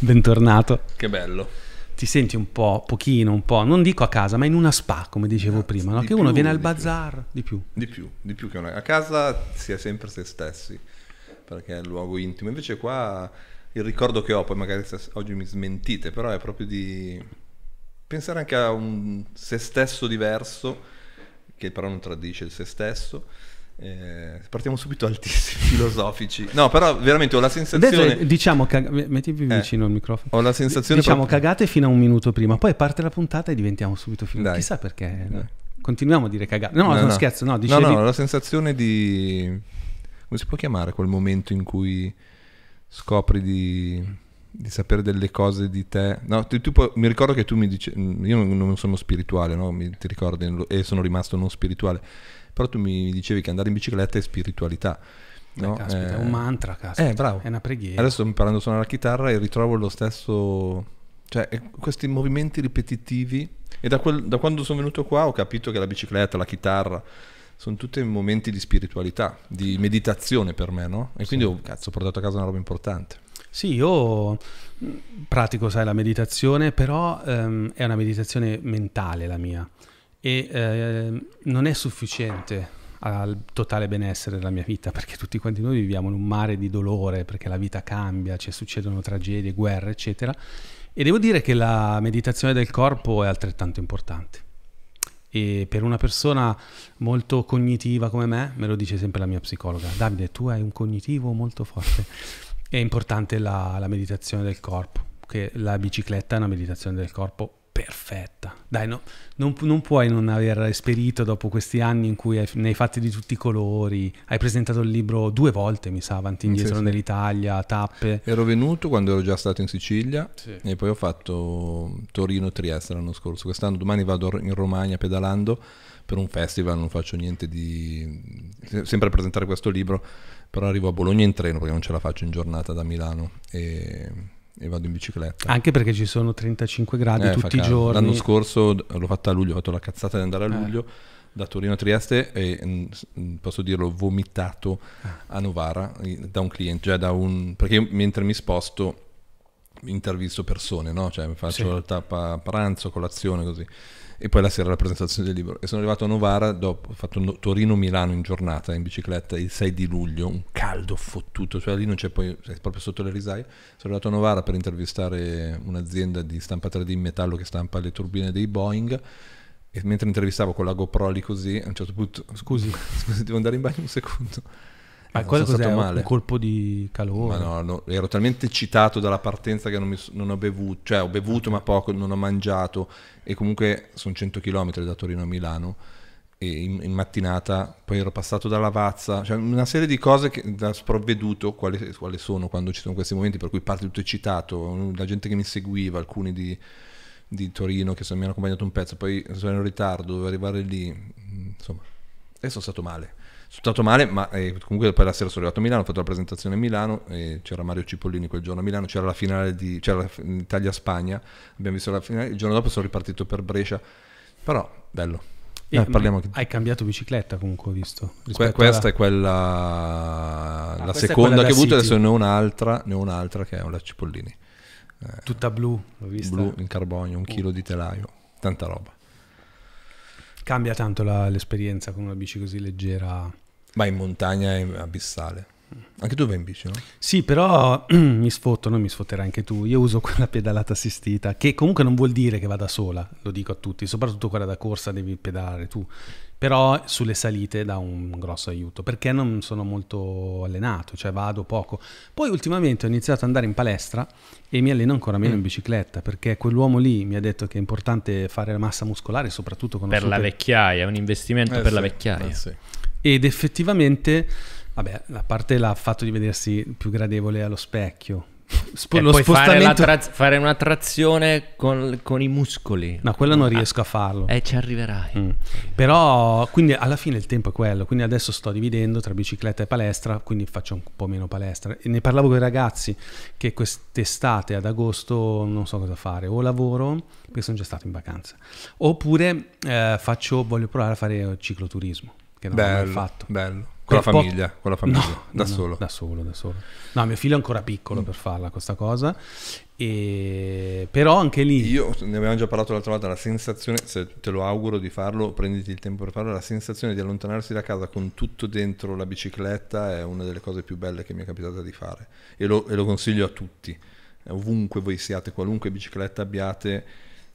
bentornato. Che bello. Ti senti un po', pochino, un po', non dico a casa, ma in una spa, come dicevo eh, prima, no? di che più, uno viene al bazar, di più. Di più, di più che una... a casa si è sempre se stessi, perché è il luogo intimo. Invece qua il ricordo che ho, poi magari oggi mi smentite, però è proprio di pensare anche a un se stesso diverso, che però non tradisce il se stesso, eh, partiamo subito altissimi filosofici. No, però veramente ho la sensazione. Deve, diciamo, caga... mettivi eh. vicino eh, il microfono. Ho la sensazione. Diciamo, proprio... cagate fino a un minuto prima, poi parte la puntata e diventiamo subito filosofici. Chissà perché. Dai. Continuiamo a dire cagate. No, no, no. scherzo, no, dicevi... No, no, ho la sensazione di. Come si può chiamare quel momento in cui scopri di di sapere delle cose di te. No, tu, tu mi ricordo che tu mi dici, io non sono spirituale, no? mi, ti ricordi, e sono rimasto non spirituale. Però tu mi dicevi che andare in bicicletta è spiritualità. Eh, no? Eh, è un mantra, caspita. Eh, bravo. È una preghiera. Adesso imparando a suonare la chitarra e ritrovo lo stesso... Cioè, eh, questi movimenti ripetitivi. E da, quel, da quando sono venuto qua ho capito che la bicicletta, la chitarra, sono tutti momenti di spiritualità, di meditazione per me, no? E sì. quindi oh, cazzo, ho portato a casa una roba importante. Sì, io pratico, sai, la meditazione, però ehm, è una meditazione mentale la mia e eh, non è sufficiente al totale benessere della mia vita, perché tutti quanti noi viviamo in un mare di dolore, perché la vita cambia, ci succedono tragedie, guerre, eccetera. E devo dire che la meditazione del corpo è altrettanto importante. E per una persona molto cognitiva come me, me lo dice sempre la mia psicologa, Davide, tu hai un cognitivo molto forte. È importante la, la meditazione del corpo, che la bicicletta è una meditazione del corpo perfetta. Dai, no, non, non, puoi non aver esperito dopo questi anni in cui hai, ne hai fatti di tutti i colori, hai presentato il libro due volte, mi sa, avanti e indietro sì, nell'Italia, tappe. Ero venuto quando ero già stato in Sicilia sì. e poi ho fatto Torino-Trieste l'anno scorso. Quest'anno domani vado in Romagna pedalando per un festival, non faccio niente di... sempre a presentare questo libro, però arrivo a Bologna in treno perché non ce la faccio in giornata da Milano e e vado in bicicletta. Anche perché ci sono 35 gradi eh, tutti i giorni. L'anno scorso l'ho fatta a luglio, ho fatto la cazzata di andare a eh. luglio eh. da Torino a Trieste e mm, mm, posso dirlo vomitato eh. a Novara da un cliente, cioè da un perché mentre mi sposto intervisto persone, no? Cioè faccio sì. la tappa pranzo, colazione così e poi la sera la presentazione del libro. E sono arrivato a Novara, dopo, ho fatto Torino-Milano in giornata in bicicletta il 6 di luglio, un caldo fottuto, cioè lì non c'è poi, sei cioè, proprio sotto le risaie. Sono arrivato a Novara per intervistare un'azienda di stampa 3D in metallo che stampa le turbine dei Boeing e mentre intervistavo con la GoPro lì così, a un certo punto, scusi, scusi devo andare in bagno un secondo eh, ma quello cos'è? Stato male. Un colpo di calore? No, no, ero talmente eccitato dalla partenza che non, mi, non ho bevuto, cioè ho bevuto ma poco, non ho mangiato e comunque sono 100 km da Torino a Milano e in, in, mattinata poi ero passato dalla Vazza, cioè una serie di cose che da sprovveduto quali, quali, sono quando ci sono questi momenti per cui parte tutto eccitato, la gente che mi seguiva, alcuni di, di Torino che sono, mi hanno accompagnato un pezzo, poi sono in ritardo, dovevo arrivare lì, insomma, e sono stato male sono stato male, ma eh, comunque poi la sera sono arrivato a Milano, ho fatto la presentazione a Milano, e c'era Mario Cipollini quel giorno a Milano, c'era la finale di Italia-Spagna, abbiamo visto la finale, il giorno dopo sono ripartito per Brescia, però bello. Eh, che... Hai cambiato bicicletta comunque, ho visto. Que- questa alla... è quella, ah, la seconda quella che ho avuto, adesso ne ho un'altra, ne ho un'altra che è la Cipollini. Eh, Tutta blu, l'ho vista. Blu in carbonio, un uh. chilo di telaio, tanta roba. Cambia tanto la, l'esperienza con una bici così leggera. Ma in montagna è abissale. Anche tu vai in bici, no? Sì, però mi sfotto, non mi sfotterai anche tu. Io uso quella pedalata assistita, che comunque non vuol dire che vada sola, lo dico a tutti, soprattutto quella da corsa devi pedalare tu però sulle salite dà un grosso aiuto perché non sono molto allenato, cioè vado poco. Poi ultimamente ho iniziato ad andare in palestra e mi alleno ancora meno mm. in bicicletta perché quell'uomo lì mi ha detto che è importante fare la massa muscolare, soprattutto con per la vecchiaia, è un investimento eh per sì, la vecchiaia. Eh sì. Ed effettivamente, vabbè, a parte il fatto di vedersi più gradevole allo specchio, Sp- lo spostamento... fare, tra- fare una trazione con, con, i muscoli. No, quello non ah. riesco a farlo. Eh, ci arriverai. Mm. Però, quindi alla fine il tempo è quello. Quindi adesso sto dividendo tra bicicletta e palestra, quindi faccio un po' meno palestra. E ne parlavo con i ragazzi che quest'estate ad agosto non so cosa fare. O lavoro, perché sono già stato in vacanza, oppure eh, faccio, voglio provare a fare cicloturismo, che non bello, ho mai fatto. Bello. Con la famiglia, pot- con la famiglia, no, da, no, solo. da solo. Da solo, No, mio figlio è ancora piccolo mm. per farla questa cosa, e... però anche lì... Io, ne avevamo già parlato l'altra volta, la sensazione, se te lo auguro di farlo, prenditi il tempo per farlo, la sensazione di allontanarsi da casa con tutto dentro la bicicletta è una delle cose più belle che mi è capitata di fare e lo, e lo consiglio a tutti, ovunque voi siate, qualunque bicicletta abbiate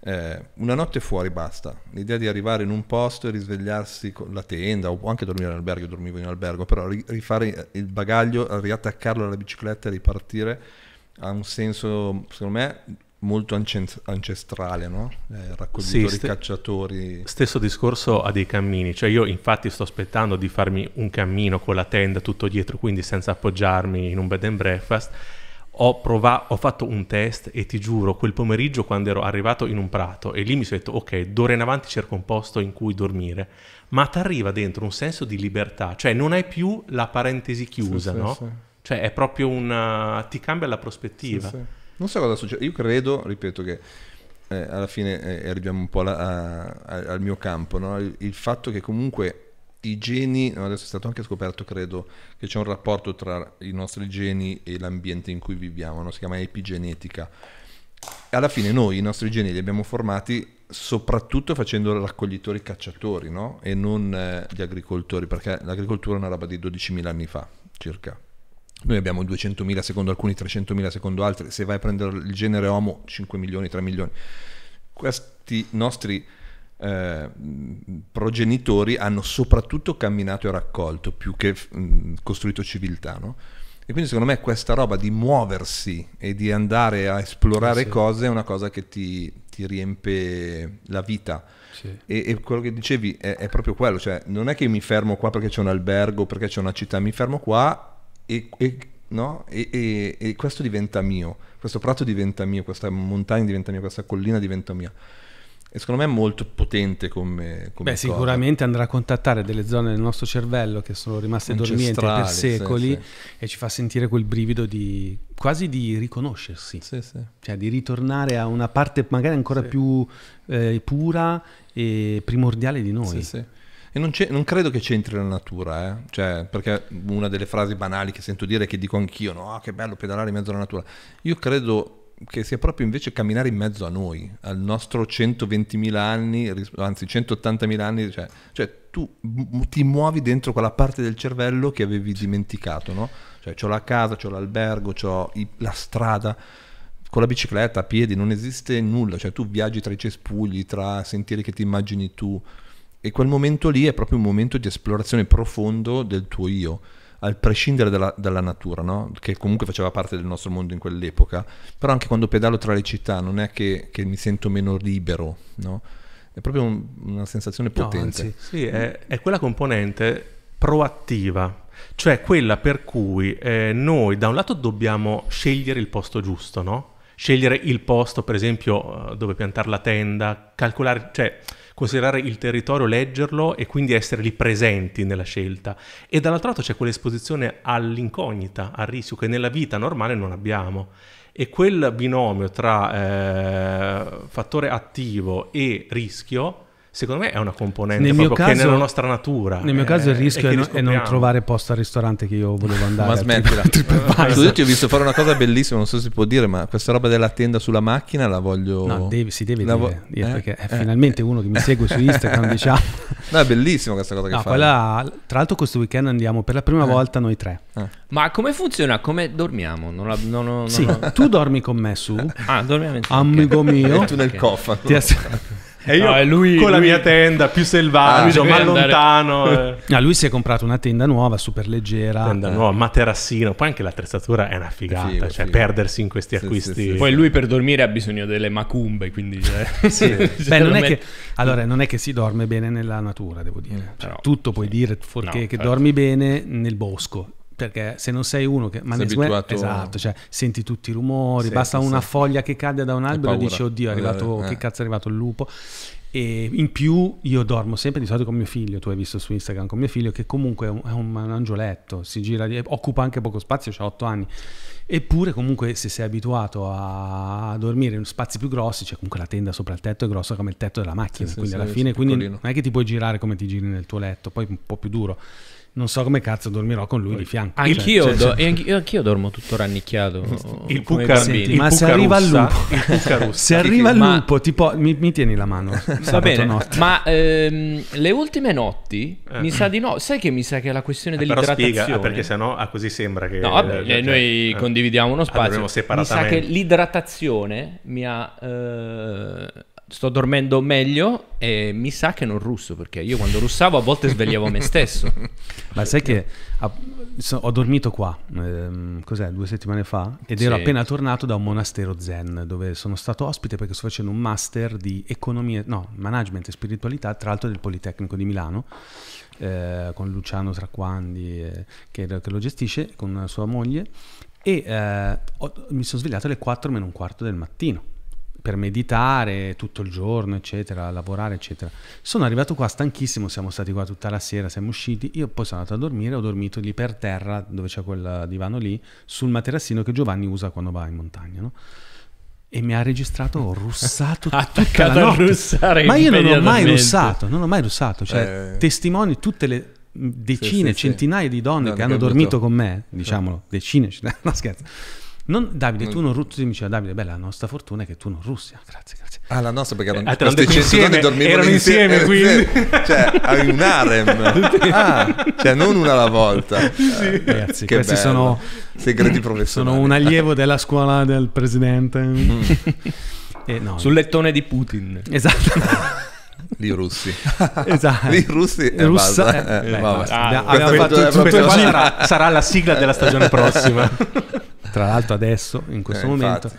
eh, una notte fuori basta. L'idea di arrivare in un posto e risvegliarsi con la tenda o anche dormire in albergo, dormivo in albergo, però rifare il bagaglio, riattaccarlo alla bicicletta e ripartire ha un senso, secondo me, molto ancest- ancestrale, no? Eh, raccoglitori, sì, st- cacciatori. Stesso discorso a dei cammini, cioè io infatti sto aspettando di farmi un cammino con la tenda tutto dietro, quindi senza appoggiarmi in un bed and breakfast ho, provato, ho fatto un test e ti giuro, quel pomeriggio quando ero arrivato in un prato e lì mi sono detto, ok, d'ora in avanti cerco un posto in cui dormire, ma ti arriva dentro un senso di libertà, cioè non hai più la parentesi chiusa, sì, no? Sì, sì. Cioè è proprio una... Uh, ti cambia la prospettiva. Non so cosa succede, io credo, ripeto che eh, alla fine eh, arriviamo un po' alla, a, a, al mio campo, no? il, il fatto che comunque i geni, adesso è stato anche scoperto credo che c'è un rapporto tra i nostri geni e l'ambiente in cui viviamo, no? si chiama epigenetica. Alla fine noi i nostri geni li abbiamo formati soprattutto facendo raccoglitori cacciatori no? e non eh, gli agricoltori, perché l'agricoltura è una roba di 12.000 anni fa circa. Noi abbiamo 200.000 secondo alcuni, 300.000 secondo altri, se vai a prendere il genere Homo 5 milioni, 3 milioni. Questi nostri eh, progenitori hanno soprattutto camminato e raccolto più che mh, costruito civiltà. No? E quindi secondo me questa roba di muoversi e di andare a esplorare sì. cose è una cosa che ti, ti riempie la vita. Sì. E, e, quello che dicevi è, è, proprio quello, cioè non è che mi fermo qua perché c'è un albergo, perché c'è una città, mi fermo qua e, e, no? e questo diventa mio, questo prato diventa mio, questa montagna diventa mia, questa collina diventa mia e secondo me è molto potente come, come Beh, sicuramente andrà a contattare delle zone del nostro cervello che sono rimaste dormienti per secoli sì, sì. e ci fa sentire quel brivido di quasi di riconoscersi, sì, cioè di ritornare a una parte magari ancora più eh, pura e primordiale di noi. E non, non, credo che c'entri la natura, eh? cioè, perché una delle frasi banali che sento dire, che dico anch'io, no, ah, che bello pedalare in mezzo alla natura. Io credo che sia proprio invece camminare in mezzo a noi, al nostro 120.000 anni, anzi 180.000 anni, cioè, cioè tu ti muovi dentro quella parte del cervello che avevi dimenticato, no? Cioè ho la casa, ho l'albergo, ho i, la strada, con la bicicletta, a piedi, non esiste nulla, cioè tu viaggi tra i cespugli, tra sentieri che ti immagini tu e quel momento lì è proprio un momento di esplorazione profondo del tuo io al prescindere dalla, dalla natura, no? che comunque faceva parte del nostro mondo in quell'epoca, però anche quando pedalo tra le città non è che, che mi sento meno libero, no? è proprio un, una sensazione potente. No, anzi, sì, è, è quella componente proattiva, cioè quella per cui eh, noi da un lato dobbiamo scegliere il posto giusto, no? Scegliere il posto, per esempio, eh, dove piantare la tenda, calcolare, cioè considerare il territorio, leggerlo e quindi essere lì presenti nella scelta. E dall'altro lato c'è quell'esposizione all'incognita, al rischio che nella vita normale non abbiamo. E quel binomio tra eh, fattore attivo e rischio secondo me è una componente nel proprio caso, che nella nostra natura. Nel mio caso il eh, rischio è, no, è, non trovare posto al ristorante che io volevo andare. ma smettila. Io ti ho visto fare una cosa bellissima, non so se si può dire, ma questa roba della tenda sulla macchina la voglio... No, deve, si deve la dire, eh, perché è eh, eh. finalmente eh, uno che mi segue su Instagram, diciamo. No, è bellissima questa cosa che no, fai. Quella, tra l'altro questo weekend andiamo per la prima eh? volta noi tre. Ma come funziona? Come dormiamo? Non la, non, non, sì, tu dormi con me su. Ah, dormiamo insieme. Amico mio. E tu nel okay. cofano. Ti ass- E io no, lui, con la mia tenda più selvaggio, ah, ma lontano. Eh. No, ah, lui si è comprato una tenda nuova, super leggera. Tenda eh. nuova, materassino. Poi anche l'attrezzatura è una figata, figo, cioè figo. perdersi in questi acquisti. Sì, sì, Poi lui per dormire ha bisogno delle macumbe, quindi... Cioè... cioè Beh, non, è che... Allora, non è che si dorme bene nella natura, devo dire. Mm, cioè, Però, tutto puoi dire, fuorché no, che certo. dormi bene nel bosco perché se non sei uno che maneggia eh, abituato... esatto, cioè, senti tutti i rumori, senti, basta una senti. foglia che cade da un albero e dici oddio è eh, arrivato, eh. che cazzo è arrivato il lupo. E in più io dormo sempre di solito con mio figlio, tu hai visto su Instagram con mio figlio che comunque è un, è un angioletto, si gira, occupa anche poco spazio, ha 8 anni. Eppure comunque se sei abituato a dormire in spazi più grossi, cioè comunque la tenda sopra il tetto è grossa come il tetto della macchina, sì, quindi sì, alla sì, fine quindi non è che ti puoi girare come ti giri nel tuo letto, poi un po' più duro non so come cazzo dormirò con lui di fianco. Anch'io, cioè, do- cioè, anch'io, anch'io dormo tutto rannicchiato. Il cucca, senti, ma se arriva il lupo, se arriva il lupo, tipo, mi, mi, tieni la mano. Va bene, notte. ma ehm, le ultime notti eh. mi sa di no. Sai che mi sa che è la questione eh, dell'idratazione. Spiega, ah, perché sennò a così sembra che. No, eh, vabbè, cioè, noi cioè, eh. condividiamo uno spazio. Ah, mi sa che l'idratazione mi ha. Eh, sto dormendo meglio e mi sa che non russo perché io quando russavo a volte svegliavo me stesso. Ma sai che ho dormito qua, ehm, cos'è, due settimane fa? Ed ero sì. appena tornato da un monastero zen dove sono stato ospite perché sto facendo un master di economia, no, management e spiritualità, tra l'altro del Politecnico di Milano. Eh, con Luciano Traquandi eh, che, che lo gestisce con sua moglie e eh, ho, mi sono svegliato alle 4 meno un quarto del mattino per meditare tutto il giorno, eccetera, lavorare, eccetera. Sono arrivato qua stanchissimo, siamo stati qua tutta la sera, siamo usciti, io poi sono andato a dormire, ho dormito lì per terra, dove c'è quel divano lì, sul materassino che Giovanni usa quando va in montagna, no? e mi ha registrato ho russato attaccato a russare ma io non ho mai russato non ho mai russato cioè eh. testimoni tutte le decine sì, sì, centinaia sì. di donne non che hanno capito. dormito con me diciamolo decine no scherzo non, Davide, non... tu non russi, mi diceva ah, Davide, beh, la nostra fortuna è che tu non russi. Grazie, grazie. Ah, la nostra perché eh, erano, eh, questi cinturoni dormivano erano insieme, quindi. cioè, avevi un harem. ah, cioè, non una alla volta. Sì. Eh, Ragazzi, che questi bello. sono... Segreti professionali. Sono un allievo della scuola del presidente. Mm. Eh, no. Sul lettone di Putin. Esatto. Di russi. Esatto. Di russi e Russa, basta. Eh, eh, beh, basta. Ah, fatto, sarà, sarà la sigla della stagione prossima tra l'altro adesso, in questo eh, momento.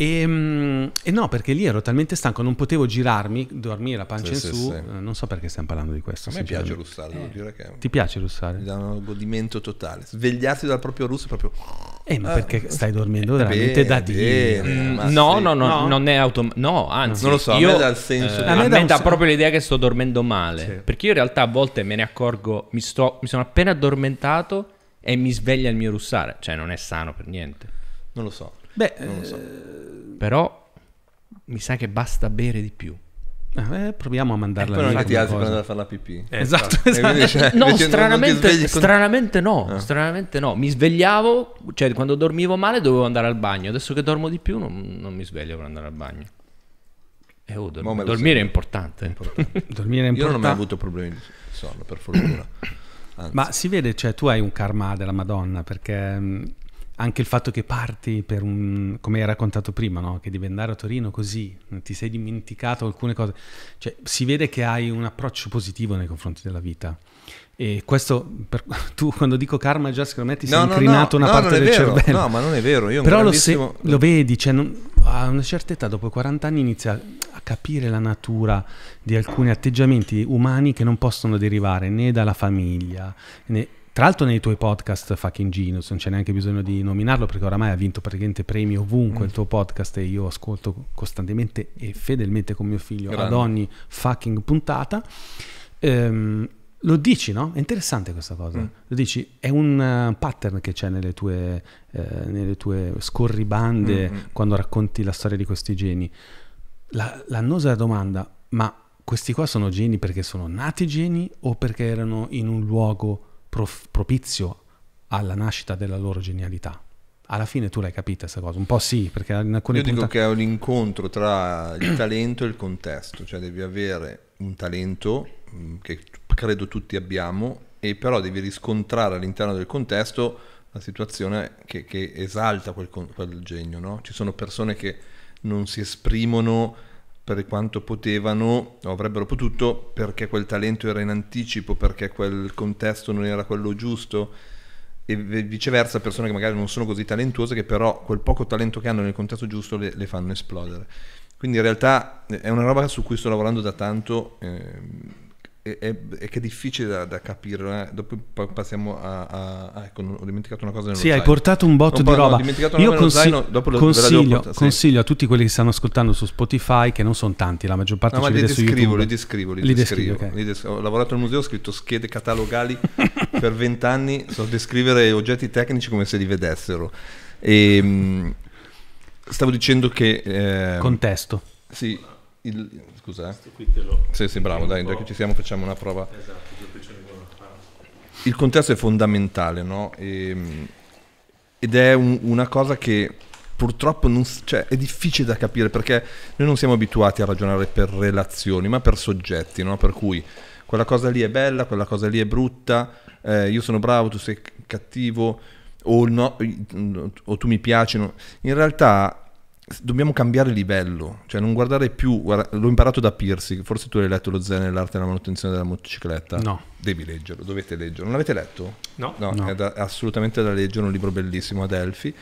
E, e, no, perché lì ero talmente stanco, non potevo girarmi, dormire la pancia sì, in su. Sì, Non so perché stiamo parlando di questo. A me piace russare, eh. dire che. Ti piace russare? Mi dà un godimento totale. Svegliarsi dal proprio russo proprio. Eh, ma ah, perché stai dormendo eh, veramente bene, da Dio? No, no, no, no, non è automatico. No, anzi, non lo so, io, a me dà il senso. Eh, a me dà, dà proprio l'idea che sto dormendo male. Perché io in realtà a volte me ne accorgo, mi, sto, mi sono appena addormentato e mi sveglia il mio russare, cioè non è sano per niente. Non lo so. Beh, non lo so. Eh, però mi sa che basta bere di più. Ah, eh, proviamo a mandarla eh, a non ti alzi per andare a fare la pipì. Eh, esatto, eh, esatto. Quindi, cioè, no, stranamente, con... stranamente, no, ah. stranamente no. Mi svegliavo, cioè quando dormivo male dovevo andare al bagno. Adesso che dormo di più non, non mi sveglio per andare al bagno. Eh, oh, dorm- dormire è importante. importante. dormire è importante. Io non ho mai avuto problemi di sonno, per fortuna. Anzi. Ma si vede, cioè tu hai un karma della Madonna perché mm, anche il fatto che parti per un, come hai raccontato prima, no? che devi andare a Torino così, ti sei dimenticato alcune cose, cioè si vede che hai un approccio positivo nei confronti della vita. E questo, per, tu quando dico karma già secondo me ti no, sei no, incrinato no, una parte del vero, cervello. No, ma non è vero. io Però grandissimo... lo, se, lo, vedi, cioè non, a una certa età, dopo 40 anni inizia, a capire la natura di alcuni atteggiamenti umani che non possono derivare né dalla famiglia, né, tra l'altro nei tuoi podcast fucking genius, non c'è neanche bisogno di nominarlo perché oramai ha vinto praticamente premi ovunque mm. il tuo podcast e io ascolto costantemente e fedelmente con mio figlio Grande. ad ogni fucking puntata. Ehm, lo dici, no? È interessante questa cosa. Mm. Lo dici, è un eh, pattern che c'è nelle tue, eh, nelle tue scorribande mm-hmm. quando racconti la storia di questi geni la, l'annosa domanda, ma questi qua sono geni perché sono nati geni o perché erano in un luogo prof, propizio alla nascita della loro genialità? Alla fine tu l'hai capita questa cosa, un po' sì, perché in alcune Io puntate... dico che è un incontro tra il talento e il contesto, cioè devi avere un talento mm, che credo tutti abbiamo, e però devi riscontrare all'interno del contesto la situazione che, che esalta quel, quel genio, no? Ci sono persone che non si esprimono per quanto potevano o avrebbero potuto perché quel talento era in anticipo, perché quel contesto non era quello giusto e viceversa persone che magari non sono così talentuose che però quel poco talento che hanno nel contesto giusto le, le fanno esplodere. Quindi in realtà eh, è una roba su cui sto lavorando da tanto. Eh, è, è, che è difficile da, da capire. Eh? Dopo poi passiamo a, a, a, Ecco, ho dimenticato una cosa. sì, zaino. hai portato un botto di roba. No, Io consi- zaino, dopo lo, consiglio, portare, consiglio a tutti quelli che stanno ascoltando su Spotify, che non sono tanti, la maggior parte no, ci li vede descrivo, su Li descrivo, li, li descrivo. descrivo okay. li des- ho lavorato al museo, ho scritto schede catalogali per vent'anni, so descrivere oggetti tecnici come se li vedessero. E, ehm, stavo dicendo che... Eh, Contesto. Sì, il, scusa. Eh. Sì, sì, bravo, dai, già che ci siamo facciamo una prova. Esatto, Il contesto è fondamentale, no? E, ehm, ed è un, una cosa che purtroppo non, cioè, è difficile da capire perché noi non siamo abituati a ragionare per relazioni, ma per soggetti, no? Per cui quella cosa lì è bella, quella cosa lì è brutta, eh, io sono bravo, tu sei cattivo, o, no, o tu mi piaci. No. In realtà dobbiamo cambiare livello, cioè non guardare più, guarda, l'ho imparato da Piercy, forse tu hai letto lo Zen e l'arte della manutenzione della motocicletta. No. Devi leggerlo, dovete leggerlo. Non l'avete letto? No. No, no. è da, assolutamente da leggere, un libro bellissimo ad Elfi.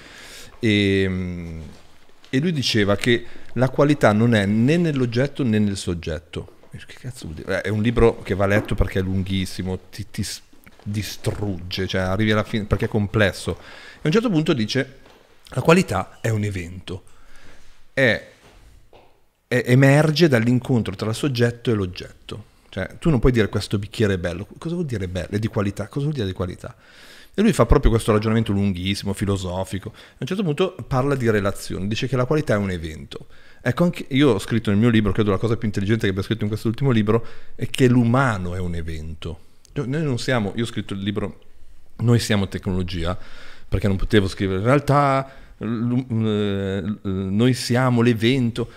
E, ehm, e lui diceva che la qualità non è né nell'oggetto né nel soggetto. Che cazzo vuol dire? È un libro che va letto perché è lunghissimo, ti, ti distrugge, cioè arrivi alla fine perché è complesso. E a un certo punto dice la qualità è un evento è, è, emerge dall'incontro tra il soggetto e l'oggetto. Cioè, tu non puoi dire questo bicchiere è bello. Cosa vuol dire bello? È di qualità. Cosa vuol dire di qualità? E lui fa proprio questo ragionamento lunghissimo, filosofico. A un certo punto parla di relazioni, dice che la qualità è un evento. Ecco, anche io ho scritto nel mio libro, credo la cosa più intelligente che abbia scritto in quest'ultimo libro, è che l'umano è un evento. Cioè, noi non siamo, io ho scritto il libro Noi siamo tecnologia, perché non potevo scrivere in realtà, eh, noi siamo l'evento,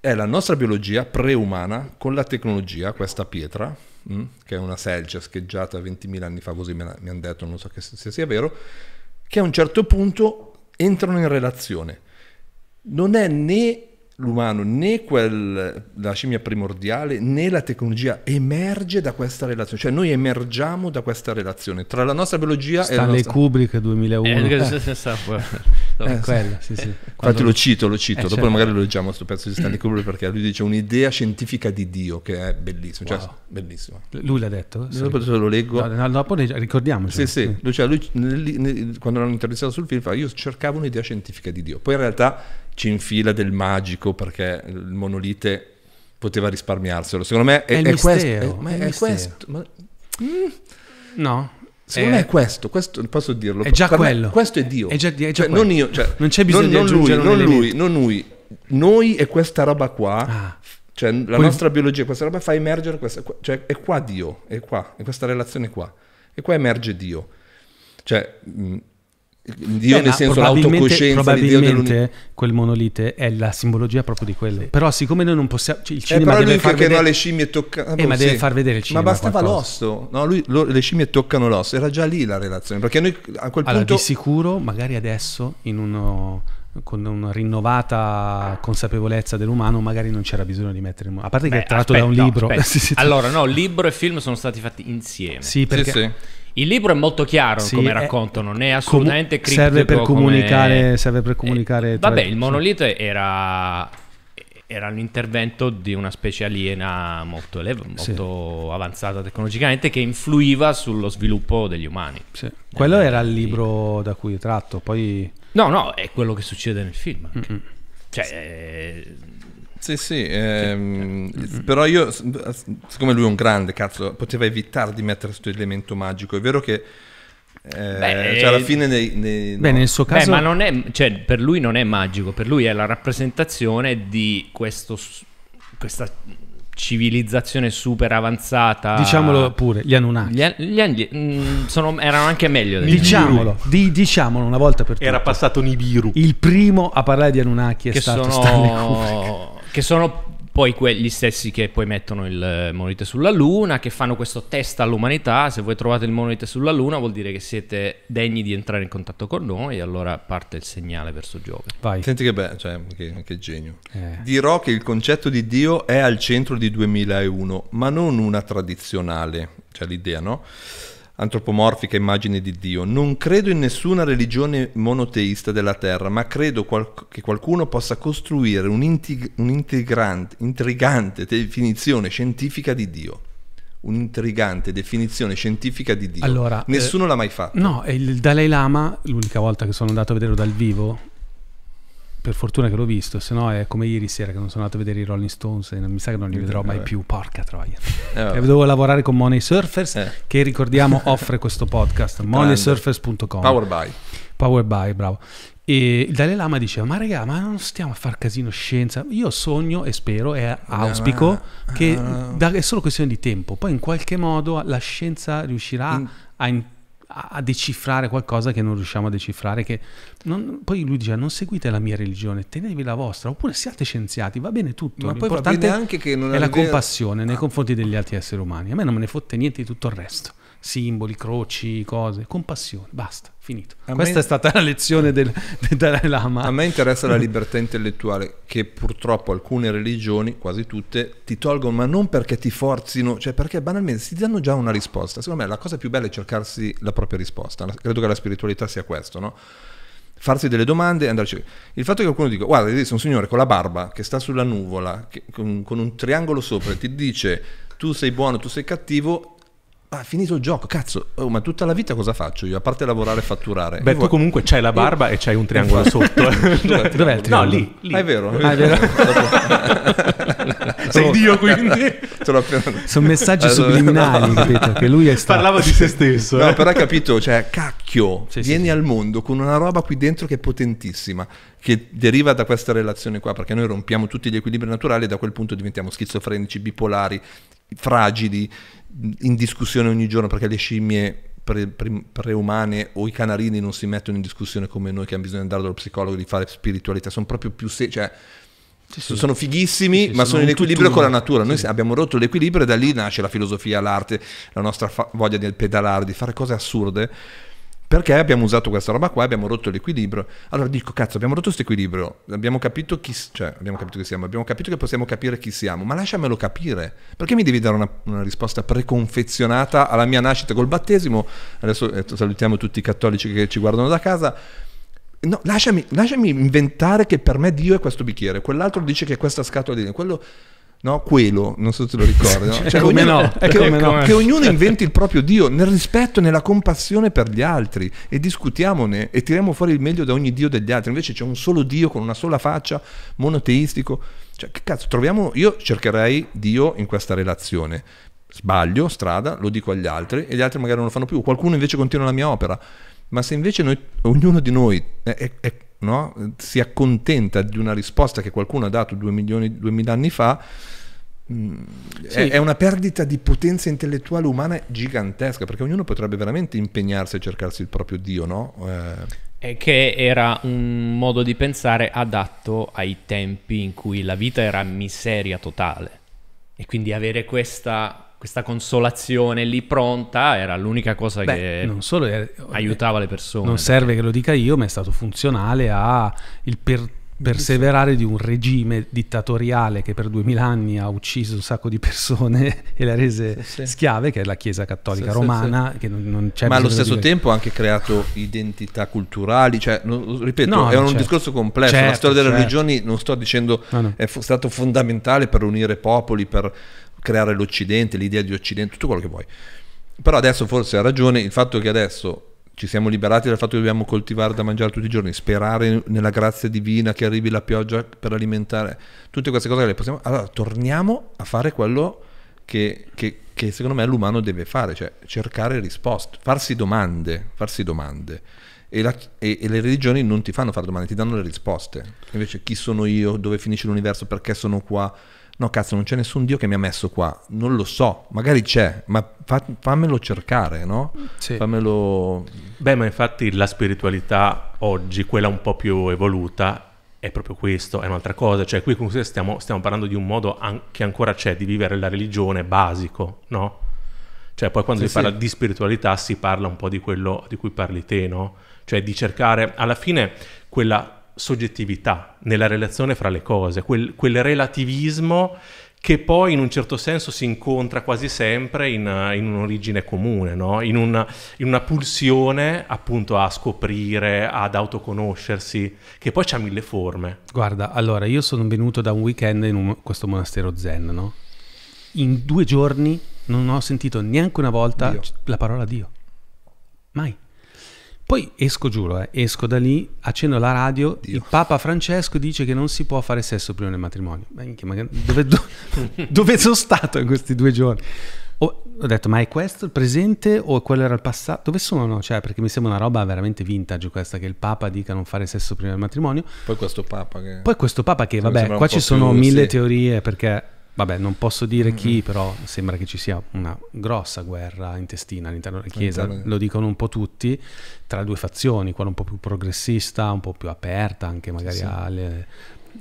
è la nostra biologia preumana con la tecnologia, questa pietra, mm, che è una selgia scheggiata 20.000 anni fa, così mi hanno detto, non so se sia vero, che a un certo punto entrano in relazione. Non è né l'umano né quel, la scimmia primordiale né la tecnologia emerge da questa relazione, cioè noi emergiamo da questa relazione tra la nostra biologia Stanley e la nostra... Kubrick 2001. Eh, eh. eh, quella, sì, sì. Infatti lo cito, lo cito, eh, dopo certo. magari lo leggiamo questo pezzo di Stanley Kubrick perché lui dice un'idea scientifica di Dio che è bellissima, cioè, wow. bellissima. Lui l'ha detto? Sì. Dopo lo leggo. No, no, dopo ricordiamoci. Sì, sì, lui, cioè, lui, quando l'hanno intervistato sul film fa io cercavo un'idea scientifica di Dio, poi in realtà ci infila del magico perché il monolite poteva risparmiarselo. Secondo me è, è, è mistero, questo. È, è questo. Ma, mm, no. Secondo me è questo, questo posso dirlo. È già per quello. Me, questo è Dio. È già, già cioè, non io, cioè, non c'è bisogno non, di non lui, non lui, non lui. Noi e questa roba qua, ah. cioè la Poi, nostra biologia, questa roba fa emergere questa, cioè è qua Dio, è qua, è questa relazione qua. E qua emerge Dio. Cioè, mh, mm, Dio no, eh, nel senso l'autocoscienza probabilmente quel monolite è la simbologia proprio di quello sì. però siccome noi non possiamo cioè, il eh, cinema eh, però ah, lui boh, deve che vedere... no le scimmie toccano eh, ma sì. deve far vedere il cinema ma bastava qualcosa. l'osso no lui lo, le scimmie toccano l'osso era già lì la relazione perché noi a quel allora, punto di sicuro magari adesso in uno con una rinnovata consapevolezza dell'umano, magari non c'era bisogno di mettere a parte Beh, che è tratto aspetta, da un libro. sì, sì, allora, no, libro e film sono stati fatti insieme. Sì, perché sì, il libro è molto chiaro sì, come racconto, è, non è assolutamente com- criptico. Serve per comunicare. Come... Serve per eh, comunicare eh, vabbè, il monolite sì. era, era l'intervento di una specie aliena molto, elev- molto sì. avanzata tecnologicamente che influiva sullo sviluppo degli umani. Sì. Quello eh, era il libro da cui tratto, poi... No, no, è quello che succede nel film. Mm-hmm. Cioè, eh, sì, sì, ehm, mm-hmm. però io, siccome lui è un grande cazzo, poteva evitare di mettere questo elemento magico. È vero che... Eh, Beh, cioè alla eh, fine nei, nei, Beh, no. nel suo caso... Beh, ma non è, cioè, per lui non è magico, per lui è la rappresentazione di questo, questa civilizzazione super avanzata. Diciamolo pure, gli Anunnaki. Gli, gli, gli, mm, sono, erano anche meglio degli Diciamolo, di, diciamolo una volta per tutte. Era passato Nibiru. Il primo a parlare di Anunnaki è che stato sono... Stanley Kubrick. Che sono poi quegli stessi che poi mettono il eh, monete sulla luna, che fanno questo test all'umanità, se voi trovate il monete sulla luna vuol dire che siete degni di entrare in contatto con noi allora parte il segnale verso Giove. Vai. Senti che bello, cioè, che, che genio. Eh. Dirò che il concetto di Dio è al centro di 2001, ma non una tradizionale, cioè l'idea, no? antropomorfica immagine di Dio. Non credo in nessuna religione monoteista della Terra, ma credo qual- che qualcuno possa costruire un'intig- un'intrigante definizione scientifica di Dio un'intrigante definizione scientifica di Dio. Allora, eh, Nessuno eh, l'ha mai fatto. No, il Dalai Lama, l'unica volta che sono andato a vederlo dal vivo, per fortuna che l'ho visto, se no è come ieri sera che non sono andato a vedere i Rolling Stones e non, mi sa che non li vedrò mai più, porca troia. Eh, cioè, dovevo lavorare con Money Surfers eh. che ricordiamo offre questo podcast, moneysurfers.com. Power by. Power by, bravo. E il Dalai Lama diceva, ma regà, ma non stiamo a far casino scienza, io sogno e spero e auspico ah, che ah. da, è solo questione di tempo, poi in qualche modo la scienza riuscirà in- a... In- a decifrare qualcosa che non riusciamo a decifrare. Che non, poi lui dice: Non seguite la mia religione, tenetevi la vostra, oppure siate scienziati, va bene tutto. Ma L'importante poi va anche che non è la compassione nei confronti degli altri esseri umani. A me non me ne fotte niente di tutto il resto simboli, croci, cose, compassione, basta, finito. A Questa me... è stata la lezione del, del Dalai Lama. A me interessa la libertà intellettuale, che purtroppo alcune religioni, quasi tutte, ti tolgono, ma non perché ti forzino, cioè perché banalmente si danno già una risposta. Secondo me la cosa più bella è cercarsi la propria risposta. Credo che la spiritualità sia questo, no? farsi delle domande e andarci. Il fatto che qualcuno dica, guarda, esiste un signore con la barba che sta sulla nuvola, che, con, con, un triangolo sopra, e ti dice tu sei buono, tu sei cattivo, ha ah, finito il gioco, cazzo, oh, ma tutta la vita cosa faccio io? A parte lavorare e fatturare. Beh, tu vuoi... comunque c'hai la barba io... e c'hai un triangolo sotto. Dov'è, Dov'è il triangolo? No, lì. lì. Ah, è vero. Ah, è vero. Sei Dio quindi. Sono messaggi allora, subliminali, no. capito? Che lui è stato. Parlava di se stesso. No, eh. però hai capito, cioè, cacchio, sì, vieni sì, al sì. mondo con una roba qui dentro che è potentissima, che deriva da questa relazione qua, perché noi rompiamo tutti gli equilibri naturali e da quel punto diventiamo schizofrenici, bipolari, fragili, in discussione ogni giorno perché le scimmie preumane pre, pre o i canarini non si mettono in discussione come noi che hanno bisogno di andare dallo psicologo di fare spiritualità, sono proprio più se- cioè, sì, sì. sono fighissimi, sì, ma sono, sono in equilibrio tuttura. con la natura. Noi abbiamo rotto l'equilibrio e da lì nasce la filosofia, l'arte, la nostra fa- voglia di pedalare, di fare cose assurde perché abbiamo usato questa roba qua, abbiamo rotto l'equilibrio. Allora dico, cazzo, abbiamo rotto questo equilibrio, abbiamo capito chi, cioè, abbiamo capito chi siamo, abbiamo capito che possiamo capire chi siamo, ma lasciamelo capire. Perché mi devi dare una, una risposta preconfezionata alla mia nascita col battesimo? Adesso eh, salutiamo tutti i cattolici che ci guardano da casa. No, lasciami, lasciami inventare che per me Dio è questo bicchiere, quell'altro dice che è questa scatola di quello no? Quello, non so se te lo ricordi. No? Cioè, come ognuno, no? È che, come no? che ognuno inventi il proprio Dio nel rispetto e nella compassione per gli altri e discutiamone e tiriamo fuori il meglio da ogni Dio degli altri. Invece c'è un solo Dio con una sola faccia, monoteistico. Cioè, che cazzo, troviamo. Io cercherei Dio in questa relazione. Sbaglio, strada, lo dico agli altri e gli altri magari non lo fanno più. Qualcuno invece continua la mia opera. Ma se invece noi, ognuno di noi è, è, è no? si accontenta di una risposta che qualcuno ha dato 2 milioni, 2000 anni fa, mm, sì. è una perdita di potenza intellettuale umana gigantesca, perché ognuno potrebbe veramente impegnarsi a cercarsi il proprio Dio, no? Eh... Che era un modo di pensare adatto ai tempi in cui la vita era miseria totale. E quindi avere questa questa consolazione lì pronta era l'unica cosa Beh, che era, aiutava le persone. Non serve che lo dica io, ma è stato funzionale al per, perseverare di un regime dittatoriale che per duemila anni ha ucciso un sacco di persone e le ha rese sì, sì. schiave, che è la Chiesa Cattolica sì, Romana, che non, non c'è Ma allo stesso tempo ha anche creato identità culturali, cioè, non, ripeto, no, è un certo. discorso complesso, certo, la storia delle certo. religioni, non sto dicendo, no, no. è stato fondamentale per unire popoli, per creare l'Occidente, l'idea di Occidente, tutto quello che vuoi. Però adesso forse ha ragione il fatto che adesso ci siamo liberati dal fatto che dobbiamo coltivare da mangiare tutti i giorni, sperare nella grazia divina che arrivi la pioggia per alimentare, tutte queste cose le possiamo... Allora torniamo a fare quello che, che, che secondo me l'umano deve fare, cioè cercare risposte, farsi domande, farsi domande. E, la, e, e, le religioni non ti fanno fare domande, ti danno le risposte. Invece chi sono io, dove finisce l'universo, perché sono qua, No, cazzo, non c'è nessun Dio che mi ha messo qua. Non lo so, magari c'è, ma fa, fammelo cercare, no? Sì. Fammelo. Beh, ma infatti la spiritualità oggi, quella un po' più evoluta, è proprio questo, è un'altra cosa. Cioè, qui comunque stiamo, stiamo parlando di un modo an- che ancora c'è di vivere la religione basico, no? Cioè, poi quando sì, si parla di spiritualità si parla un po' di quello di cui parli te, no? Cioè, di cercare alla fine quella soggettività nella relazione fra le cose, quel, quel relativismo che poi in un certo senso si incontra quasi sempre in, in un'origine comune, no? in, una, in, una, pulsione appunto a scoprire, ad autoconoscersi, che poi ha mille forme. Guarda, allora io sono venuto da un weekend in un, questo monastero zen, no? In due giorni non ho sentito neanche una volta Dio. la parola Dio. Mai. Poi esco, giuro, eh, esco da lì, accendo la radio, Dio. il Papa Francesco dice che non si può fare sesso prima del matrimonio. Dove, do, dove sono stato in questi due giorni? Ho, ho, detto, ma è questo il presente o quello era il passato? Dove sono? Cioè, perché mi sembra una roba veramente vintage questa, che il Papa dica non fare sesso prima del matrimonio. Poi questo Papa che... Poi questo Papa che, vabbè, qua ci sono più, mille sì. teorie perché Vabbè, non posso dire mm-hmm. chi, però sembra che ci sia una grossa guerra intestina all'interno della Chiesa, all'interno. lo dicono un po' tutti, tra due fazioni, quella un po' più progressista, un po' più aperta anche magari sì. alle,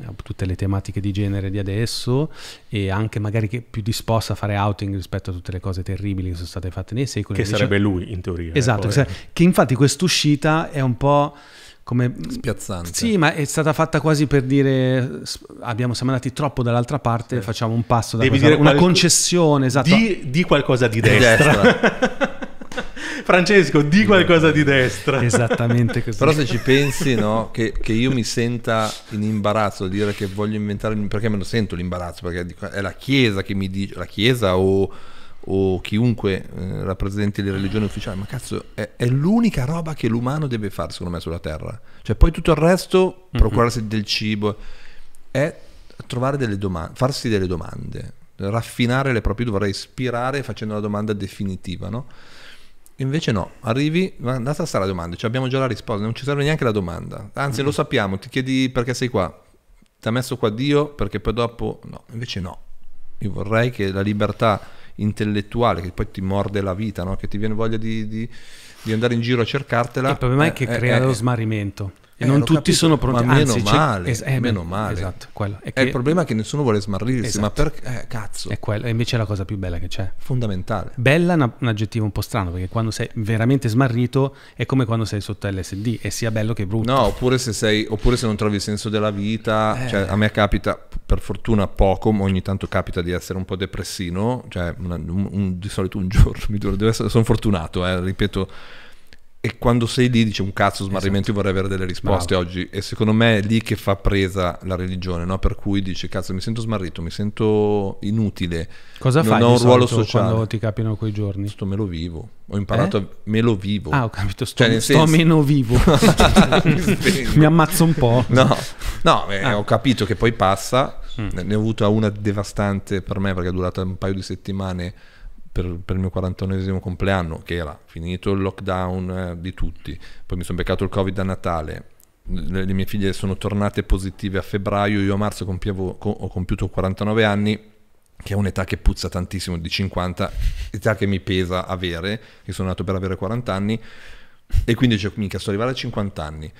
a tutte le tematiche di genere di adesso e anche magari più disposta a fare outing rispetto a tutte le cose terribili che sono state fatte nei secoli. Che invece... sarebbe lui in teoria. Eh, esatto, eh, che infatti quest'uscita è un po' come... Spiazzante. Sì, ma è stata fatta quasi per dire abbiamo, siamo andati troppo dall'altra parte, sì. facciamo un passo da Devi cosa, una qual... concessione, esatto. Di, di, qualcosa di destra. Di destra. Francesco, di qualcosa di destra. Esattamente così. Però se ci pensi, no, che, che, io mi senta in imbarazzo dire che voglio inventare, perché me lo sento l'imbarazzo, perché è la Chiesa che mi dice, la Chiesa o o chiunque eh, rappresenti le religioni ufficiali, ma cazzo, è, è, l'unica roba che l'umano deve fare, secondo me, sulla Terra. Cioè, poi tutto il resto, procurarsi mm-hmm. del cibo, è trovare delle domande, farsi delle domande, raffinare le proprie, dovrei ispirare facendo la domanda definitiva, no? Invece no, arrivi, andata a stare la domanda, cioè abbiamo già la risposta, non ci serve neanche la domanda. Anzi, mm-hmm. lo sappiamo, ti chiedi perché sei qua, ti ha messo qua Dio perché poi dopo no, invece no. Io vorrei che la libertà intellettuale che poi ti morde la vita, no? che ti viene voglia di, di, di andare in giro a cercartela. Il problema è, è eh, che eh, crea è, eh, lo smarrimento eh, non tutti capito, sono pronti. Ma Anzi, meno male, es- eh, meno male. Esatto, quello. È, che... è il problema che nessuno vuole smarrirsi, esatto. ma perché? Eh, cazzo. È quello, e invece è la cosa più bella che c'è. Fondamentale. Bella è una, un aggettivo un po' strano, perché quando sei veramente smarrito è come quando sei sotto LSD, e sia bello che brutto. No, oppure se, sei, oppure se non trovi il senso della vita, eh. cioè, a me capita, per fortuna poco, ma ogni tanto capita di essere un po' depressino, cioè un, un, un, di solito un giorno, mi dura, sono fortunato, eh, ripeto e quando sei lì dici un cazzo smarrimento, esatto. io vorrei avere delle risposte Bravo. oggi. E secondo me è lì che fa presa la religione, no? Per cui dici cazzo mi sento smarrito, mi sento inutile. Cosa non fai? Non ho un ruolo sociale. Quando ti capitano quei giorni? Sto me lo vivo. Ho imparato, eh? a... me lo vivo. Ah, ho capito, sto, cioè, sto senso... meno vivo. mi, cioè, mi ammazzo un po'. No, no eh, ah. ho capito che poi passa. Mm. Ne ho avuto una devastante per me perché è durata un paio di settimane per, per, il mio 41 esimo compleanno, che era finito il lockdown eh, di tutti, poi mi sono beccato il Covid a Natale, le, le mie figlie sono tornate positive a febbraio, io a marzo compievo, co ho compiuto 49 anni, che è un'età che puzza tantissimo, di 50, età che mi pesa avere, che sono nato per avere 40 anni, e quindi dice, mica, sto arrivando a 50 anni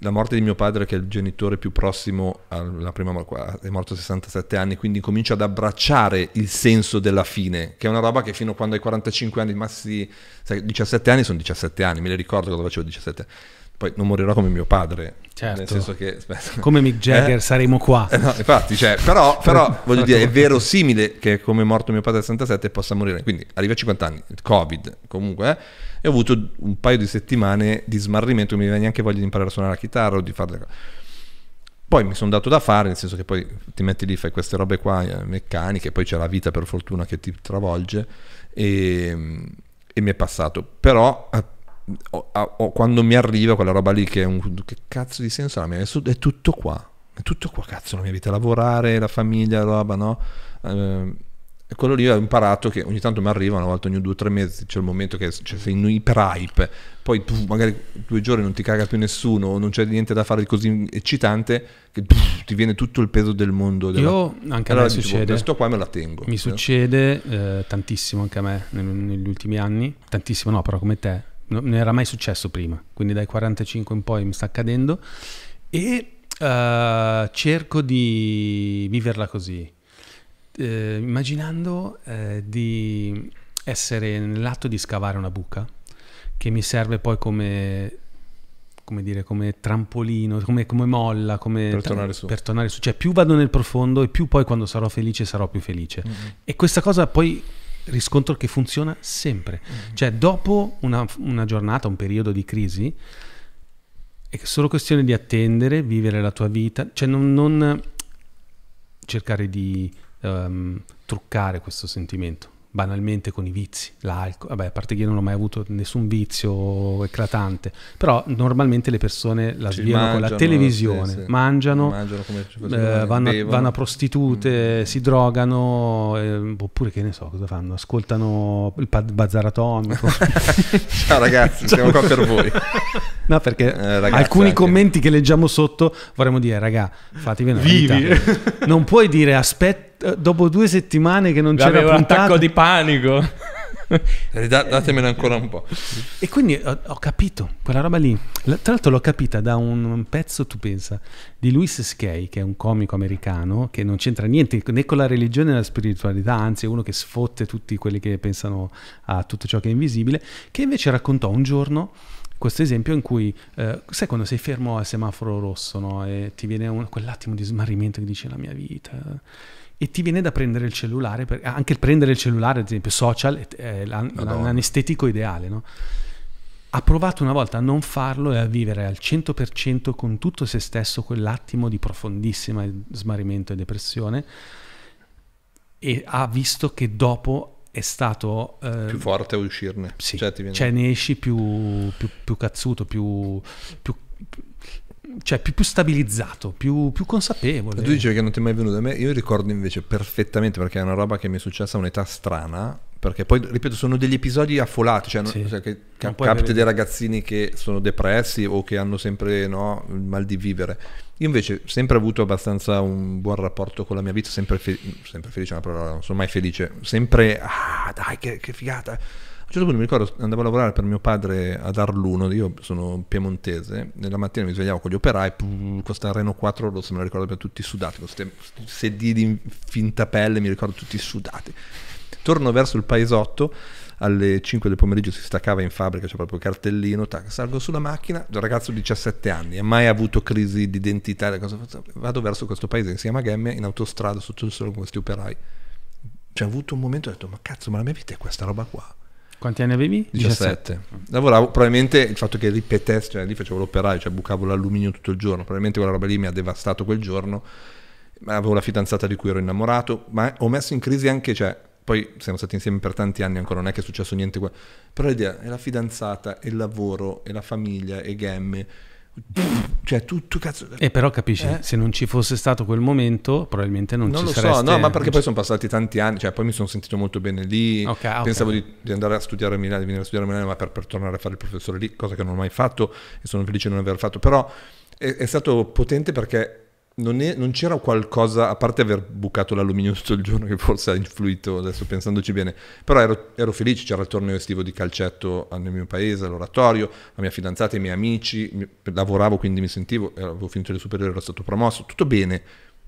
la morte di mio padre, che è il genitore più prossimo alla prima morte, è morto a 67 anni, quindi comincio ad abbracciare il senso della fine, che è una roba che fino a quando hai 45 anni, massi, sai, 17 anni sono 17 anni, me le ricordo quando facevo 17 anni poi non morirò come mio padre. Certo. Nel senso che... Come Mick Jagger eh? saremo qua. Eh, no, infatti, cioè, però, però voglio dire, è verosimile che come è morto mio padre a 67 possa morire. Quindi arriva a 50 anni, il Covid comunque, eh, e ho avuto un paio di settimane di smarrimento, non mi veniva neanche voglia di imparare a suonare la chitarra o di fare... cose. Poi mi sono dato da fare, nel senso che poi ti metti lì, fai queste robe qua eh, meccaniche, poi c'è la vita per fortuna che ti travolge e, ehm, e mi è passato. Però o, o quando mi arriva quella roba lì che un che cazzo di senso la mia è tutto qua è tutto qua cazzo la mia vita lavorare la famiglia la roba no eh, e quello lì ho imparato che ogni tanto mi arriva una volta ogni due o tre mesi c'è il momento che cioè, sei in iper hype poi puff, magari due giorni non ti caga più nessuno non c'è niente da fare di così eccitante che puff, ti viene tutto il peso del mondo della... io anche allora a me dico, succede questo qua me la tengo mi succede eh, tantissimo anche a me neg- negli ultimi anni tantissimo no però come te non era mai successo prima, quindi dai 45 in poi mi sta accadendo e uh, cerco di viverla così, eh, immaginando eh, di essere nell'atto di scavare una buca che mi serve poi come come dire, come trampolino, come, come molla, come per tornare su. Per tornare su. Cioè, più vado nel profondo e più poi quando sarò felice sarò più felice. Mm-hmm. E questa cosa poi riscontro che funziona sempre. Mm. Cioè, dopo una, una, giornata, un periodo di crisi, è solo questione di attendere, vivere la tua vita, cioè non, non cercare di um, truccare questo sentimento banalmente con i vizi, l'alcol, vabbè, a parte che io non ho mai avuto nessun vizio eclatante, però normalmente le persone la sviano con la televisione, sì, sì. mangiano, mangiano eh, vanno, a, vanno, a, prostitute, mm. si drogano, eh, oppure che ne so cosa fanno, ascoltano il bazar atomico. Ciao ragazzi, siamo qua per voi. No, perché eh, alcuni anche. commenti che leggiamo sotto vorremmo dire, raga, fatevi una Vivi. Vita. Non puoi dire aspetta eh, dopo due settimane che non c'era un attacco di panico. Datemene ancora un po'. E quindi eh, ho, ho capito quella roba lì. tra l'altro l'ho capita da un, un, pezzo, tu pensa, di Louis Skay, che è un comico americano che non c'entra niente né con la religione né la spiritualità, anzi è uno che sfotte tutti quelli che pensano a tutto ciò che è invisibile, che invece raccontò un giorno questo esempio in cui, eh, sai quando sei fermo al semaforo rosso no? e ti viene un, quell'attimo di smarrimento che dice la mia vita e ti viene da prendere il cellulare, per, anche il prendere il cellulare, ad esempio social, è l'anestetico ideale, no? Ha provato una volta a non farlo e a vivere al 100% con tutto se stesso quell'attimo di profondissima smarrimento e depressione e ha visto che dopo è stato... Eh, più forte a uscirne. Sì, cioè, viene... cioè ne esci più, più, più cazzuto, più, più cioè, più, più stabilizzato, più, più, consapevole. Tu dicevi che non ti è mai venuto da me, io ricordo invece perfettamente perché è una roba che mi è successa a un'età strana, perché poi, ripeto, sono degli episodi affolati, cioè, sì. cioè che non cap- capita dei ragazzini che sono depressi o che hanno sempre no, mal di vivere. Io invece ho sempre avuto abbastanza un buon rapporto con la mia vita, sempre, fe- sempre felice, ma però non sono mai felice, sempre, ah dai che, che figata certo punto mi ricordo andavo a lavorare per mio padre ad Arluno, io sono piemontese, nella mattina mi svegliavo con gli operai, pff, questa Reno 4 rossa me la ricordo per tutti sudati, con questi sedili in finta pelle mi ricordo tutti sudati. Torno verso il paesotto, alle 5 del pomeriggio si staccava in fabbrica, c'è proprio il cartellino, tac, salgo sulla macchina, un ragazzo di 17 anni, ha mai avuto crisi di identità, vado verso questo paese insieme a chiama Gemme, in autostrada, sotto il sole con questi operai. C'è avuto un momento e ho detto, ma cazzo, ma la mia vita è questa roba qua. Quanti anni avevi? 17. 17. Lavoravo, probabilmente il fatto che ripetessi, cioè lì facevo l'operaio, cioè bucavo l'alluminio tutto il giorno, probabilmente quella roba lì mi ha devastato quel giorno, ma avevo la fidanzata di cui ero innamorato, ma ho messo in crisi anche, cioè, poi siamo stati insieme per tanti anni ancora, non è che è successo niente qua, però l'idea è la fidanzata, è il lavoro, è la famiglia, è game cioè tutto cazzo e però capisci eh? se non ci fosse stato quel momento probabilmente non, non ci sareste stato lo no ma perché poi sono passati tanti anni cioè poi mi sono sentito molto bene lì okay, ah, pensavo okay. Di, di, andare a studiare a Milano di venire a studiare a Milano ma per, per, tornare a fare il professore lì cosa che non ho mai fatto e sono felice di non aver fatto però è, è stato potente perché non, è, non, c'era qualcosa, a parte aver bucato l'alluminio tutto il giorno che forse ha influito, adesso pensandoci bene, però ero, ero, felice, c'era il torneo estivo di calcetto nel mio paese, all'oratorio, la mia fidanzata, i miei amici, lavoravo quindi mi sentivo, eh, avevo finito le superiori, ero stato promosso, tutto bene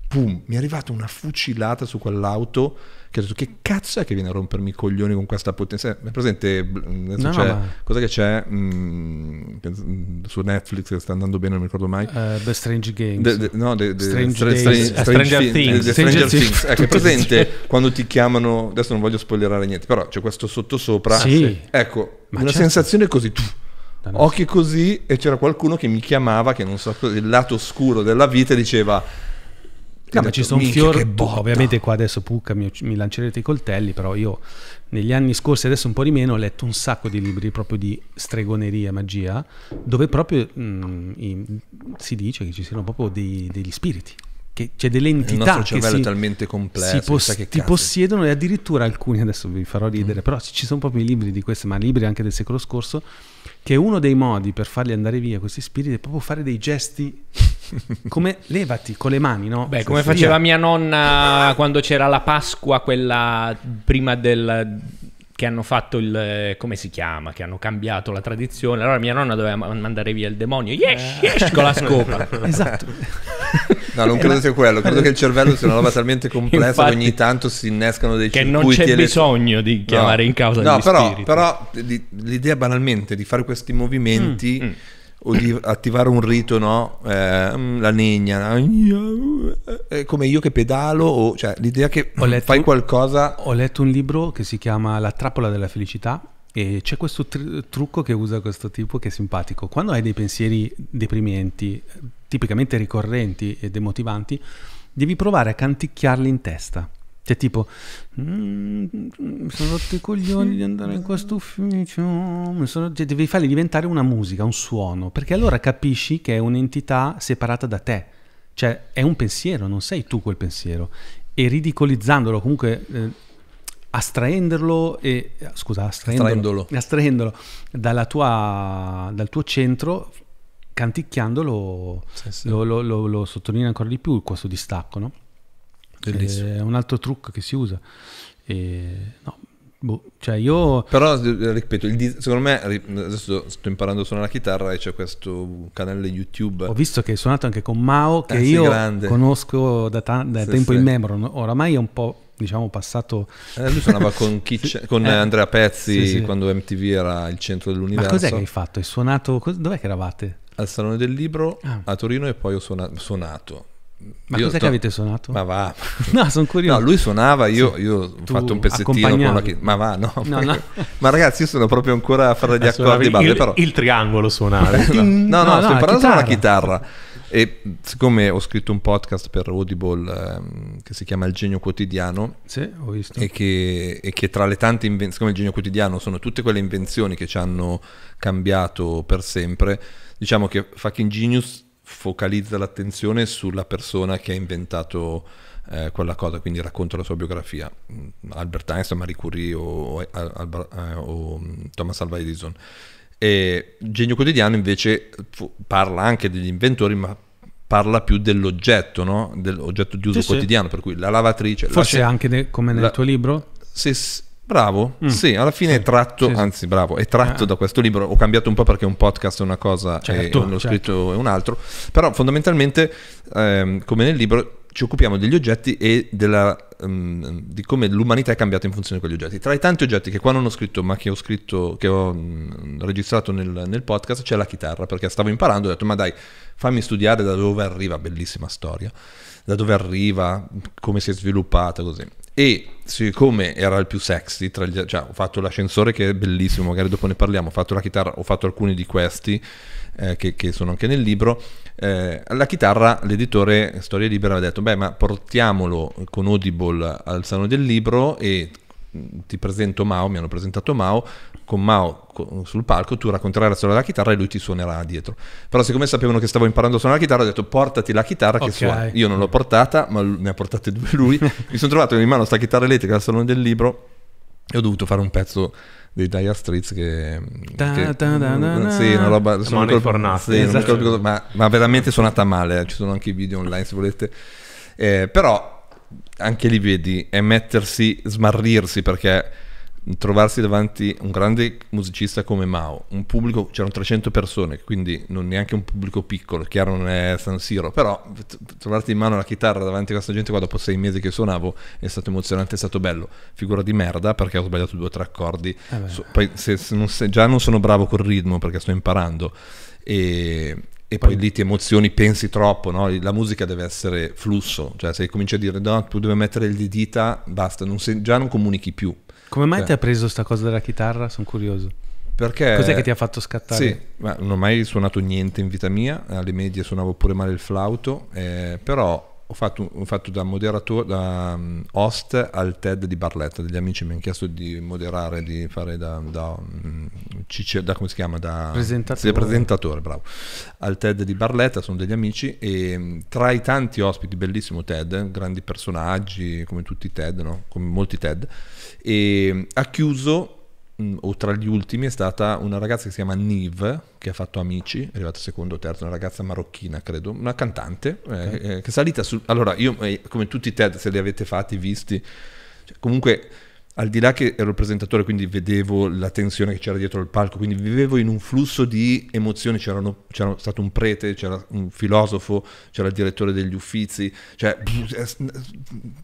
pum, mi è arrivata una fucilata su quell'auto che ho detto che cazzo è che viene a rompermi i coglioni con questa potenza è presente no, c'è, ma... cosa che c'è mh, mm, mm, su Netflix che sta andando bene non mi ricordo mai uh, The Strange Games the, the, no the, the strange, strange, strange, uh, stranger Things, things. The Stranger, stranger Things, ecco, è che è presente quando ti chiamano adesso non voglio spoilerare niente però c'è questo sottosopra sì. ecco ma una certo. sensazione così tuff, Occhi così e c'era qualcuno che mi chiamava, che non so, il lato oscuro della vita, diceva No, ma ci sono fior... Boh, ovviamente qua adesso Pucca mi, mi, lancerete i coltelli, però io negli anni scorsi, adesso un po' di meno, ho letto un sacco di libri proprio di stregoneria, e magia, dove proprio mh, mm, i, si dice che ci siano proprio dei, degli spiriti. Che c'è delle entità che si, talmente complesso, si pos- che ti possiedono e addirittura alcuni, adesso vi farò ridere, mm. però ci sono proprio i libri di questi, ma libri anche del secolo scorso, che uno dei modi per farli andare via questi spiriti è proprio fare dei gesti come levati con le mani, no? Beh, come faceva mia nonna quando c'era la Pasqua, quella prima del che hanno fatto il come si chiama, che hanno cambiato la tradizione. Allora mia nonna doveva mandare via il demonio, yes, eh. yes, con la scopa. esatto. No, non eh, credo sia quello, credo che il cervello sia una roba talmente complessa Infatti, che ogni tanto si innescano dei che circuiti. Che non c'è bisogno di chiamare no. in causa No, però, però di, l'idea banalmente di fare questi movimenti... Mm, mm o di attivare un rito, no? Eh, mm, la legna, eh, eh, come io che pedalo, o, cioè l'idea che letto, fai qualcosa. Ho letto un libro che si chiama La trappola della felicità e c'è questo tr- trucco che usa questo tipo che è simpatico. Quando hai dei pensieri deprimenti, tipicamente ricorrenti e demotivanti, devi provare a canticchiarli in testa. Cioè tipo, mi mm, mm, sono rotto i coglioni di andare in questo ufficio, mm, sono... cioè, devi farli diventare una musica, un suono, perché allora capisci che è un'entità separata da te. Cioè è un pensiero, non sei tu quel pensiero. E ridicolizzandolo, comunque... Eh, astraendolo e, scusa, astraendolo, astraendolo dalla tua, dal tuo centro canticchiandolo sì, sì. Lo, lo, lo, lo, sottolinea ancora di più questo distacco no? Eh, è un altro trucco che si usa e, no, boh, cioè io... però eh, ripeto dis- secondo me adesso sto imparando a suonare la chitarra e c'è questo canale YouTube ho visto che hai suonato anche con Mao che eh, io grande. conosco da, ta- da sì, tempo in memoria oramai è un po' diciamo passato eh, lui suonava con, Kitch- con eh, Andrea Pezzi sì, sì. quando MTV era il centro dell'universo ma cos'è che hai fatto? hai suonato dov'è che eravate? al Salone del Libro ah. a Torino e poi ho suona- suonato ma io cos'è to- che avete suonato? Ma va. No, sono curioso. No, lui suonava, io, sì. io ho tu fatto un pezzettino con una chitarra. Ma va, no. no, perché... no. ma ragazzi, io sono proprio ancora a fare degli accordi. Il, base, però. il triangolo suonare. no, no, no, no sto imparando solo la chitarra. E siccome ho scritto un podcast per Audible ehm, che si chiama Il genio quotidiano, sì, ho visto. E che, e che tra le tante invenzioni, siccome il genio quotidiano sono tutte quelle invenzioni che ci hanno cambiato per sempre, diciamo che Fucking Genius focalizza l'attenzione sulla persona che ha inventato eh, quella cosa, quindi racconta la sua biografia, mm, Albert Einstein, Marie Curie o, o, eh, eh, o, o mm, Thomas Alva Edison. E Genio Quotidiano invece parla anche degli inventori, ma parla più dell'oggetto, no? dell'oggetto di uso sì, quotidiano, sì. per cui la lavatrice... Forse la, anche de, come nel la, tuo libro? Sì, bravo, mm. sì, alla fine sì, è tratto, anzi bravo, è tratto eh. da questo libro, ho cambiato un po' perché un podcast è una cosa certo, e uno certo. scritto è un altro, però fondamentalmente ehm, come nel libro ci occupiamo degli oggetti e della, um, di come l'umanità è cambiata in funzione di quegli oggetti. Tra i tanti oggetti che qua non ho scritto, ma che ho, scritto, che ho um, registrato nel, nel, podcast, c'è la chitarra, perché stavo imparando e ho detto, ma dai, fammi studiare da dove arriva, bellissima storia, da dove arriva, come si è sviluppata, così. E siccome era il più sexy, tra gli, cioè, ho fatto l'ascensore che è bellissimo, magari dopo ne parliamo, ho fatto la chitarra, ho fatto alcuni di questi, eh, che, che sono anche nel libro, eh, alla chitarra l'editore Storia Libera ha detto, beh ma portiamolo con Audible al Salone del Libro e ti presento Mao, mi hanno presentato Mao, con Mao sul palco tu racconterai la storia della chitarra e lui ti suonerà dietro. Però siccome sapevano che stavo imparando a suonare la chitarra, ho detto portati la chitarra okay. che suona. Io non l'ho portata, ma ne ha portate due lui. mi sono trovato in mano sta chitarra elettrica al Salone del Libro e ho dovuto fare un pezzo dei Dire Streets che... Da, che da, da, da, sì, una roba... Sono colpo, fornati, sì, esatto. colpo, ma, ma, veramente suonata male, eh. ci sono anche i video online se volete. Eh, però anche lì vedi, è mettersi, smarrirsi perché trovarsi davanti un grande musicista come Mao, un pubblico, c'erano 300 persone, quindi non neanche un pubblico piccolo, chiaro non è San Siro, però trovarti in mano la chitarra davanti a questa gente qua dopo sei mesi che suonavo è stato emozionante, è stato bello, figura di merda perché ho sbagliato due o tre accordi, eh so, poi se, se non, se, già non sono bravo col ritmo perché sto imparando e, e poi lì ti emozioni, pensi troppo, no? la musica deve essere flusso, cioè se cominci a dire no, tu devi mettere le dita, basta, non se, già non comunichi più, come mai cioè. ti ha preso sta cosa della chitarra? Sono curioso. Perché... Cos'è che ti ha fatto scattare? Sì, ma non ho mai suonato niente in vita mia, alle medie suonavo pure male il flauto, eh, però ho fatto, ho fatto da, da mm, host al TED di Barletta, degli amici mi hanno chiesto di moderare, di fare da, da, mm, da come si chiama? Da presentatore. presentatore, bravo. Al TED di Barletta, sono degli amici e mm, tra i tanti ospiti, bellissimo TED, grandi personaggi come tutti i TED, no? come molti TED, e ha chiuso Mm, o tra gli ultimi è stata una ragazza che si chiama Nive, che ha fatto Amici, è arrivata secondo o terzo, una ragazza marocchina, credo, una cantante, eh, okay. eh, che è salita su... Allora, io, eh, come tutti i TED, se li avete fatti, visti, cioè, comunque al di là che ero il presentatore, quindi vedevo la tensione che c'era dietro il palco, quindi vivevo in un flusso di emozioni, c'erano, c'era stato un prete, c'era un filosofo, c'era il direttore degli uffizi, cioè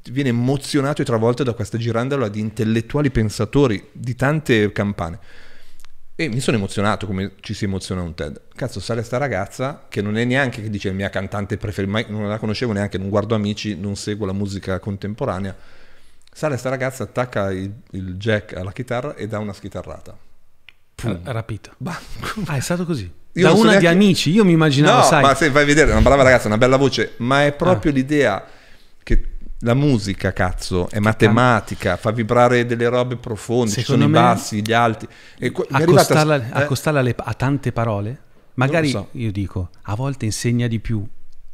viene emozionato e travolto da questa girandola di intellettuali pensatori di tante campane. E mi sono emozionato come ci si emoziona un TED. Cazzo, sale sta ragazza che non è neanche che dice mia cantante preferita, non la conoscevo neanche, non guardo amici, non seguo la musica contemporanea Sale sta ragazza, attacca il, il jack alla chitarra e dà una schitarrata. Rapita. Ah, è stato così. Io da una neanche... di amici, io mi immaginavo, no, sai. Ma se vai a vedere, è una brava ragazza, una bella voce, ma è proprio ah. l'idea che la musica, cazzo, è matematica, fa vibrare delle robe profonde, Secondo ci sono i bassi, gli alti. E qu- accostarla, arrivata, eh? accostarla alle, a tante parole? Magari so. io dico, a volte insegna di più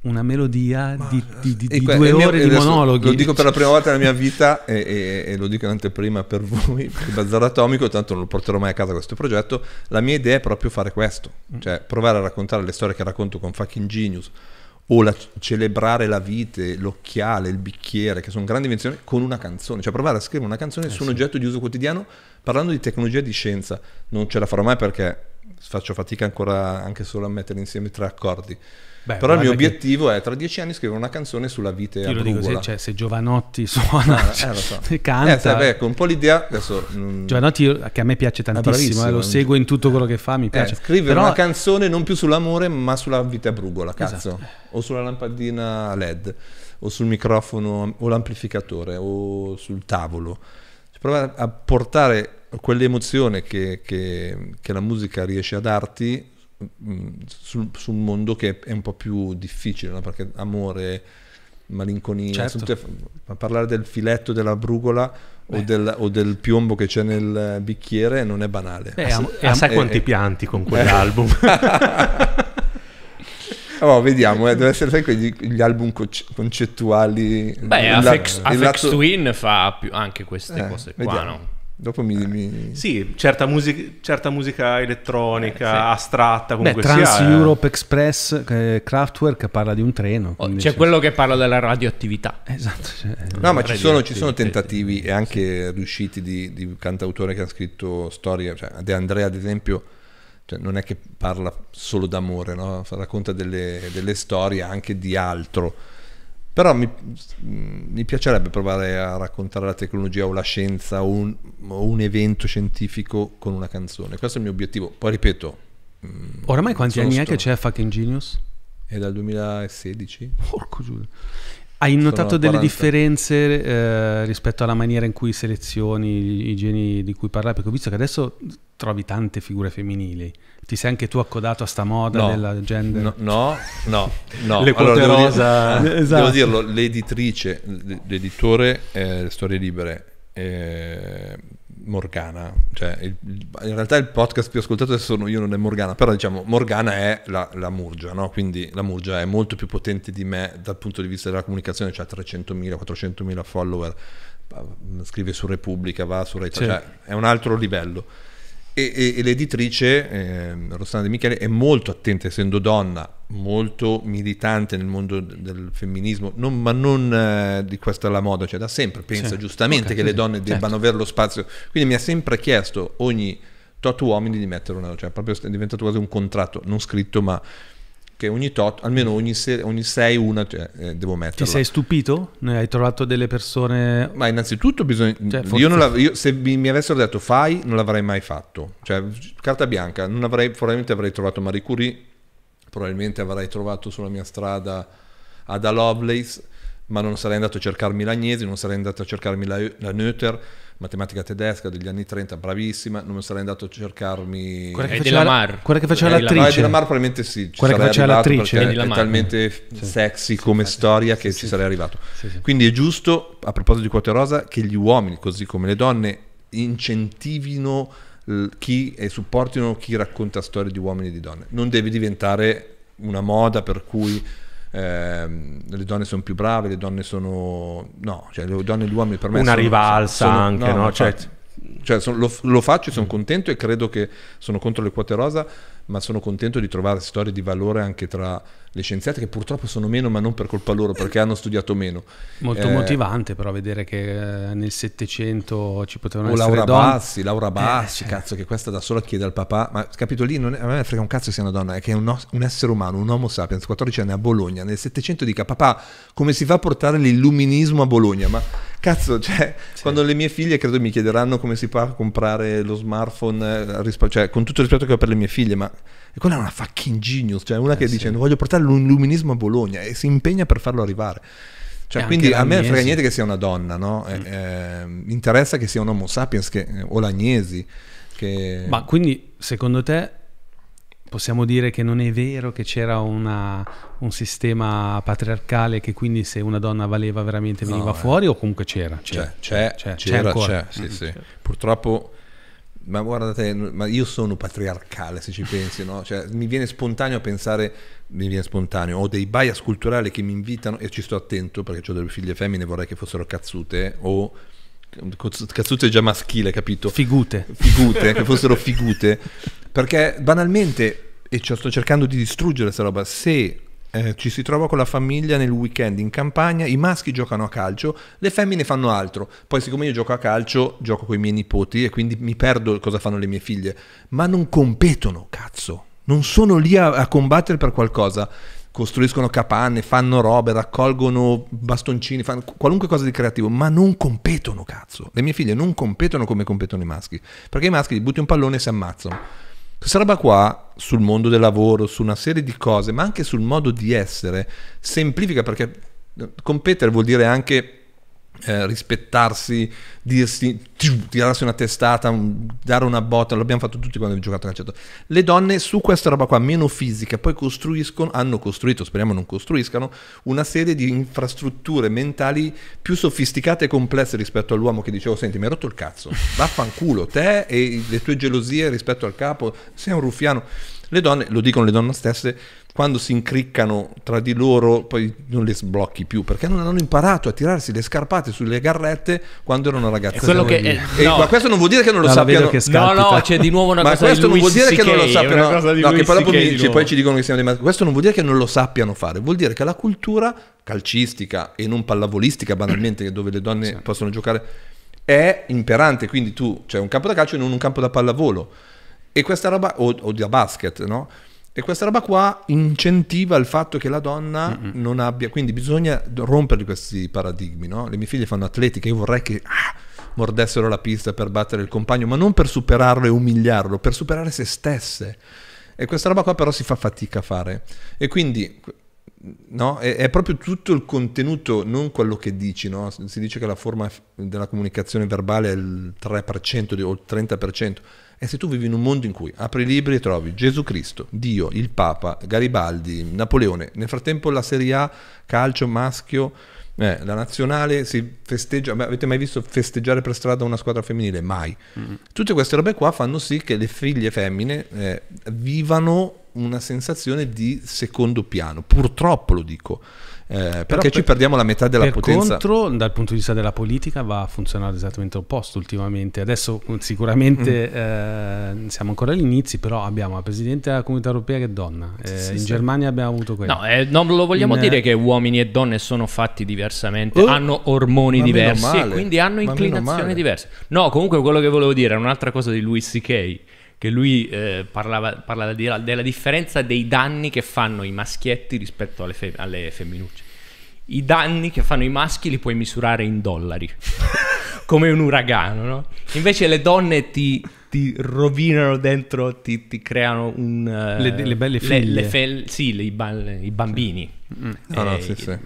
una melodia Ma, di, di, di, di que- due mio, ore di monologhi. Lo dico per la prima volta nella mia vita e, e, e lo dico in anteprima per voi, per Bazar Atomico, tanto non lo porterò mai a casa questo progetto, la mia idea è proprio fare questo, mm. cioè provare a raccontare le storie che racconto con Fucking Genius o la, celebrare la vite, l'occhiale, il bicchiere, che sono grandi invenzioni, con una canzone, cioè provare a scrivere una canzone eh su sì. un oggetto di uso quotidiano parlando di tecnologia e di scienza. Non ce la farò mai perché faccio fatica ancora anche solo a mettere insieme tre accordi Beh, Però il mio obiettivo che... è tra dieci anni scrivere una canzone sulla vite Io lo dico, cioè, se Giovanotti suona, ah, eh, eh, so. canta... Eh, con ecco, un po' l'idea... Adesso, mh... Mm, Giovanotti, che a me piace ah, tantissimo, eh, lo seguo in tutto quello che fa, mi eh, piace. scrivere Però... una canzone non più sull'amore, ma sulla vite a brugola, cazzo. Esatto. O sulla lampadina LED, o sul microfono, o l'amplificatore, o sul tavolo. Cioè, prova a portare quell'emozione che, che, che la musica riesce a darti Mm, sul, sul, mondo che è un po' più difficile, no? perché amore, malinconia, certo. tutte, parlare del filetto della brugola o del, o del, piombo che c'è nel bicchiere non è banale. Beh, sai eh, quanti è, eh. pianti con quell'album? Oh, vediamo, eh, deve essere sai, quegli, gli album co- concettuali. Beh, Affex, lato... Twin fa anche queste eh, cose qua, vediamo. no? Dopo mi, eh, mi... Sì, certa, musica, certa musica elettronica, eh, sì. astratta, comunque Beh, Trans sia, Europe eh. Express, eh, Kraftwerk parla di un treno. Oh, c'è cioè... quello che parla della radioattività. Esatto. Cioè, eh, no, ma ci sono, ci sono, tentativi e anche sì. riusciti di, di cantautore che ha scritto storie, cioè De Andrea ad esempio, cioè, non è che parla solo d'amore, no? racconta delle, delle storie anche di altro però mi, mm, mi, piacerebbe provare a raccontare la tecnologia o la scienza o un, o un, evento scientifico con una canzone. Questo è il mio obiettivo. Poi ripeto... Mm, Oramai quanti anni è che c'è Fucking Genius? È dal 2016. Porco giuro. Hai notato delle differenze eh, rispetto alla maniera in cui selezioni i geni di cui parlare? Perché ho visto che adesso trovi tante figure femminili. Ti sei anche tu accodato a sta moda no, della gender? No, no, no. no. Le allora, devo, rosa... dire, esatto. devo dirlo, l'editrice, l'editore eh, Storie Libere, eh, Morgana, cioè il, in realtà il podcast più ascoltato sono io, non è Morgana, però diciamo Morgana è la, la Murgia, no? quindi la Murgia è molto più potente di me dal punto di vista della comunicazione, cioè 300.000, 400.000 follower, scrive su Repubblica, va su Rete, sì. cioè è un altro livello e, e, e l'editrice, eh, Rossana De Michele, è molto attenta, essendo donna, molto militante nel mondo del femminismo, non, ma non eh, di questa la moda, cioè da sempre pensa certo. giustamente okay, che le donne certo. debbano avere lo spazio. Quindi mi ha sempre chiesto ogni tot uomini di mettere una, cioè proprio è diventato quasi un contratto, non scritto, ma che ogni tot, almeno ogni, se, ogni sei una cioè, eh, devo metterla. Ti sei stupito? Ne hai trovato delle persone... Ma innanzitutto bisogna... Cioè, forse... io, io se mi, mi, avessero detto fai, non l'avrei mai fatto. Cioè, carta bianca, non avrei, probabilmente avrei trovato Marie Curie, probabilmente avrei trovato sulla mia strada Ada Lovelace, ma non sarei andato a cercarmi l'Agnesi, non sarei andato a cercarmi la, la Noether, matematica tedesca degli anni 30, bravissima, non mi sarei andato a cercarmi... Quella che faceva, Lamar. Quella che faceva Eddie l'attrice. No, probabilmente sì, ci quella che faceva l'attrice. è talmente sì. sexy come sì, storia sì, che ci sarei arrivato. Quindi è giusto, a proposito di Quote Rosa, che gli uomini, così come le donne, incentivino chi e supportino chi racconta storie di uomini e di donne. Non deve diventare una moda per cui eh, le donne sono più brave, le donne sono... no, cioè le donne e gli uomini per me... Una sono, rivalsa sono, anche, no? no? Cioè, cioè sono, lo, lo, faccio e sono contento e credo che sono contro le quote rosa, ma sono contento di trovare storie di valore anche tra le scienziate che purtroppo sono meno, ma non per colpa loro, perché hanno studiato meno. Molto eh, motivante però vedere che eh, nel Settecento ci potevano o essere Laura donne. Bassi, Laura eh. Bassi, eh, cazzo, che questa da sola chiede al papà, ma capito lì, non è, a me frega un cazzo sia una donna, è che è un, un, essere umano, un homo sapiens, 14 anni a Bologna, nel Settecento dica papà come si fa a portare l'illuminismo a Bologna, ma cazzo, cioè, sì. quando le mie figlie credo mi chiederanno come si fa a comprare lo smartphone, eh, cioè con tutto il rispetto che ho per le mie figlie, ma quella è una fucking genius, cioè una eh, che sì. dice voglio portare l'illuminismo a Bologna e si impegna per farlo arrivare. Cioè, quindi a me non frega niente che sia una donna, no? Mm. Eh, ehm, mi interessa che sia un homo sapiens che, o l'agnesi. Che... Ma quindi secondo te possiamo dire che non è vero che c'era una, un sistema patriarcale che quindi se una donna valeva veramente veniva no, eh. fuori eh. o comunque c'era? Cioè, c'è, c'è, c'è, c'è, c'è, c'è, c'è, c'è, c'è, c'è, c'è, ma guardate, ma io sono patriarcale se ci pensi, no? Cioè, mi viene spontaneo a pensare, mi viene spontaneo, ho dei bias culturali che mi invitano e ci sto attento perché ho delle figlie femmine e vorrei che fossero cazzute o cazzute già maschile, capito? Figute. Figute, che fossero figute. Perché banalmente, e sto cercando di distruggere questa roba, se eh, ci si trova con la famiglia nel weekend in campagna, i maschi giocano a calcio, le femmine fanno altro. Poi siccome io gioco a calcio, gioco con i miei nipoti e quindi mi perdo cosa fanno le mie figlie. Ma non competono, cazzo. Non sono lì a, a combattere per qualcosa. Costruiscono capanne, fanno robe, raccolgono bastoncini, fanno qualunque cosa di creativo, ma non competono, cazzo. Le mie figlie non competono come competono i maschi. Perché i maschi gli butti un pallone e si ammazzano questa roba qua sul mondo del lavoro, su una serie di cose, ma anche sul modo di essere, semplifica perché eh, competere vuol dire anche eh, rispettarsi, dirsi, tirarsi una testata, un, dare una botta, l'abbiamo fatto tutti quando abbiamo giocato a calcetto. Le donne su questa roba qua, meno fisica, poi costruiscono, hanno costruito, speriamo non costruiscano, una serie di infrastrutture mentali più sofisticate e complesse rispetto all'uomo che dicevo, senti mi hai rotto il cazzo, vaffanculo, te e le tue gelosie rispetto al capo, sei un ruffiano. Le donne, lo dicono le donne stesse, quando si incriccano tra di loro poi non le sblocchi più perché non hanno imparato a tirarsi le scarpate sulle garrette quando erano ragazzi. No. Ma questo non vuol dire che non lo no, sappiano. no, no, c'è di nuovo una ma cosa questo non vuol dire che non lo sappiano. No, che poi, dopo mi, ci, poi ci dicono che siamo dei maschili. Questo non vuol dire che non lo sappiano fare, vuol dire che la cultura calcistica e non pallavolistica banalmente dove le donne sì. possono giocare è imperante, quindi tu c'è cioè un campo da calcio e non un campo da pallavolo. E questa roba o, o da basket, no? E questa roba qua incentiva il fatto che la donna Mm-mm. non abbia, quindi bisogna rompere questi paradigmi, no? Le mie figlie fanno atletica, io vorrei che ah, mordessero la pista per battere il compagno, ma non per superarlo e umiliarlo, per superare se stesse. E questa roba qua però si fa fatica a fare. E quindi no? È, è, proprio tutto il contenuto, non quello che dici, no? Si dice che la forma della comunicazione verbale è il 3% o il 30%. E se tu vivi in un mondo in cui apri i libri e trovi Gesù Cristo, Dio, il Papa, Garibaldi, Napoleone, nel frattempo la Serie A, calcio maschio, eh, la nazionale si festeggia, avete mai visto festeggiare per strada una squadra femminile? Mai. Mm-hmm. Tutte queste robe qua fanno sì che le figlie femmine eh, vivano una sensazione di secondo piano, purtroppo lo dico. Eh, perché per, ci perdiamo la metà della per potenza. contro, dal punto di vista della politica, va a funzionare esattamente l'opposto ultimamente. Adesso mm, sicuramente mm. eh, siamo ancora agli inizi, però abbiamo la Presidente della Comunità Europea che è donna. Sì, eh, sì, in sì. Germania abbiamo avuto questo. No, eh, non lo vogliamo in, dire eh, che uomini e donne sono fatti diversamente, oh, hanno ormoni diversi, male, quindi hanno inclinazioni diverse. No, comunque quello che volevo dire è un'altra cosa di Louis C.K., che lui eh, parlava, parla della, della differenza dei danni che fanno i maschietti rispetto alle, fem- alle femminucce i danni che fanno i maschi li puoi misurare in dollari, come un uragano, no? Invece le donne ti, ti rovinano dentro, ti, ti creano un... Uh, le, le, belle figlie. Le, le fel- sì, le, i, ba- i, bambini. Sì. Mm. mm. Ah, eh, no, sì, sì.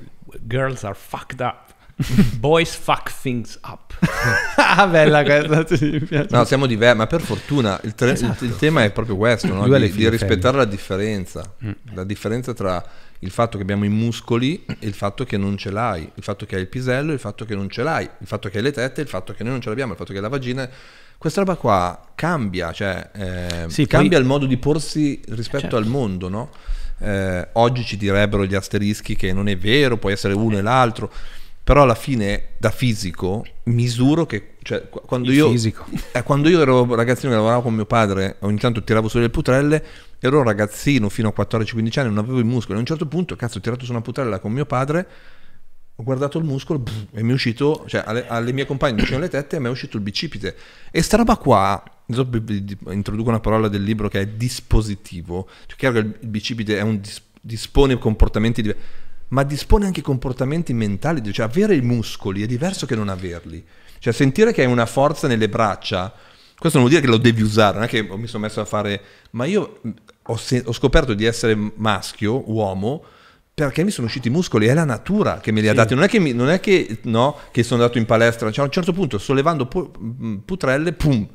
Girls are fucked up. Boys fuck things up. ah, bella questa, sì, mi piace. No, siamo diversi, ma per fortuna il, tre- esatto. il, tema è proprio questo, no? di, di rispettare la differenza, mm. la differenza tra il fatto che abbiamo i muscoli e il fatto che non ce l'hai, il fatto che hai il pisello e il fatto che non ce l'hai, il fatto che hai le tette e il fatto che noi non ce l'abbiamo, il fatto che hai la vagina questa roba qua cambia, cioè, eh, sì, cambia poi... il modo di porsi rispetto certo. al mondo, no? eh, oggi ci direbbero gli asterischi che non è vero, può essere uno e l'altro però alla fine da fisico misuro che cioè, quando, io, eh, quando, io, ero ragazzino che lavoravo con mio padre ogni tanto tiravo su sulle putrelle ero un ragazzino fino a 14-15 anni non avevo i muscoli a un certo punto cazzo ho tirato su una putrella con mio padre ho guardato il muscolo pff, e mi è uscito cioè alle, alle mie compagne vicino le tette e mi è uscito il bicipite e sta roba qua introduco una parola del libro che è dispositivo cioè chiaro che il bicipite un, dispone comportamenti diversi ma dispone anche comportamenti mentali, cioè avere i muscoli è diverso che non averli, cioè sentire che hai una forza nelle braccia, questo non vuol dire che lo devi usare, non è che mi sono messo a fare, ma io mm, ho, se- ho scoperto di essere maschio, uomo, perché mi sono usciti i muscoli, è la natura che me li ha dati, non è che, mi, non è che, no, che sono andato in palestra, cioè a un certo punto sollevando pu- mm, putrelle, pum,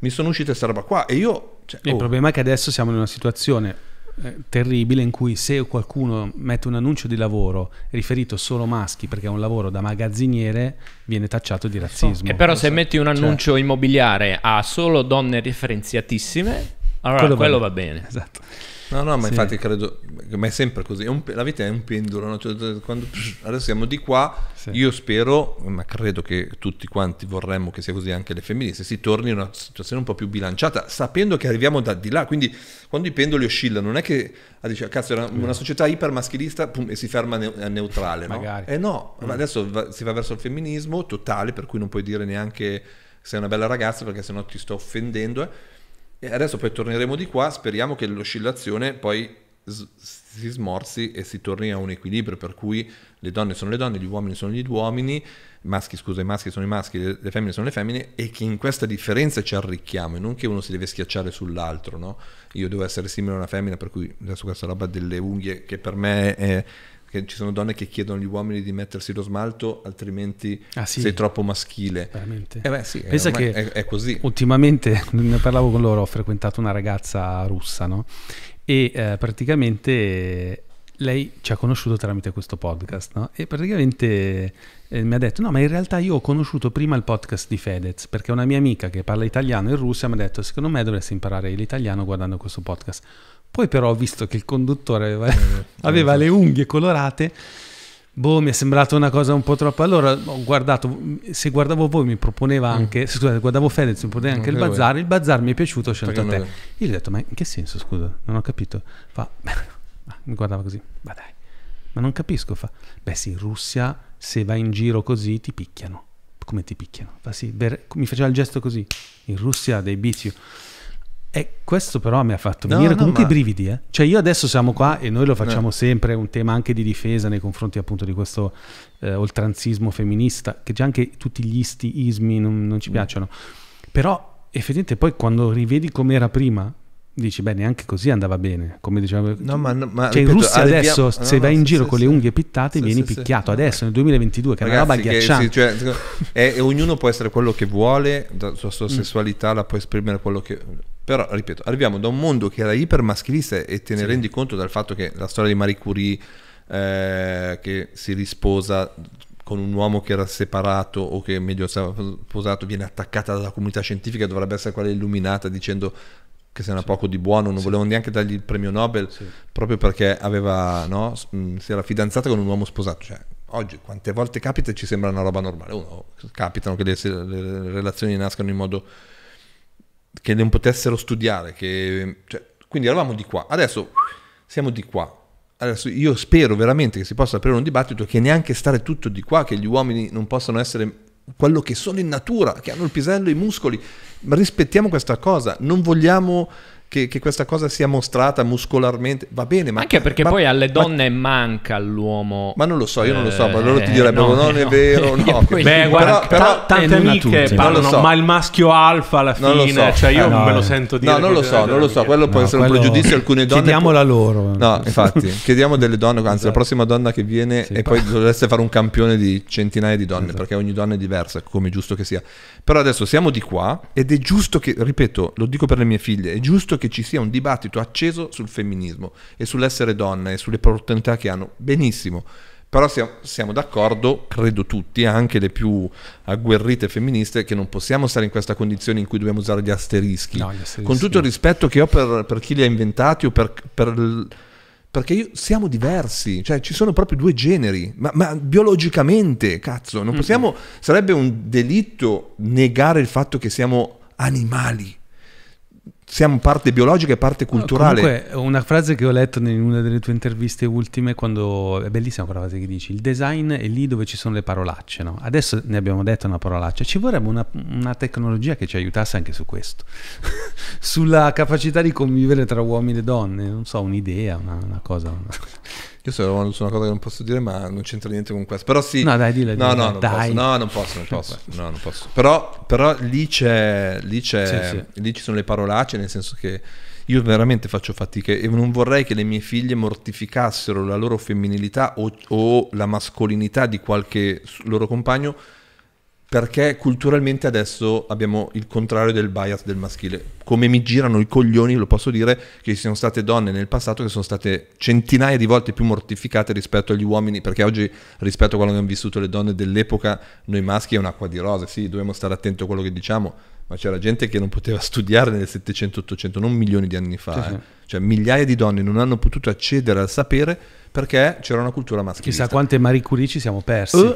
mi sono uscita questa roba qua e io... Cioè, oh. Il problema è che adesso siamo in una situazione eh, terribile in cui se qualcuno mette un annuncio di lavoro riferito solo maschi perché è un lavoro da magazziniere viene tacciato di razzismo. E però se so. metti un cioè annuncio cioè... immobiliare a solo donne referenziatissime, allora quello, quello va bene. Va bene. Esatto. No, no, ma sì. infatti credo, ma è sempre così, è un, la vita è un pendolo, no? cioè, cioè quando, adesso siamo di qua, sì. io spero, ma credo che tutti quanti vorremmo che sia così anche le femministe, si torni in una situazione un po' più bilanciata, sapendo che arriviamo da di là, quindi quando i pendoli oscillano, non è che ah, dice, ah, cazzo, era una società ipermaschilista pum, e si ferma ne- a neutrale, no? Magari. Eh no, mm. adesso va, si va verso il femminismo totale, per cui non puoi dire neanche sei una bella ragazza perché sennò ti sto offendendo. Eh? E adesso poi torneremo di qua, speriamo che l'oscillazione poi si smorzi e si torni a un equilibrio per cui le donne sono le donne, gli uomini sono gli uomini, i maschi scusa, i maschi sono i maschi, le, femmine sono le femmine e che in questa differenza ci arricchiamo e non che uno si deve schiacciare sull'altro, no? Io devo essere simile a una femmina per cui adesso questa roba delle unghie che per me è che ci sono donne che chiedono agli uomini di mettersi lo smalto, altrimenti ah, sì. sei troppo maschile. Veramente. Eh beh, sì, Pensa che è, è, così. Ultimamente ne parlavo con loro, ho frequentato una ragazza russa, no? E eh, praticamente lei ci ha conosciuto tramite questo podcast, no? E praticamente eh, mi ha detto: No, ma in realtà io ho conosciuto prima il podcast di Fedez, perché una mia amica che parla italiano e russa mi ha detto: Secondo me dovresti imparare l'italiano guardando questo podcast. Poi però ho visto che il conduttore aveva, eh, aveva le esatto. unghie colorate. Boh, mi è sembrata una cosa un po' troppo. Allora ho guardato, se guardavo voi mi proponeva mm. anche, mm. scusate, guardavo Fedez, mi proponeva anche non il bazar, il bazar mi è piaciuto, ho scelto a te. Io gli ho detto, ma in che senso, scusa, non ho capito. Fa, mi guardava così, ma dai, ma non capisco. Fa, beh sì, in Russia se vai in giro così ti picchiano. Come ti picchiano? Fa, sì, mi faceva il gesto così, in Russia dei bici. E questo però mi ha fatto venire no, no, comunque ma... i brividi. Eh? Cioè io adesso siamo qua e noi lo eh. facciamo no. sempre, è un tema anche di difesa nei confronti appunto di questo eh, oltranzismo femminista, che già anche tutti gli istiismi non, non ci mm. piacciono. Però effettivamente poi quando rivedi come era prima, dici beh neanche così andava bene. Come diceva... No, ma, ma, cioè ripeto, in Russia adesso via... se vai in sì, giro sì, con sì. le unghie pittate vieni picchiato. adesso nel 2022 che Ragazzi, è una roba agghiacciante. Cioè, è, ognuno può essere quello che vuole, la sua mm. sessualità mm. la può esprimere quello che però, ripeto, arriviamo da un mondo che era ipermaschilista e te ne sì. rendi conto dal fatto che la storia di Marie Curie eh, che si risposa con un uomo che era separato o che meglio stava sposato viene attaccata dalla comunità scientifica, dovrebbe essere quella illuminata dicendo che se ne ha sì. poco di buono, non sì. volevano neanche dargli il premio Nobel sì. proprio perché aveva, no, mm, si era fidanzata con un uomo sposato. Cioè, oggi quante volte capita e ci sembra una roba normale? Uno, capitano che le, le relazioni nascano in modo che non potessero studiare, che, cioè, quindi eravamo di qua, adesso siamo di qua. Adesso io spero veramente che si possa aprire un dibattito che neanche stare tutto di qua, che gli uomini non possano essere quello che sono in natura, che hanno il pisello, i muscoli. Ma rispettiamo questa cosa, non vogliamo che, che, questa cosa sia mostrata muscolarmente, va bene, ma... Anche perché ma, poi alle donne ma, manca l'uomo... Ma non lo so, io non lo so, ma loro ti eh, direbbero no, non no. è vero, no. Poi, Beh, guarda, però, però, tante amiche parlano, so. ma il maschio alfa alla fine, so. cioè io eh, no, me lo eh. sento dire... No, non lo so, non lo so, quello può essere quello... un pregiudizio, alcune donne... Chiediamola loro. Eh. No, infatti, chiediamo delle donne, anzi esatto. la prossima donna che viene sì, e poi dovreste fare un campione di centinaia di donne, esatto. perché ogni donna è diversa, come giusto che sia. Però adesso siamo di qua ed è giusto che, ripeto, lo dico per le mie figlie, è giusto che che ci sia un dibattito acceso sul femminismo e sull'essere donna e sulle opportunità che hanno. Benissimo. Però siamo, d'accordo, credo tutti, anche le più agguerrite femministe, che non possiamo stare in questa condizione in cui dobbiamo usare gli asterischi. No, gli asterischi. Con tutto il rispetto che ho per, per chi li ha inventati o per, per perché io, siamo diversi, cioè ci sono proprio due generi, ma, ma biologicamente, cazzo, non possiamo, mm-hmm. sarebbe un delitto negare il fatto che siamo animali siamo parte biologica e parte culturale. Comunque, una frase che ho letto in una delle tue interviste ultime, quando è bellissima quella frase che dici: il design è lì dove ci sono le parolacce. No? Adesso ne abbiamo detto una parolaccia, ci vorrebbe una, una tecnologia che ci aiutasse anche su questo, sulla capacità di convivere tra uomini e donne. Non so, un'idea, una, una cosa. Una... Io sono su una cosa che non posso dire, ma non c'entra niente con questo. Però sì. No, dai, dillo. No, no, non dai. No, non posso, non posso. No, non posso. Però, però lì c'è. Lì, c'è sì, sì. lì ci sono le parolacce, nel senso che io veramente faccio fatica e non vorrei che le mie figlie mortificassero la loro femminilità o, o la mascolinità di qualche loro compagno perché culturalmente adesso abbiamo il contrario del bias del maschile. Come mi girano i coglioni, lo posso dire, che ci siano state donne nel passato che sono state centinaia di volte più mortificate rispetto agli uomini, perché oggi rispetto a quello che hanno vissuto le donne dell'epoca, noi maschi è un'acqua di rose, sì, dobbiamo stare attenti a quello che diciamo, ma c'era gente che non poteva studiare nel 700-800, non milioni di anni fa, sì, eh. sì. cioè migliaia di donne non hanno potuto accedere al sapere perché c'era una cultura maschile. Chissà quante Marie Curie ci siamo persi. Uh.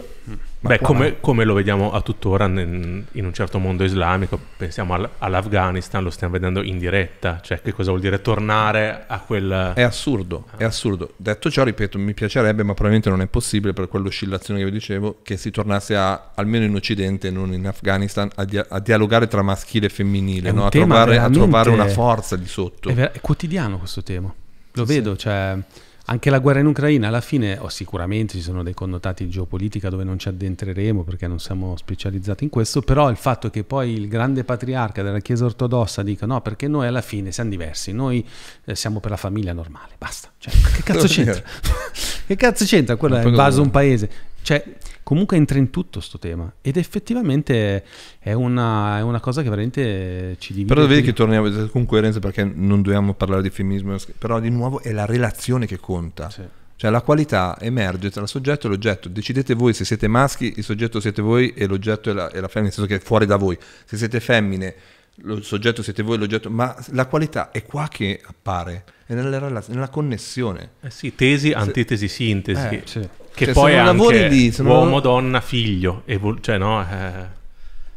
Beh, come, come, lo vediamo a tuttora in, in, un certo mondo islamico, pensiamo al, all'Afghanistan, lo stiamo vedendo in diretta, cioè che cosa vuol dire tornare a quel... È assurdo, ah. è assurdo. Detto ciò, ripeto, mi piacerebbe, ma probabilmente non è possibile per quell'oscillazione che vi dicevo, che si tornasse a, almeno in Occidente, non in Afghanistan, a, dia- a dialogare tra maschile e femminile, no? a, trovare, a, trovare, una forza di sotto. È, ver- è quotidiano questo tema, lo sì. vedo, cioè... Anche la guerra in Ucraina alla fine, oh, sicuramente ci sono dei connotati di geopolitica dove non ci addentreremo perché non siamo specializzati in questo, però il fatto che poi il grande patriarca della Chiesa ortodossa dica no perché noi alla fine siamo diversi, noi eh, siamo per la famiglia normale, basta. Cioè, che cazzo c'entra? che cazzo c'entra? Quello è invaso un paese. Cioè, comunque entra in tutto questo tema ed effettivamente è una, è una, cosa che veramente ci divide. Però vedi che torniamo con coerenza perché non dobbiamo parlare di femminismo, però di nuovo è la relazione che conta. Sì. Cioè la qualità emerge tra il soggetto e l'oggetto. Decidete voi se siete maschi, il soggetto siete voi e l'oggetto è la, è la femmina, nel senso che è fuori da voi. Se siete femmine, il soggetto siete voi, l'oggetto, ma la qualità è qua che appare è nella, relaz- nella connessione. Eh sì, tesi, antitesi, sintesi. Eh, sì. Che cioè, poi è anche lì, uomo, donna, figlio. Evol- cioè, no, eh,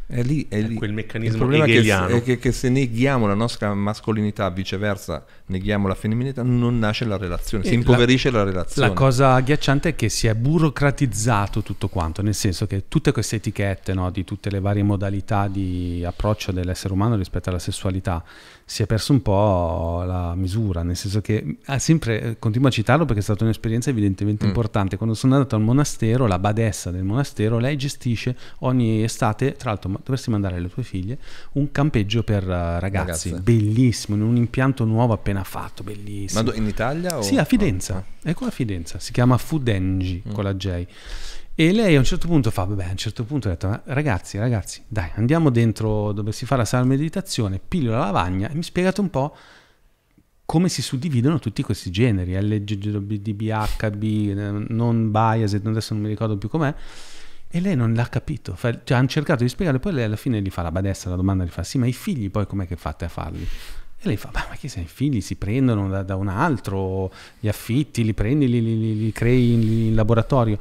è lì, è, è quel meccanismo Il problema è che, che, che, se neghiamo la nostra mascolinità, viceversa neghiamo la femminilità, non nasce la relazione, si eh, impoverisce la, la, relazione. La cosa agghiacciante è che si è burocratizzato tutto quanto, nel senso che tutte queste etichette no, di tutte le varie modalità di approccio dell'essere umano rispetto alla sessualità si è perso un po' la misura, nel senso che ah, sempre, eh, continuo a citarlo perché è stata un'esperienza evidentemente mm. importante. Quando sono andato al monastero, la badessa del monastero, lei gestisce ogni estate, tra l'altro dovresti mandare le tue figlie, un campeggio per eh, ragazzi, Ragazze. bellissimo, in un impianto nuovo appena fatto, bellissimo. Ma in Italia? O... Sì, a Fidenza, ah. ecco a Fidenza, si chiama Fudengi mm. con la J. E lei a un certo punto fa, vabbè, a un certo punto ha detto, ragazzi, ragazzi, dai, andiamo dentro dove si fa la sala meditazione, piglio la lavagna e mi spiegate un po' come si suddividono tutti questi generi, LGBTHB, non biased, adesso non mi ricordo più com'è, e lei non l'ha capito, cioè hanno cercato di spiegare, poi lei alla fine gli fa la badessa, la domanda gli fa, sì, ma i figli poi com'è che fate a farli? E lei fa, ma chi sei? I figli si prendono da, da, un altro, gli affitti, li prendi, li, li, li, li crei in, in laboratorio.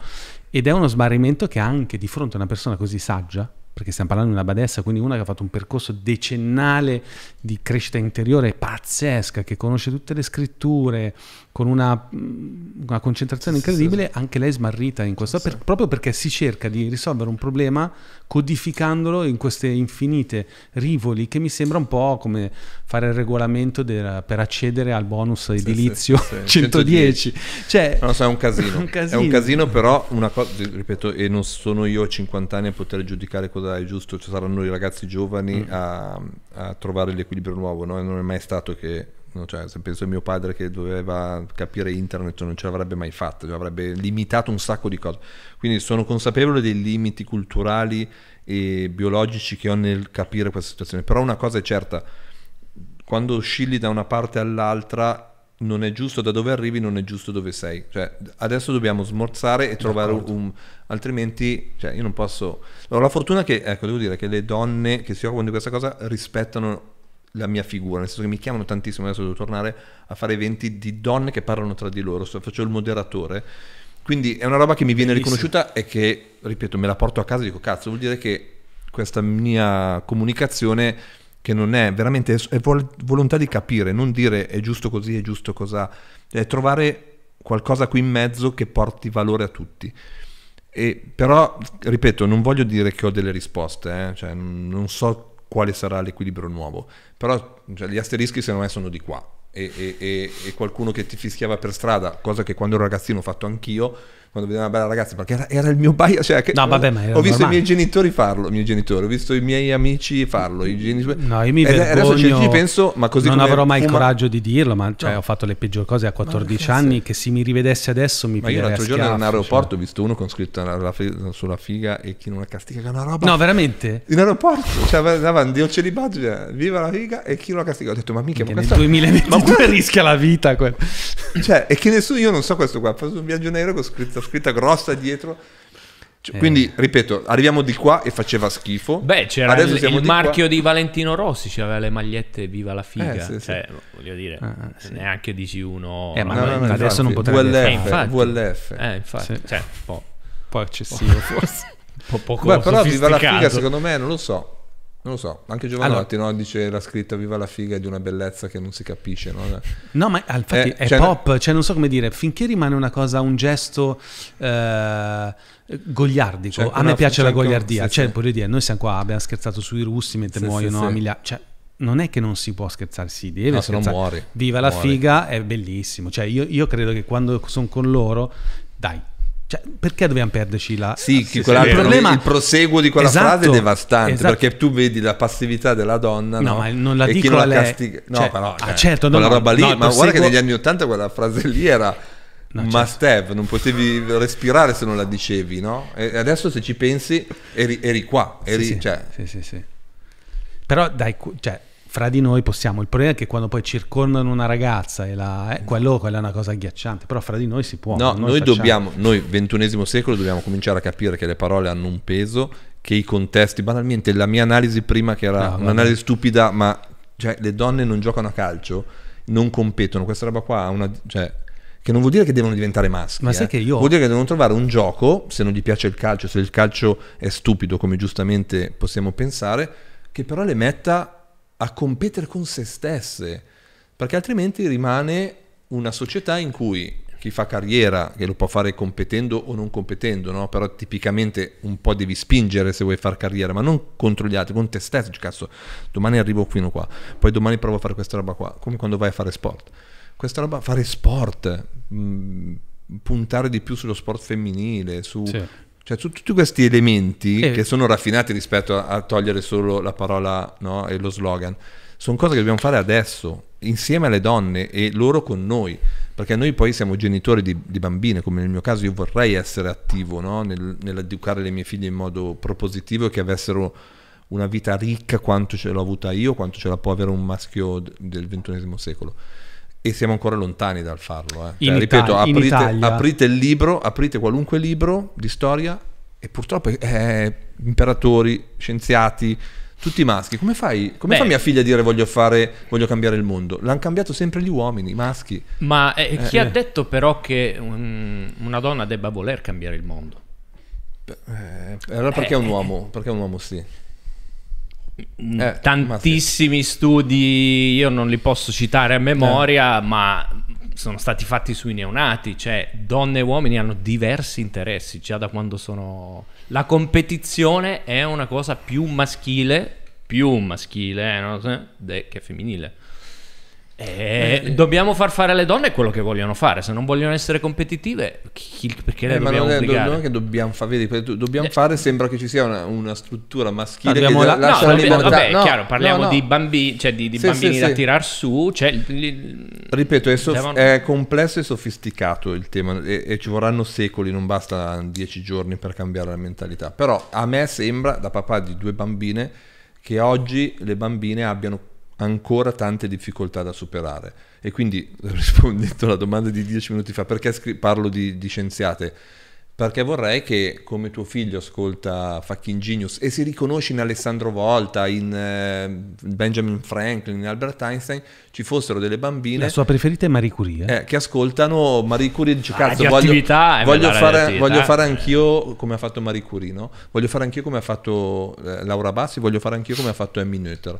Ed è uno smarrimento che anche di fronte a una persona così saggia perché stiamo parlando di una badessa, quindi una che ha fatto un percorso decennale di crescita interiore pazzesca, che conosce tutte le scritture, con una, mm, una concentrazione incredibile, anche lei smarrita in questo, per, proprio perché si cerca di risolvere un problema codificandolo in queste infinite rivoli, che mi sembra un po' come fare il regolamento del, per accedere al bonus edilizio sì, sì, sì. 110. Cioè, no, so, è un casino. un casino. È un casino, però, una cosa, ripeto, e non sono io a 50 anni a poter giudicare cosa dai, giusto, ci saranno i ragazzi giovani mm. a, a, trovare l'equilibrio nuovo, no? non è mai stato che No, cioè, se penso a mio padre che doveva capire internet non ce l'avrebbe mai fatta, cioè, avrebbe limitato un sacco di cose. Quindi sono consapevole dei limiti culturali e biologici che ho nel capire questa situazione. Però una cosa è certa, quando oscilli da una parte all'altra non è giusto da dove arrivi, non è giusto dove sei. Cioè, adesso dobbiamo smorzare e trovare D'accordo. un... altrimenti, cioè, io non posso... Allora, la fortuna è che, ecco, devo dire che le donne che si occupano di questa cosa rispettano la mia figura, nel senso che mi chiamano tantissimo, adesso devo tornare a fare eventi di donne che parlano tra di loro, so, faccio il moderatore. Quindi è una roba che mi viene Bellissimo. riconosciuta e che, ripeto, me la porto a casa e dico, cazzo, vuol dire che questa mia comunicazione che non è veramente è vol- volontà di capire, non dire è giusto così, è giusto cosa, è trovare qualcosa qui in mezzo che porti valore a tutti. E, però, ripeto, non voglio dire che ho delle risposte, eh? cioè, non so quale sarà l'equilibrio nuovo, però cioè, gli asterischi secondo me sono di qua. E, e, e qualcuno che ti fischiava per strada, cosa che quando ero ragazzino ho fatto anch'io, quando vedevo una bella ragazza, perché era, era il mio bias. Cioè, no, vabbè, ma ho visto i miei genitori farlo, i miei genitori, ho visto i miei amici farlo. I genitori... No, io mi ed, vergogno. Adesso cioè, ci penso, ma così non avrò mai il fuma... coraggio di dirlo, ma cioè, no. ho fatto le peggiori cose a 14 anni, che se mi rivedesse adesso mi Ma io l'altro giorno schiaffo, in un aeroporto cioè. ho visto uno con scritto sulla figa e chi non la castiga, è una roba... No, veramente? In aeroporto, cioè davanti, io celibaggio, cioè, viva la figa e chi non la castiga. Ho detto, ma mica... Ma nel 2020, ma... rischia la vita. Quel. Cioè, e che nessuno, io non so questo qua, ho fatto un viaggio nero con scritto scritta grossa dietro. Cioè, eh. Quindi, ripeto, arriviamo di qua e faceva schifo. Beh, c'era Adesso il, il di marchio qua. di Valentino Rossi, aveva le magliette Viva la figa. Eh, sì, cioè, sì. voglio dire, ah, sì. neanche DC1. Eh, ma no, no, no, adesso infatti, non potrebbe... VLF, eh, infatti, VLF. Eh, infatti, cioè, un po', po' eccessivo forse. po poco Beh, però Viva la figa secondo me, non lo so. Non lo so, anche Giovanotti allora, no? dice la scritta Viva la figa di una bellezza che non si capisce. No, no ma ah, infatti eh, è cioè, pop, cioè non so come dire, finché rimane una cosa, un gesto eh, gogliardico, cioè, a me piace la gogliardia, sì, cioè sì. voglio dire, noi siamo qua, abbiamo scherzato sui russi mentre sì, muoiono sì, a migliaia, cioè, non è che non si può scherzare, si deve no, scherzare. Se non muori, Viva muori. la figa è bellissimo, cioè io, io credo che quando sono con loro, dai, cioè, perché dobbiamo perderci la... Sì, sì quella, il, problema... il proseguo di quella esatto, frase è devastante, esatto. perché tu vedi la passività della donna... No, no? ma non la e dico chi non la castiga... No, cioè, però... ah, cioè, certo, quella no, roba lì... No, ma proseguo... guarda che negli anni 80 quella frase lì era... No, must certo. have, non potevi respirare se non la dicevi, no? E adesso se ci pensi eri, eri qua, eri, sì, cioè... sì, sì, sì. Però dai, cioè, fra di noi possiamo. Il problema è che quando poi circondano una ragazza e la, eh, quello, quella è una cosa agghiacciante, però fra di noi si può. No, noi, noi dobbiamo, noi ventunesimo secolo dobbiamo cominciare a capire che le parole hanno un peso, che i contesti, banalmente la mia analisi prima che era no, un'analisi stupida, ma cioè, le donne non giocano a calcio, non competono, questa roba qua ha una... Cioè, che non vuol dire che devono diventare maschi. Ma sai eh. che io... Vuol dire che devono trovare un gioco, se non gli piace il calcio, se il calcio è stupido, come giustamente possiamo pensare, che però le metta a competere con se stesse, perché altrimenti rimane una società in cui chi fa carriera, che lo può fare competendo o non competendo, no? però tipicamente un po' devi spingere se vuoi fare carriera, ma non contro gli altri, con te stesso, cazzo, domani arrivo qui o qua, poi domani provo a fare questa roba qua, come quando vai a fare sport. Questa roba, fare sport, mh, mhmm, puntare di più sullo sport femminile, su sì. Cioè, su tutti questi elementi eh. che sono raffinati rispetto a, a togliere solo la parola no, e lo slogan, sono cose che dobbiamo fare adesso, insieme alle donne e loro con noi, perché noi poi siamo genitori di, di bambine, come nel mio caso io vorrei essere attivo no? nel, nell'educare le mie figlie in modo propositivo e che avessero una vita ricca quanto ce l'ho avuta io, quanto ce la può avere un maschio del XXI secolo e siamo ancora lontani dal farlo. Eh. Cioè, Itali- ripeto, aprite, aprite, il libro, aprite qualunque libro di storia e purtroppo è, eh, imperatori, scienziati, tutti maschi. Come, fai, come fa mia figlia a dire voglio, fare, voglio cambiare il mondo? L'hanno cambiato sempre gli uomini, i maschi. Ma eh, eh chi ha eh. detto però che un, una donna debba voler cambiare il mondo? allora perché è un uomo? Perché è un uomo sì? Mm, eh, tantissimi sì. studi, io non li posso citare a memoria, eh. ma sono stati fatti sui neonati, cioè donne e uomini hanno diversi interessi già da quando sono... La competizione è una cosa più maschile, più maschile eh, no? che femminile. Eh, eh, dobbiamo far fare alle donne quello che vogliono fare. Se non vogliono essere competitive, chi, perché eh, dobbiamo non è, obbligare? Non è che dobbiamo, fa, vedi, dobbiamo eh. fare, sembra che ci sia una, una struttura maschile che la, lascia la libertà. Vabbè, no, chiaro, parliamo no, di, bambi, cioè di, di sì, bambini sì, da sì. tirar su. Cioè, li, Ripeto, è, sof- devono... è, complesso e sofisticato il tema e, e, ci vorranno secoli, non basta dieci giorni per cambiare la mentalità. Però a me sembra, da papà di due bambine, che oggi le bambine abbiano ancora tante difficoltà da superare. E quindi, rispondendo alla domanda di dieci minuti fa, perché scri- parlo di, di, scienziate? Perché vorrei che, come tuo figlio ascolta Fucking Genius e si riconosce in Alessandro Volta, in eh, Benjamin Franklin, in Albert Einstein, ci fossero delle bambine... La sua preferita è Marie Curie. Eh, eh che ascoltano Marie Curie ah, e dice, cazzo, ah, voglio, voglio, fare, voglio, fare, anch'io come ha fatto Marie Curie, no? Voglio fare anch'io come ha fatto eh, Laura Bassi, voglio fare anch'io come ha fatto Emmy Noether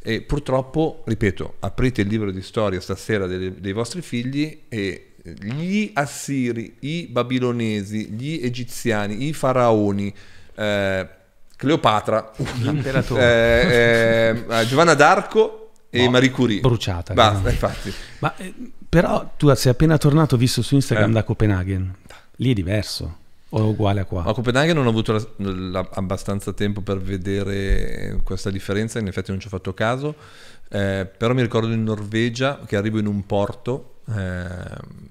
e purtroppo, ripeto, aprite il libro di storia stasera dei, dei vostri figli e gli assiri, i babilonesi, gli egiziani, i faraoni, eh, Cleopatra, eh, eh, Giovanna d'Arco e no, Marie Curie. Bruciata. Basta, infatti. Ma, eh, però tu sei appena tornato, visto su Instagram eh. da Copenaghen. Lì è diverso o uguale a qua? A Copenaghen non ho avuto la, la, abbastanza tempo per vedere questa differenza, in effetti non ci ho fatto caso, eh, però mi ricordo in Norvegia che arrivo in un porto, eh,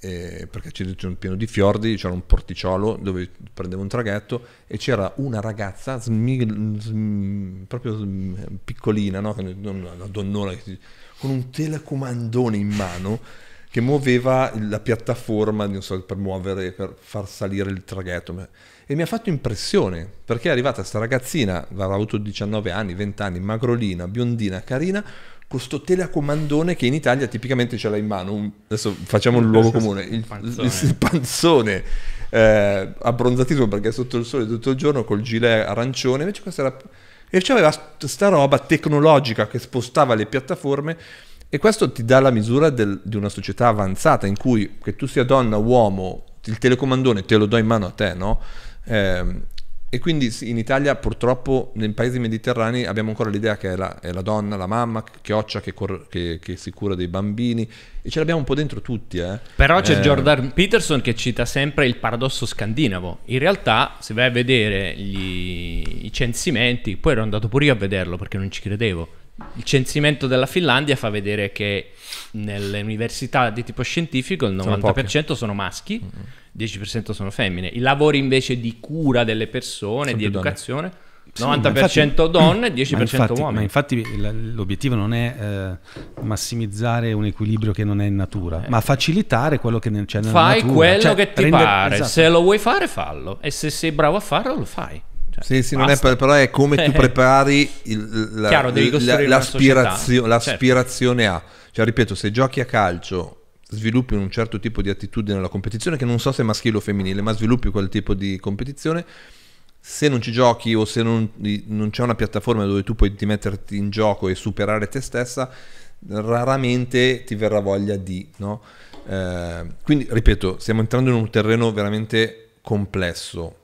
eh, perché c'era un pieno di fiordi, c'era un porticciolo dove prendevo un traghetto e c'era una ragazza smig, sm, proprio sm, piccolina, no? una donnola con un telecomandone in mano che muoveva la piattaforma so, per muovere, per far salire il traghetto. E mi ha fatto impressione, perché è arrivata questa ragazzina, aveva avuto 19 anni, 20 anni, magrolina, biondina, carina, con sto telecomandone che in Italia tipicamente ce l'ha in mano, un, adesso facciamo un luogo comune, il panzone, il, il panzone eh, abbronzatissimo perché è sotto il sole tutto il giorno col gilet arancione, invece questa era... E c'aveva sta roba tecnologica che spostava le piattaforme e questo ti dà la misura del, di una società avanzata in cui, che tu sia donna o uomo, il telecomandone te lo do in mano a te, no? Eh, e quindi in Italia purtroppo nei paesi mediterranei abbiamo ancora l'idea che è la, è la donna, la mamma, chioccia, che, cor- che, che, si cura dei bambini e ce l'abbiamo un po' dentro tutti. Eh. Però c'è eh. Jordan Peterson che cita sempre il paradosso scandinavo. In realtà se vai a vedere gli, i censimenti, poi ero andato pure io a vederlo perché non ci credevo, il censimento della Finlandia fa vedere che nelle università di tipo scientifico il 90% sono, sono maschi, mm-hmm. 10% sono femmine. I lavori invece di cura delle persone, sono di educazione, donne. 90% sì, infatti, donne, 10% ma infatti, uomini. Ma infatti l'obiettivo non è eh, massimizzare un equilibrio che non è in natura, eh. ma facilitare quello che c'è nella fai natura. Fai quello cioè, che ti rende, pare, esatto. se lo vuoi fare fallo e se sei bravo a farlo lo fai. Cioè, sì, sì, non è per, però è come tu prepari il, la, Chiaro, la, l'aspirazio, l'aspirazione certo. a. Cioè, ripeto, se giochi a calcio sviluppi un certo tipo di attitudine alla competizione, che non so se è maschile o femminile, ma sviluppi quel tipo di competizione. Se non ci giochi o se non, non c'è una piattaforma dove tu puoi metterti in gioco e superare te stessa, raramente ti verrà voglia di, no? eh, quindi, ripeto, stiamo entrando in un terreno veramente complesso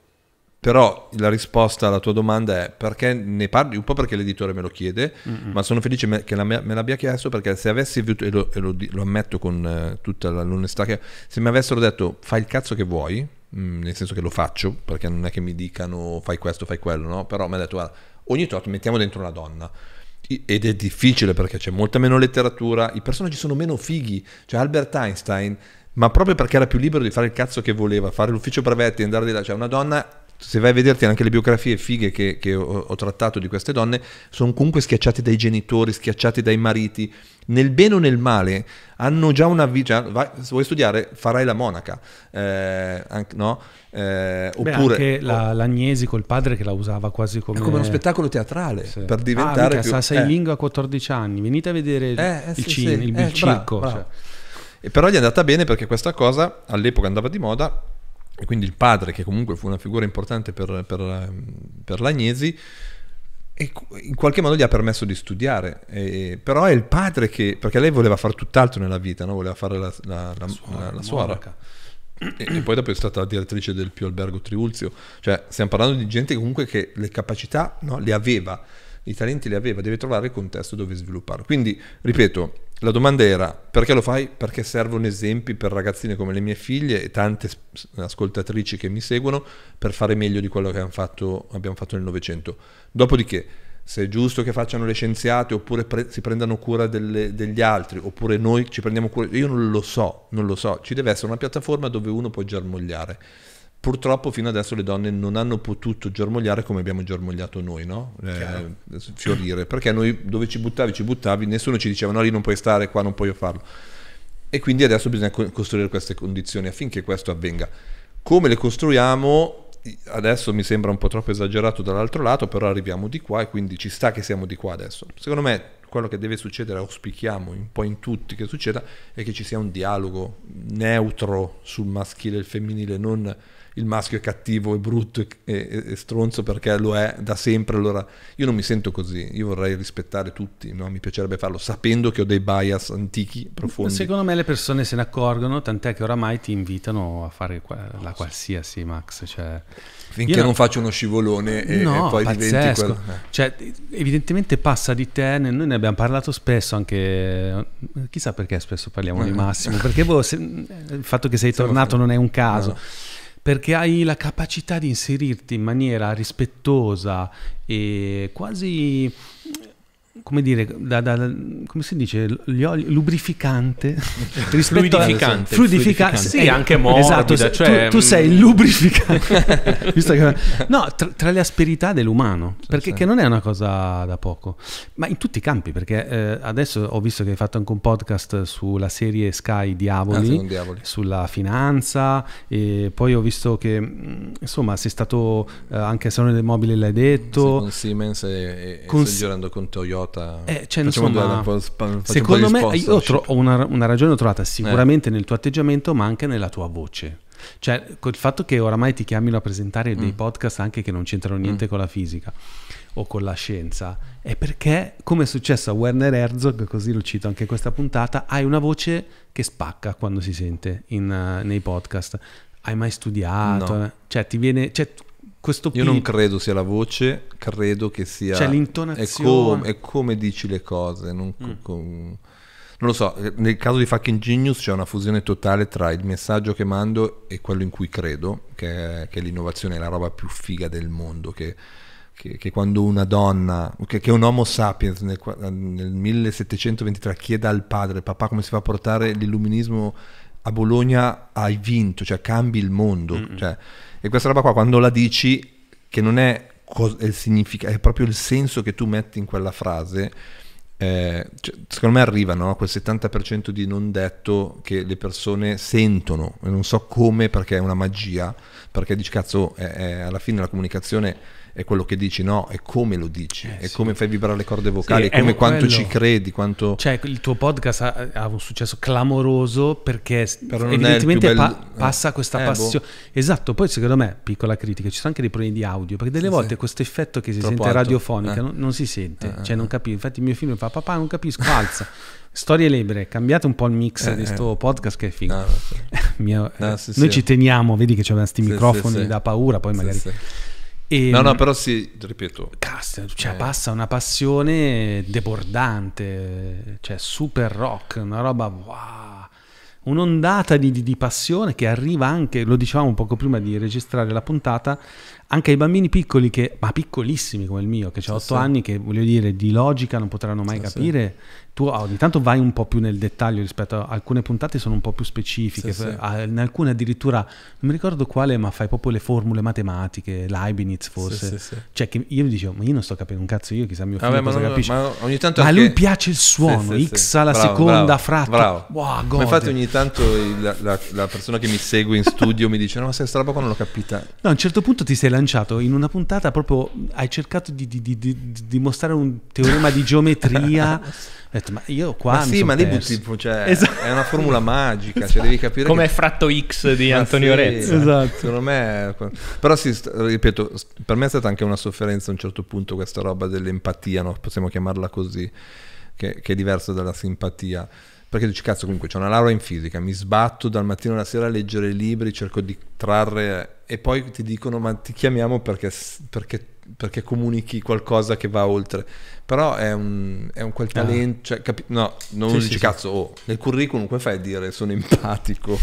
però la risposta alla tua domanda è perché ne parli, un po' perché l'editore me lo chiede, Mm-mm. ma sono felice me, che la, me l'abbia chiesto perché se avessi, e lo, e lo, lo ammetto con eh, tutta l'onestà, che, se mi avessero detto fai il cazzo che vuoi, mh, mm, nel senso che lo faccio, perché non è che mi dicano fai questo, fai quello, no? Però mi ha detto guarda, ogni tanto mettiamo dentro una donna ed è difficile perché c'è molta meno letteratura, i personaggi sono meno fighi, cioè Albert Einstein, ma proprio perché era più libero di fare il cazzo che voleva, fare l'ufficio brevetti, andare di là, cioè una donna se vai a vederti anche le biografie fighe che, che ho, ho, trattato di queste donne, sono comunque schiacciate dai genitori, schiacciate dai mariti, nel bene o nel male, hanno già una vita, se vuoi studiare farai la monaca, eh, anche, no? Eh, oppure, Beh, anche la, oh, l'Agnesi col padre che la usava quasi come, come uno spettacolo teatrale, sì. per ah, diventare... Ah, mica, più, sa, sei eh. lingua a 14 anni, venite a vedere il, eh, eh, sì, cin, sì. il, il eh, circo. Cioè. Bravo, bravo. Cioè. Però gli è andata bene perché questa cosa all'epoca andava di moda e quindi il padre, che comunque fu una figura importante per, per, per l'Agnesi, e in qualche modo gli ha permesso di studiare, e, però è il padre che, perché lei voleva fare tutt'altro nella vita, no? voleva fare la, la, la, suora, la suora. E, e, poi dopo è stata direttrice del più Albergo Triulzio, cioè stiamo parlando di gente comunque che le capacità no? le aveva, i talenti li aveva, deve trovare il contesto dove svilupparlo. Quindi, ripeto, la domanda era perché lo fai? Perché servono esempi per ragazzine come le mie figlie e tante ascoltatrici che mi seguono per fare meglio di quello che abbiamo fatto, abbiamo fatto nel Novecento. Dopodiché, se è giusto che facciano le scienziate oppure pre- si prendano cura delle, degli altri, oppure noi ci prendiamo cura, io non lo so, non lo so, ci deve essere una piattaforma dove uno può germogliare. Purtroppo fino adesso le donne non hanno potuto germogliare come abbiamo germogliato noi, no? eh, fiorire, perché noi dove ci buttavi ci buttavi, nessuno ci diceva no lì non puoi stare, qua non puoi farlo. E quindi adesso bisogna costruire queste condizioni affinché questo avvenga. Come le costruiamo? Adesso mi sembra un po' troppo esagerato dall'altro lato, però arriviamo di qua e quindi ci sta che siamo di qua adesso. Secondo me quello che deve succedere, auspichiamo un po' in tutti che succeda, è che ci sia un dialogo neutro sul maschile e il femminile, non il maschio è cattivo, è brutto e, stronzo perché lo è da sempre, allora io non mi sento così, io vorrei rispettare tutti, no? mi piacerebbe farlo sapendo che ho dei bias antichi, profondi. Secondo me le persone se ne accorgono, tant'è che oramai ti invitano a fare la qualsiasi Max. Cioè, Finché non... non faccio uno scivolone e, no, e poi pazzesco. diventi... Quello... Cioè, evidentemente passa di te, noi ne abbiamo parlato spesso anche, chissà perché spesso parliamo eh. di Massimo, perché boh, se, il fatto che sei tornato non è un caso. No perché hai la capacità di inserirti in maniera rispettosa e quasi come dire, da, da, da, come si dice, oli, lubrificante fluidificante, a, fluidificante, sì, eh, anche morbida, esatto, cioè, tu, tu, mm. sei lubrificante, che, no, tra, tra, le asperità dell'umano, cioè, perché sì. non è una cosa da poco, ma in tutti i campi, perché eh, adesso ho visto che hai fatto anche un podcast sulla serie Sky Diavoli, ah, Diavoli. sulla finanza, e poi ho visto che, mm, insomma, sei stato eh, anche a Salone del Mobile, l'hai detto, sì, con Siemens e, e con, sto con Toyota fatta. Eh, cioè, Facciamo insomma, un po', secondo me io tro- ho una, una, ragione trovata sicuramente eh. nel tuo atteggiamento, ma anche nella tua voce. Cioè, col fatto che oramai ti chiamino a presentare mm. dei podcast anche che non c'entrano mm. niente mm. con la fisica o con la scienza, è perché, come è successo a Werner Herzog, così lo cito anche in questa puntata, hai una voce che spacca quando si sente in, uh, nei podcast. Hai mai studiato? No. Cioè, ti viene, cioè, questo Io non credo sia la voce, credo che sia... Cioè l'intonazione. È, com- è come dici le cose. Non, mm. com- non lo so, nel caso di Fucking Genius c'è una fusione totale tra il messaggio che mando e quello in cui credo, che, che l'innovazione è la roba più figa del mondo, che, che, che quando una donna, che, un Homo sapiens nel, nel 1723 chieda al padre, papà come si fa a portare l'illuminismo a Bologna, hai vinto, cioè cambi il mondo. Cioè, e questa roba qua, quando la dici, che non è, cos- è, è proprio il senso che tu metti in quella frase, eh, cioè, secondo me arriva a quel 70% di non detto che le persone sentono, e non so come perché è una magia, perché dici cazzo, è, è, alla fine la comunicazione è quello che dici, no, è come lo dici, eh, è sì. come fai vibrare le corde vocali, sì, è come quanto ci credi, quanto... Cioè il tuo podcast ha, ha un successo clamoroso perché evidentemente bello... pa- eh. passa questa eh, boh. passione. Boh. Esatto, poi secondo me, piccola critica, ci sono anche dei problemi di audio, perché delle sì, volte questo effetto che si Troppo sente alto. radiofonica eh. non, non, si sente, eh, cioè non eh. capisco, infatti il mio film fa papà non capisco, alza. Storie libere, cambiate un po' il mix di questo podcast che è figo. No, mio, no, noi ci teniamo, vedi che c'è questi microfoni da paura, poi magari... E no, ehm, no, però sì, ripeto. Cast, cioè, eh. passa una passione debordante, cioè super rock, una roba wow un'ondata di, di, di, passione che arriva anche, lo dicevamo poco prima di registrare la puntata, anche ai bambini piccoli, che, ma piccolissimi come il mio, che ha 8 sì. anni, che voglio dire di logica non potranno mai sì, capire, sì. tu ogni tanto vai un po' più nel dettaglio rispetto a alcune puntate sono un po' più specifiche, in alcune addirittura, non mi ricordo quale, ma fai proprio le formule matematiche, Leibniz forse, cioè che io dicevo, ma io non sto capendo un cazzo, io chissà mio figlio Vabbè, cosa non, capisce, ma, ogni tanto ma anche... lui piace il suono, x alla bravo, seconda fratta. Wow, ma infatti ogni tanto la, la, la persona che mi segue in studio mi dice, no ma se sta roba qua non l'ho capita. No, a un certo punto ti sei lanciato in una puntata proprio, hai cercato di, dimostrare di, di, di un teorema di geometria. Ho detto, ma io qua... Ma sì, ma lì butti, cioè, esatto. è una formula magica, esatto. cioè devi capire... Come che... fratto X di ma Antonio sì, Rezza. Eh, esatto. Secondo me... Però sì, ripeto, per me è stata anche una sofferenza a un certo punto questa roba dell'empatia, no? possiamo chiamarla così, che, che è diversa dalla simpatia perché dici cazzo comunque c'è una laurea in fisica, mi sbatto dal mattino alla sera a leggere libri, cerco di trarre e poi ti dicono ma ti chiamiamo perché, perché, perché comunichi qualcosa che va oltre, però è un, è un quel ah. talento, ah. cioè, capi- no, non sì, dici sì, cazzo, oh, nel curriculum come fai a dire sono empatico,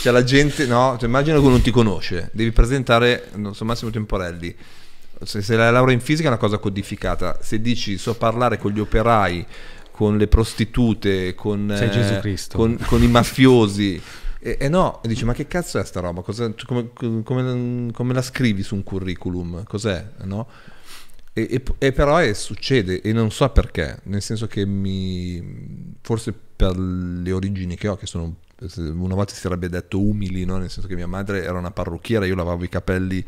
cioè la gente, no, cioè, immagina che non ti conosce, devi presentare, non so, Massimo Temporelli, se, se la laurea in fisica è una cosa codificata, se dici so parlare con gli operai con le prostitute, con, eh, con, con i mafiosi. E, e, no, e dici, ma che cazzo è sta roba? Come, come, come, la scrivi su un curriculum? Cos'è? No? E, e, e, però è, succede e non so perché, nel senso che mi... forse per le origini che ho, che sono una volta si sarebbe detto umili, no? nel senso che mia madre era una parrucchiera, io lavavo i capelli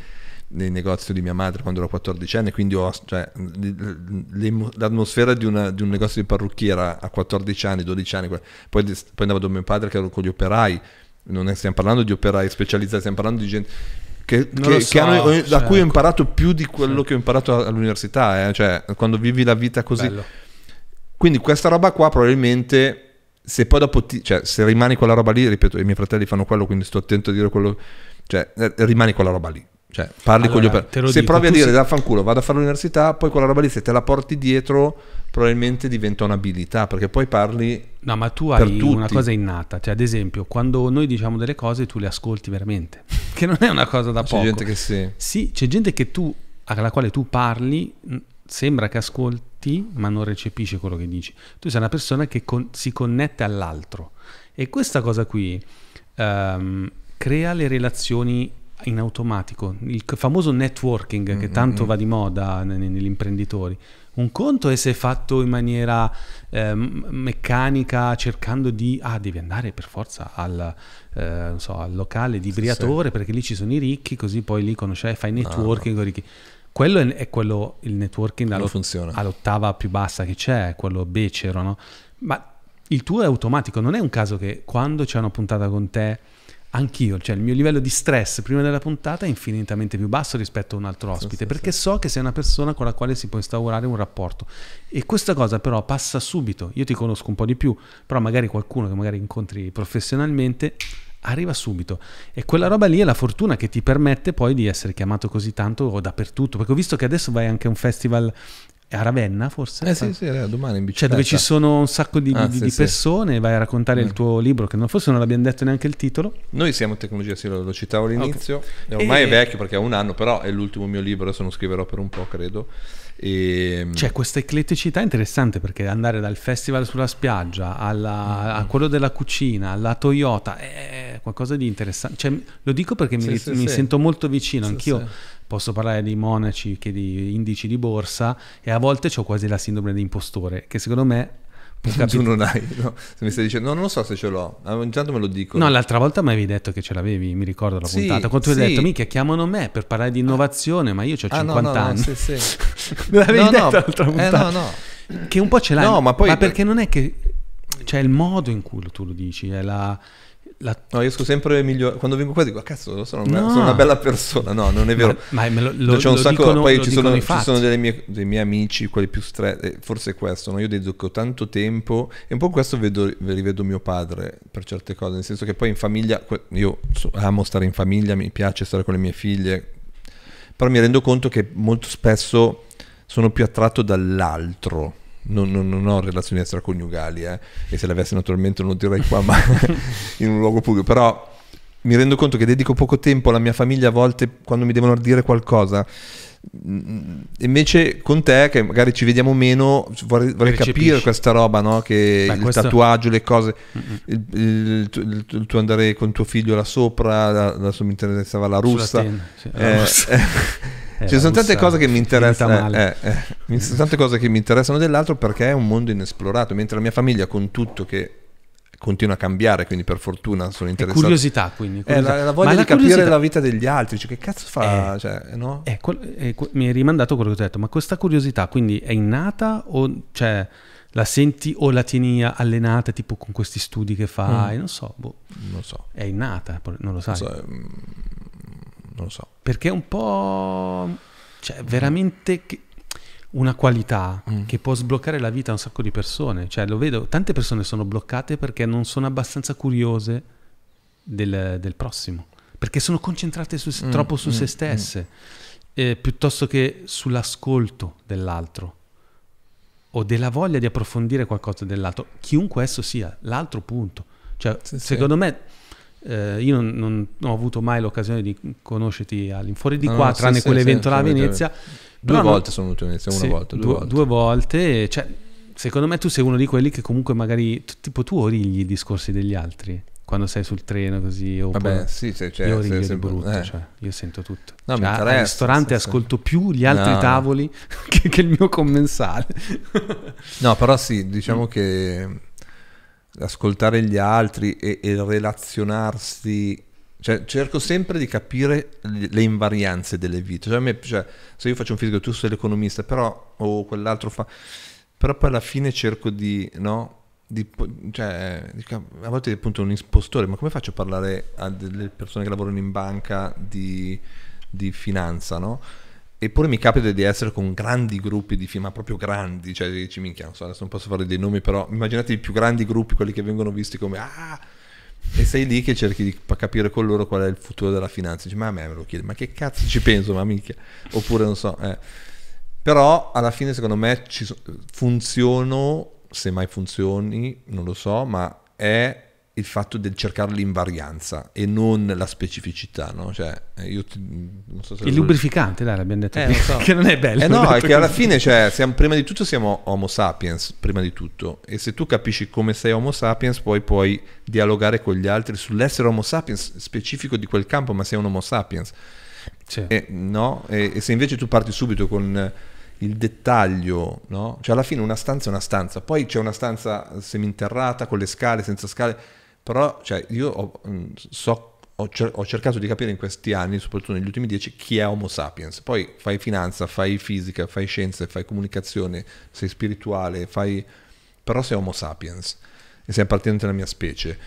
nel negozio di mia madre quando ero 14 anni, quindi ho, cioè, l'atmosfera di, una, di, un negozio di parrucchiera a 14 anni, 12 anni, poi, poi andavo da mio padre che ero con gli operai, non è, stiamo parlando di operai specializzati, stiamo parlando di gente che, che, so, che hanno, cioè, da cui ho ecco. imparato più di quello sì. che ho imparato all'università, eh? cioè quando vivi la vita così. Bello. Quindi questa roba qua probabilmente se poi dopo ti, cioè, se rimani quella roba lì, ripeto, i miei fratelli fanno quello, quindi sto attento a dire quello, cioè eh, rimani quella roba lì, cioè, parli allora, con gli operatori. Se provi a dire, da fanculo vado a fare l'università, poi quella roba lì, se te la porti dietro, probabilmente diventa un'abilità, perché poi parli. No, ma tu hai tutti. una cosa innata. Cioè, ad esempio, quando noi diciamo delle cose, tu le ascolti veramente, che non è una cosa da c'è poco. C'è gente che sì. Sì, c'è gente che tu, alla quale tu parli, mm, sembra che ascolti, ma non recepisce quello che dici. Tu sei una persona che con- si connette all'altro. E questa cosa qui ehm, crea le relazioni in automatico, il famoso networking mm-hmm. che tanto mm-hmm. va di moda negli imprenditori. Un conto è se fatto in maniera eh, meccanica, cercando di... Ah, devi andare per forza al, eh, so, al locale di Briatore sì, perché lì ci sono i ricchi, così poi lì conoscerai, eh, fai ah, networking ah, con i ricchi. Quello è, è quello, il networking all'o- all'ottava più bassa che c'è, quello becero, no? Ma il tuo è automatico, non è un caso che quando c'è una puntata con te Anch'io, cioè il mio livello di stress prima della puntata è infinitamente più basso rispetto a un altro ospite, sì, perché sì. so che sei una persona con la quale si può instaurare un rapporto. E questa cosa però passa subito, io ti conosco un po' di più, però magari qualcuno che magari incontri professionalmente arriva subito. E quella roba lì è la fortuna che ti permette poi di essere chiamato così tanto o dappertutto, perché ho visto che adesso vai anche a un festival è a Ravenna forse? Eh sì, sì, domani in bicicletta. Cioè dove ci sono un sacco di, ah, di, sì, di persone, sì. vai a raccontare mm. il tuo libro, che non, forse non l'abbiamo detto neanche il titolo. Noi siamo Tecnologia, sì, lo, lo citavo all'inizio, okay. ormai e... è vecchio perché ha un anno, però è l'ultimo mio libro, adesso lo scriverò per un po', credo. E... Ehm, cioè questa ecletticità è interessante perché andare dal festival sulla spiaggia alla, mm. a quello della cucina, alla Toyota, è qualcosa di interessante. Cioè, lo dico perché mi, mi sento molto vicino, anch'io posso parlare di monaci che di indici di borsa e a volte ho quasi la sindrome di impostore che secondo me tu non hai, no? Se mi stai dicendo, no, non lo so se ce l'ho, ogni tanto me lo dico. No, l'altra volta mi avevi detto che ce l'avevi, mi ricordo la sì, puntata. Quando tu sì. hai detto, mica chiamano me per parlare di ah. innovazione, ma io ho 50 ah, no, no, anni. No, sì, sì. me l'avevi no, detto no. l'altra puntata. Eh, no, no. Che un po' ce l'hai, no, ma, poi... ma perché non è che... Cioè il modo in cui tu lo dici, è la la... No, io esco sempre migliore. Quando vengo qua dico, ah, cazzo, sono una, no. sono una, bella persona. No, non è vero. Ma, ma lo, lo, c'è un lo sacco, dicono, poi ci sono, ci sono mie, dei miei amici, quelli più stretti, eh, forse questo, no? io dedico tanto tempo e un po' questo vedo, rivedo mio padre per certe cose, nel senso che poi in famiglia, io amo stare in famiglia, mi piace stare con le mie figlie, però mi rendo conto che molto spesso sono più attratto dall'altro non, non, non, ho relazioni extraconiugali eh? e se le avessi naturalmente non lo direi qua ma in un luogo pubblico però mi rendo conto che dedico poco tempo alla mia famiglia a volte quando mi devono dire qualcosa mm, invece con te che magari ci vediamo meno vorrei, vorrei capire questa roba no? che Beh, il questo... tatuaggio le cose il, il, il, il, tuo andare con tuo figlio là sopra adesso mi interessava la russa, tenda, sì, la eh, russa. Eh, Eh, ci sono tante cose che mi interessano. Eh, eh, eh. sono tante cose che mi interessano dell'altro perché è un mondo inesplorato. Mentre la mia famiglia, con tutto che continua a cambiare, quindi per fortuna sono interessato. È curiosità, quindi. Eh, curiosità. La, la, voglia Ma di la capire curiosità... la vita degli altri, cioè che cazzo fa? È, eh. cioè, no? è, è, mi hai rimandato quello che ti ho detto. Ma questa curiosità, quindi, è innata o cioè, la senti o la tieni allenata, tipo con questi studi che fai? Mm. Non so, boh. Non so. È innata, non lo sai. Non so. Ehm, non lo so perché è un po'... cioè veramente una qualità mm. che può sbloccare la vita a un sacco di persone. Cioè, lo vedo, tante persone sono bloccate perché non sono abbastanza curiose del, del prossimo, perché sono concentrate su, mm, troppo su mm, se mm. stesse, eh, piuttosto che sull'ascolto dell'altro o della voglia di approfondire qualcosa dell'altro, chiunque esso sia, l'altro punto. Cioè, sì, secondo sì. me eh, io non, non, ho avuto mai l'occasione di conoscerti all'infuori di no, ah, qua, no, tranne sì, quell'evento sì, là a Venezia. Due volte no, sono venuto a Venezia, una sì, volta, due, due volte. Due volte cioè, secondo me tu sei uno di quelli che comunque magari, tipo tu origli i discorsi degli altri quando sei sul treno così o Vabbè, sì, se, cioè, io certo, rido se, brutto, eh. cioè, io sento tutto. No, cioè, al ristorante ascolto più gli altri no. tavoli che, che, il mio commensale. no, però sì, diciamo mm. che ascoltare gli altri e, e relazionarsi cioè, cerco sempre di capire le invarianze delle vite. Cioè, me, cioè, se io faccio un fisico, tu sei l'economista, però, o quell'altro fa. Però poi alla fine cerco di, no? Di, cioè, a volte appunto un impostore, ma come faccio a parlare a delle persone che lavorano in banca di, di finanza, no? Eppure mi capita di essere con grandi gruppi di film, ma proprio grandi, cioè dici minchia, so, adesso non posso fare dei nomi, però immaginate i più grandi gruppi, quelli che vengono visti come ah! E sei lì che cerchi di capire con loro qual è il futuro della finanza. Dici, ma a me me lo chiede, ma che cazzo ci penso, ma minchia. Oppure non so. Eh. Però alla fine secondo me funziono, se mai funzioni, non lo so, ma è il fatto del cercare l'invarianza e non la specificità, no? Cioè, io ti, non so se il lubrificante, dai, l'abbiamo detto, eh, prima, so. che non è bello. Eh no, è che alla fine, cioè, siamo, prima di tutto siamo Homo sapiens, prima di tutto, e se tu capisci come sei Homo sapiens, poi puoi dialogare con gli altri sull'essere Homo sapiens specifico di quel campo, ma sei un Homo sapiens. Cioè. E, no? e, e se invece tu parti subito con il dettaglio, no? Cioè alla fine una stanza è una stanza, poi c'è una stanza seminterrata con le scale, senza scale però cioè, io ho, mm, so, ho, cer- ho, cercato di capire in questi anni, soprattutto negli ultimi dieci, chi è Homo sapiens. Poi fai finanza, fai fisica, fai scienze, fai comunicazione, sei spirituale, fai... però sei Homo sapiens e sei appartenente alla mia specie.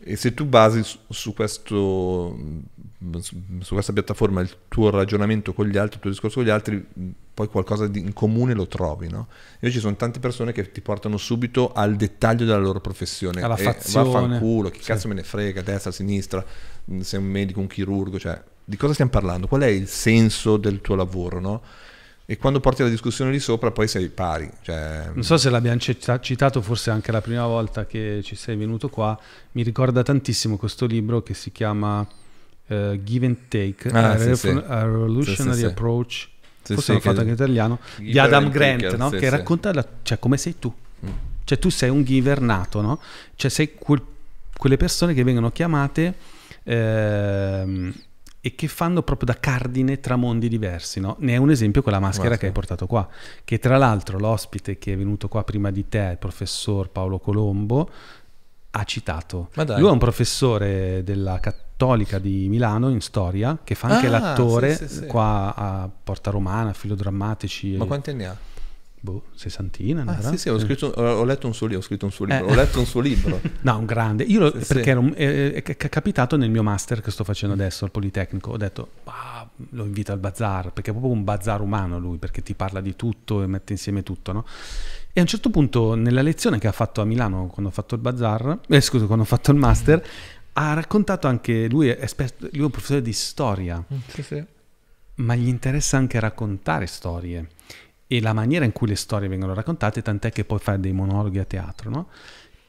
E se tu basi su, su questo su questa piattaforma il tuo ragionamento con gli altri, il tuo discorso con gli altri, poi qualcosa di, in comune lo trovi, no? Invece ci sono tante persone che ti portano subito al dettaglio della loro professione. Alla fazione. Vaffanculo, che sì. cazzo me ne frega, destra, sinistra, mm, sei un medico, un chirurgo, cioè di cosa stiamo parlando? Qual è il senso del tuo lavoro, no? E quando porti la discussione lì sopra poi sei pari. Cioè... Non so se l'abbiamo citato, forse anche la prima volta che ci sei venuto qua, mi ricorda tantissimo questo libro che si chiama uh, Give and Take, ah, a, sì, sì. a, Revolutionary sì, Approach, forse l'ho fatto anche in italiano, di Adam Grant, Tinker, no? che racconta la, cioè, come sei tu. Mm. Cioè tu sei un giver nato, no? Cioè sei quel, quelle persone che vengono chiamate... Ehm, e che fanno proprio da cardine tra mondi diversi. No? Ne è un esempio quella maschera Guarda. che hai portato qua, che tra l'altro l'ospite che è venuto qua prima di te, il professor Paolo Colombo, ha citato. Lui è un professore della, Cattolica di Milano in storia, che fa anche ah, l'attore sì, sì, sì. qua a Porta Romana, Filodrammatici. Ma quanti anni ha? Boh, sessantina. Ah, sì, sì, ho, eh. scritto, ho, letto un suo libro, ho scritto un suo libro, eh. ho letto un suo libro. no, un grande. Io sì, perché sì. Un, eh, eh, è, è, capitato nel mio master che sto facendo adesso al Politecnico, ho detto, ah, lo invito al bazar, perché è proprio un bazar umano lui, perché ti parla di tutto e mette insieme tutto, no? E a un certo punto nella lezione che ha fatto a Milano quando ho fatto il bazar, eh, scusa, quando ho fatto il master, mm ha raccontato anche, lui è, esperto, lui è un professore di storia, mm, sì, sì. ma gli interessa anche raccontare storie e la maniera in cui le storie vengono raccontate, tant'è che poi fa dei monologhi a teatro, no?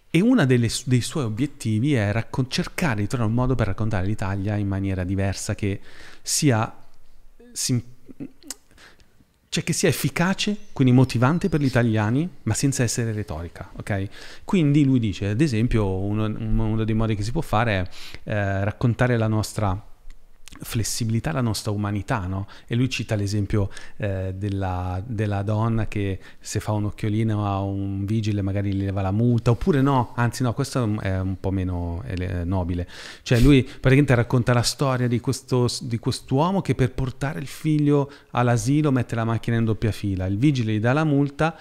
E uno dei suoi obiettivi è raccon- cercare di trovare un modo per raccontare l'Italia in maniera diversa, che sia sim- cioè che sia efficace, quindi motivante per gli italiani, ma senza essere retorica, ok? Quindi lui dice, ad esempio, uno, uno dei modi che si può fare è eh, raccontare la nostra flessibilità la nostra umanità, no? E lui cita l'esempio eh, della, della, donna che se fa un occhiolino a un vigile magari gli leva la multa, oppure no, anzi no, questo è un po' meno nobile. Cioè lui praticamente racconta la storia di, questo, di quest'uomo che per portare il figlio all'asilo mette la macchina in doppia fila, il vigile gli dà la multa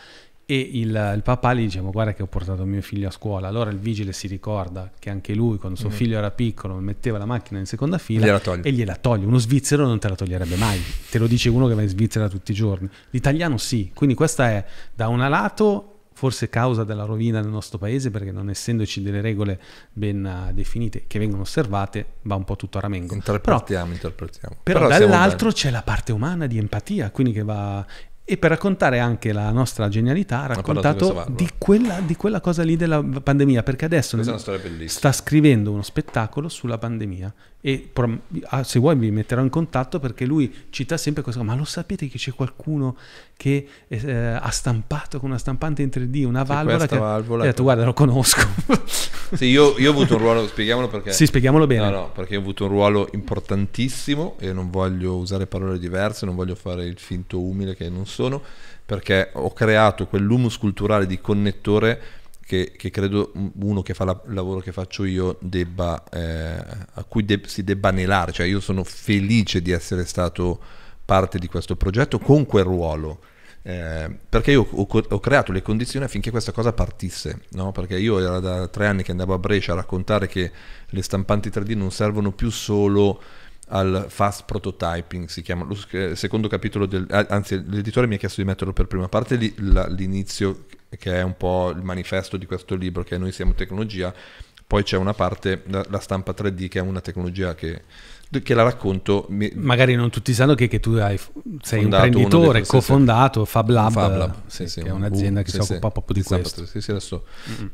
e il, il papà gli dice ma guarda che ho portato mio figlio a scuola allora il vigile si ricorda che anche lui quando suo mm. figlio era piccolo metteva la macchina in seconda fila gliela e gliela toglie uno svizzero non te la toglierebbe mai te lo dice uno che va in Svizzera tutti i giorni l'italiano sì quindi questa è da un lato forse causa della rovina del nostro paese perché non essendoci delle regole ben eh, definite che vengono osservate va un po' tutto a ramengo interpretiamo però, interpretiamo però, però dall'altro c'è la parte umana di empatia quindi che va e per raccontare anche la nostra genialità ha raccontato di quella, di quella, cosa lì della pandemia, perché adesso sta scrivendo uno spettacolo sulla pandemia e ah, se vuoi vi metterò in contatto perché lui cita sempre questo ma lo sapete che c'è qualcuno che eh, ha stampato con una stampante in 3D una valvola che valvola ha detto guarda lo conosco. Sì, io, io, ho avuto un ruolo, spieghiamolo perché... Sì, spieghiamolo bene. No, no, perché ho avuto un ruolo importantissimo e non voglio usare parole diverse, non voglio fare il finto umile che non sono, perché ho creato quell'humus culturale di connettore che, che, credo uno che fa la, il lavoro che faccio io debba, eh, a cui de, si debba anelare, cioè io sono felice di essere stato parte di questo progetto con quel ruolo. Eh, perché io ho, ho, creato le condizioni affinché questa cosa partisse, no? perché io era da tre anni che andavo a Brescia a raccontare che le stampanti 3D non servono più solo al fast prototyping, si chiama lo eh, secondo capitolo del... anzi l'editore mi ha chiesto di metterlo per prima parte lì, l'inizio che è un po' il manifesto di questo libro che è Noi siamo tecnologia, poi c'è una parte, la, la stampa 3D che è una tecnologia che che la racconto. Magari non tutti sanno che, che tu hai, sei un imprenditore, dei, cofondato Fab Lab, Fab Lab sì, sì, che è un'azienda un, che sì, si occupa proprio di esatto, questo. Sì, sì, adesso mm.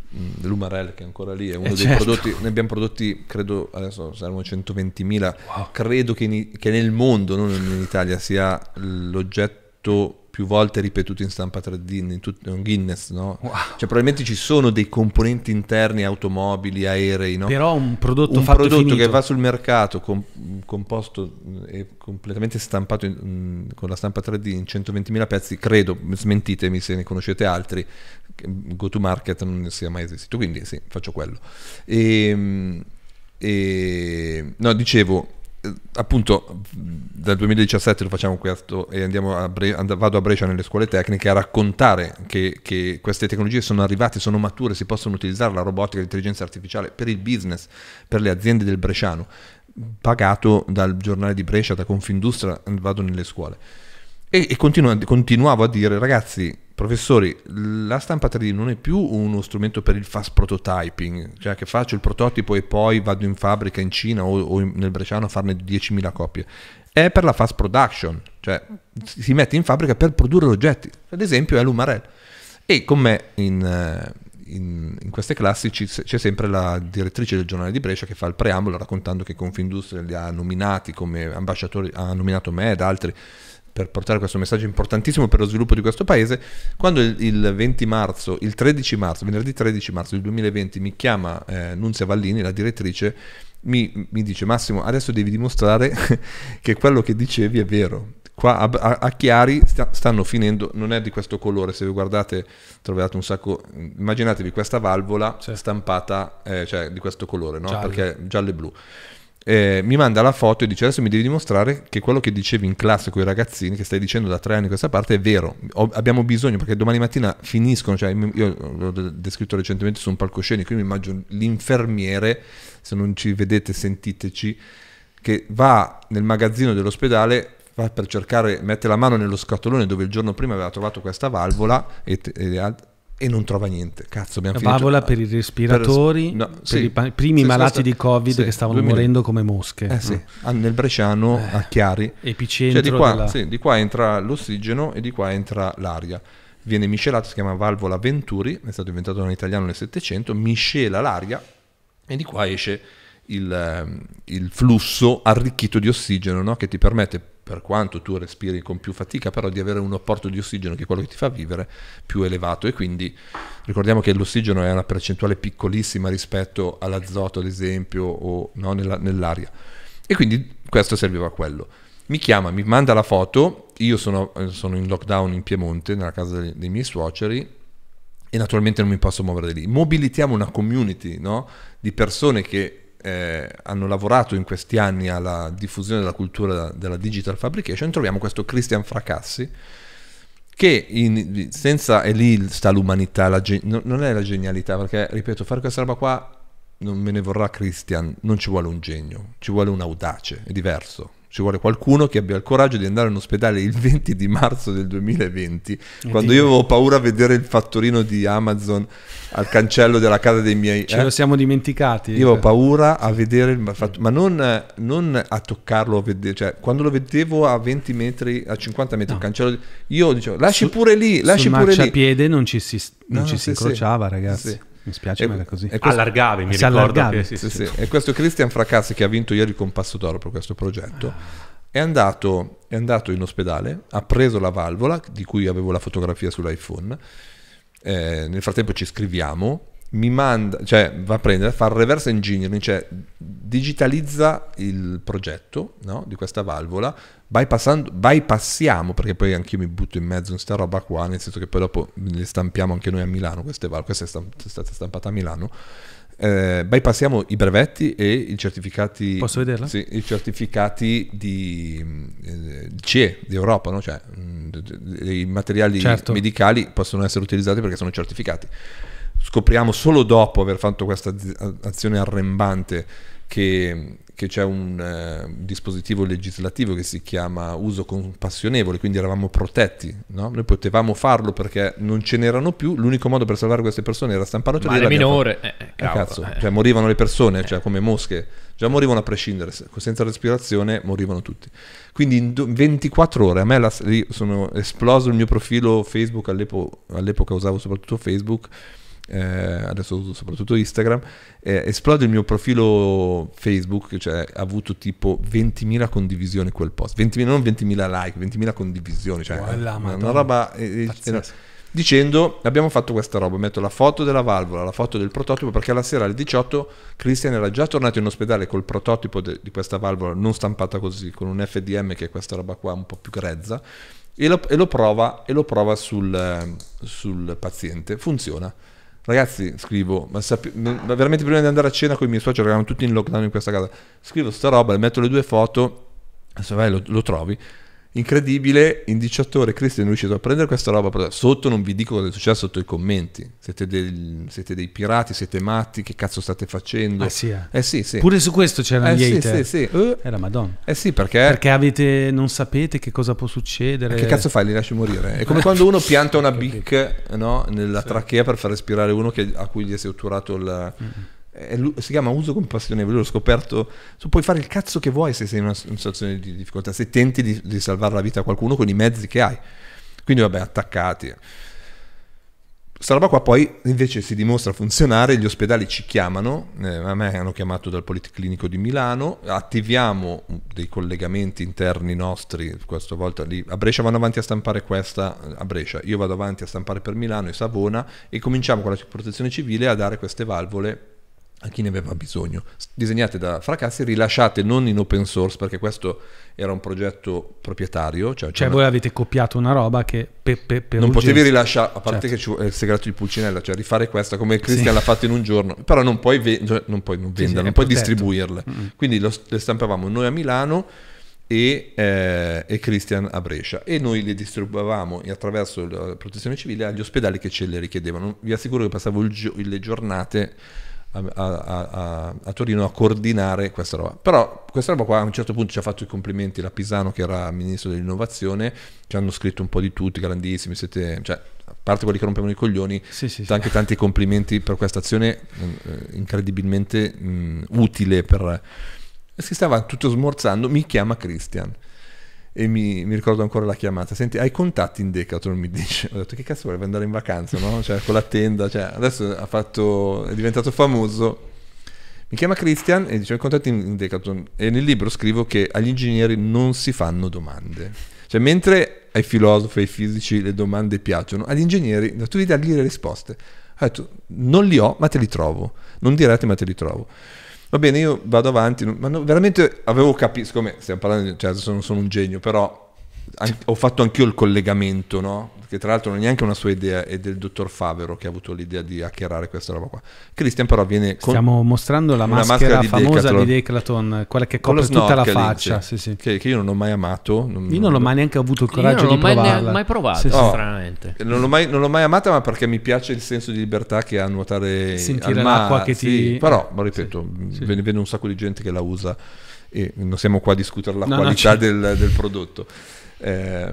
l'Umarel che è ancora lì è uno eh dei certo. prodotti, ne abbiamo prodotti, credo adesso saranno 120.000, wow. credo che, in, che nel mondo, non in Italia, sia l'oggetto più volte ripetuto in stampa 3D, in, tut- in Guinness, no? Wow. Cioè probabilmente ci sono dei componenti interni, automobili, aerei, no? Però un prodotto un prodotto finito. che va sul mercato com- composto eh, e completamente stampato in, mm, con la stampa 3D in 120.000 pezzi, credo, smentitemi se ne conoscete altri, go to market non sia mai esistito, quindi sì, faccio quello. E, ehm, e, no, dicevo eh, appunto dal 2017 lo facciamo questo e a Bre- and- vado a Brescia nelle scuole tecniche a raccontare che, che, queste tecnologie sono arrivate, sono mature, si possono utilizzare la robotica, l'intelligenza artificiale per il business, per le aziende del bresciano, pagato dal giornale di Brescia, da Confindustria, vado nelle scuole. E, e continuo, continuavo a dire ragazzi Professori, la stampa 3D non è più uno strumento per il fast prototyping, cioè che faccio il prototipo e poi vado in fabbrica in Cina o, o nel Bresciano a farne 10.000 copie. È per la fast production, cioè si mette in fabbrica per produrre oggetti. Ad esempio è l'Umarel. E con me in, eh, in, in queste classi c'è sempre la direttrice del giornale di Brescia che fa il preambolo raccontando che Confindustria li ha nominati come ambasciatori, ha nominato me ed altri per portare questo messaggio importantissimo per lo sviluppo di questo paese, quando il, il 20 marzo, il 13 marzo, venerdì 13 marzo del 2020 mi chiama eh, Nunzia Vallini, la direttrice, mi, mi, dice Massimo, adesso devi dimostrare che quello che dicevi è vero. Qua a, a, a Chiari sta, stanno finendo, non è di questo colore, se vi guardate troverete un sacco, immaginatevi questa valvola sì. stampata, eh, cioè di questo colore, no? giallo. perché giallo e blu eh, mi manda la foto e dice adesso mi devi dimostrare che quello che dicevi in classe con i ragazzini, che stai dicendo da tre anni a questa parte, è vero. Ho, abbiamo bisogno perché domani mattina finiscono, cioè io l'ho descritto recentemente su un palcoscenico, io mi immagino l'infermiere, se non ci vedete sentiteci, che va nel magazzino dell'ospedale va per cercare, mette la mano nello scatolone dove il giorno prima aveva trovato questa valvola e, e e non trova niente. Cazzo, abbiamo finito. Favola per i respiratori, per, no, per sì, i pa- primi sì, malati sì, di Covid che stavano 2000. morendo come mosche. Eh, no? Mm. ah, nel Bresciano, eh, a Chiari. Epicentro. Cioè, di, qua, della... di qua entra l'ossigeno e di qua entra l'aria. Viene miscelato, si chiama valvola Venturi, è stato inventato da un italiano nel 700, miscela l'aria e di qua esce il, ehm, il flusso arricchito di ossigeno no? che ti permette per quanto tu respiri con più fatica, però di avere un apporto di ossigeno che è quello che ti fa vivere più elevato e quindi ricordiamo che l'ossigeno è una percentuale piccolissima rispetto all'azoto ad esempio o no, nella, nell'aria e quindi questo serviva a quello. Mi chiama, mi manda la foto, io sono, eh, sono in lockdown in Piemonte, nella casa dei, dei miei suoceri, e naturalmente non mi posso muovere da lì. Mobilitiamo una community no? di persone che eh, hanno lavorato in questi anni alla diffusione della cultura della digital fabrication, troviamo questo Christian Fracassi che in, senza è lì sta l'umanità, ge, non è la genialità, perché ripeto, fare questa roba qua non me ne vorrà Christian, non ci vuole un genio, ci vuole un audace, è diverso. Ci vuole qualcuno che abbia il coraggio di andare in ospedale il 20 di marzo del 2020, e quando io avevo paura a vedere il fattorino di Amazon al cancello della casa dei miei... Ce eh? lo siamo dimenticati. Io avevo paura a vedere il fattorino, ma non, non, a toccarlo, a vedere, cioè quando lo vedevo a 20 metri, a 50 metri, no. il cancello... Io dicevo, lasci su, pure lì, lasci pure lì. Sul marciapiede non ci si, non no, ci si incrociava, sì. ragazzi. Sì. Mi spiace, ma è così. Questo, allargavi, mi ricordo. Che, sì, sì, sì. E questo Christian Fracassi, che ha vinto ieri con Passo d'oro per questo progetto, ah. è, andato, è andato in ospedale, ha preso la valvola, di cui avevo la fotografia sull'iPhone, eh, nel frattempo ci scriviamo, mi manda, cioè va a prendere, fa il reverse engineering, cioè digitalizza il progetto no, di questa valvola, bypassiamo, perché poi anch'io mi butto in mezzo in questa roba qua, nel senso che poi dopo le stampiamo anche noi a Milano, queste questa è, stamp- è stata stampata a Milano, eh, bypassiamo i brevetti e i certificati. Posso vederla? Sì, i certificati di eh, CE d'Europa, no? cioè mh, mm, i materiali certo. medicali possono essere utilizzati perché sono certificati. Scopriamo solo dopo aver fatto questa azione arrembante che, che c'è un eh, dispositivo legislativo che si chiama uso compassionevole, quindi eravamo protetti, no? noi potevamo farlo perché non ce n'erano più, l'unico modo per salvare queste persone era stamparlo. Ma minore, eh, eh, eh, cavolo, eh, cioè morivano le persone, cioè eh. come mosche, già morivano a prescindere, senza respirazione morivano tutti. Quindi in 24 ore, a me la, sono esploso il mio profilo Facebook, all'epo, all'epoca usavo soprattutto Facebook, eh, adesso uso soprattutto Instagram, eh, esplode il mio profilo Facebook, cioè ha avuto tipo 20.000 condivisioni quel post, 20.000, non 20.000 like, 20.000 condivisioni, cioè voilà, una, una, roba... Eh, eh, era, dicendo abbiamo fatto questa roba, metto la foto della valvola, la foto del prototipo, perché alla sera alle 18 Christian era già tornato in ospedale col prototipo de, di questa valvola non stampata così, con un FDM che è questa roba qua un po' più grezza, e lo, e lo prova, e lo prova sul, eh, sul paziente, funziona. Ragazzi, scrivo, ma, sape- ma veramente prima di andare a cena con i miei suoceri, eravamo tutti in lockdown in questa casa, scrivo sta roba, metto le due foto, se vai lo, lo trovi, incredibile, in 18 ore Christian è riuscito a prendere questa roba, sotto non vi dico cosa è successo, sotto i commenti, siete, del, siete dei pirati, siete matti, che cazzo state facendo? eh sì, eh. eh sì, sì. Pure su questo c'era eh, gli hater. Sì, sì, sì. Uh. Eh, madonna. Eh sì, perché? Perché avete, non sapete che cosa può succedere. Eh, che cazzo fai, li lasci morire? È come eh. quando uno pianta una bic no, nella trachea per far respirare uno che, a cui gli si è otturato il... Mm-hmm si chiama uso compassionevole, l'ho scoperto, tu puoi fare il cazzo che vuoi se sei in una situazione di difficoltà, se tenti di, di salvare la vita a qualcuno con i mezzi che hai. Quindi vabbè, attaccati. Questa roba qua poi invece si dimostra funzionare, gli ospedali ci chiamano, eh, a me hanno chiamato dal Policlinico di Milano, attiviamo dei collegamenti interni nostri, questa volta lì, a Brescia vanno avanti a stampare questa, a Brescia, io vado avanti a stampare per Milano e Savona e cominciamo con la protezione civile a dare queste valvole a chi ne aveva bisogno, disegnate da Fracassi, rilasciate non in open source perché questo era un progetto proprietario. Cioè, cioè una... voi avete copiato una roba che pe, pe, per Non potevi rilasciare, a parte certo. che è il segreto di Pulcinella, cioè rifare questa come Christian sì. l'ha fatto in un giorno, però non puoi, ve- cioè non puoi non venderla, sì, sì, non puoi distribuirle. Mm-hmm. Quindi lo, le stampavamo noi a Milano e, eh, e, Christian a Brescia e noi le distribuivamo attraverso la protezione civile agli ospedali che ce le richiedevano. Vi assicuro che passavo gio- le giornate a, a, a, Torino a coordinare questa roba. Però questa roba qua a un certo punto ci ha fatto i complimenti la Pisano che era ministro dell'innovazione, ci hanno scritto un po' di tutti, grandissimi, siete, cioè, a parte quelli che rompevano i coglioni, sì, sì, anche tanti complimenti per questa azione eh, incredibilmente mh, mm, utile per... Eh, si stava tutto smorzando, mi chiama Christian e mi, mi, ricordo ancora la chiamata. Senti, hai contatti in Decathlon? Mi dice. Ho detto, che cazzo voleva andare in vacanza, no? Cioè, con la tenda. Cioè, adesso fatto, è diventato famoso. Mi chiama Christian e dice, hai contatti in Decathlon? E nel libro scrivo che agli ingegneri non si fanno domande. Cioè, mentre ai filosofi, ai fisici le domande piacciono, agli ingegneri tu devi dargli le risposte. Ho detto, non li ho, ma te li trovo. Non direte, ma te li trovo. Va bene, io vado avanti, ma no, veramente avevo capito, siccome stiamo parlando, di, cioè non sono un genio, però an- ho fatto anch'io il collegamento, no? che tra l'altro non è neanche una sua idea, è del dottor Favero che ha avuto l'idea di hackerare questa roba qua. Christian però viene con Stiamo mostrando la maschera, maschera di famosa Decathlon. di Decathlon, quella che copre tutta la faccia, sì, sì. Che, che, io non ho mai amato. Non, io non l'ho mai neanche avuto il coraggio di provarla. Non l'ho mai, mai provata, sì, oh, stranamente. Non l'ho, mai, non l'ho, mai, amata ma perché mi piace il senso di libertà che ha nuotare Sentire l'acqua che ti... Però, ma ripeto, viene un sacco di gente che la usa e non siamo qua a discutere la no, qualità no, certo. del, del, prodotto. Eh,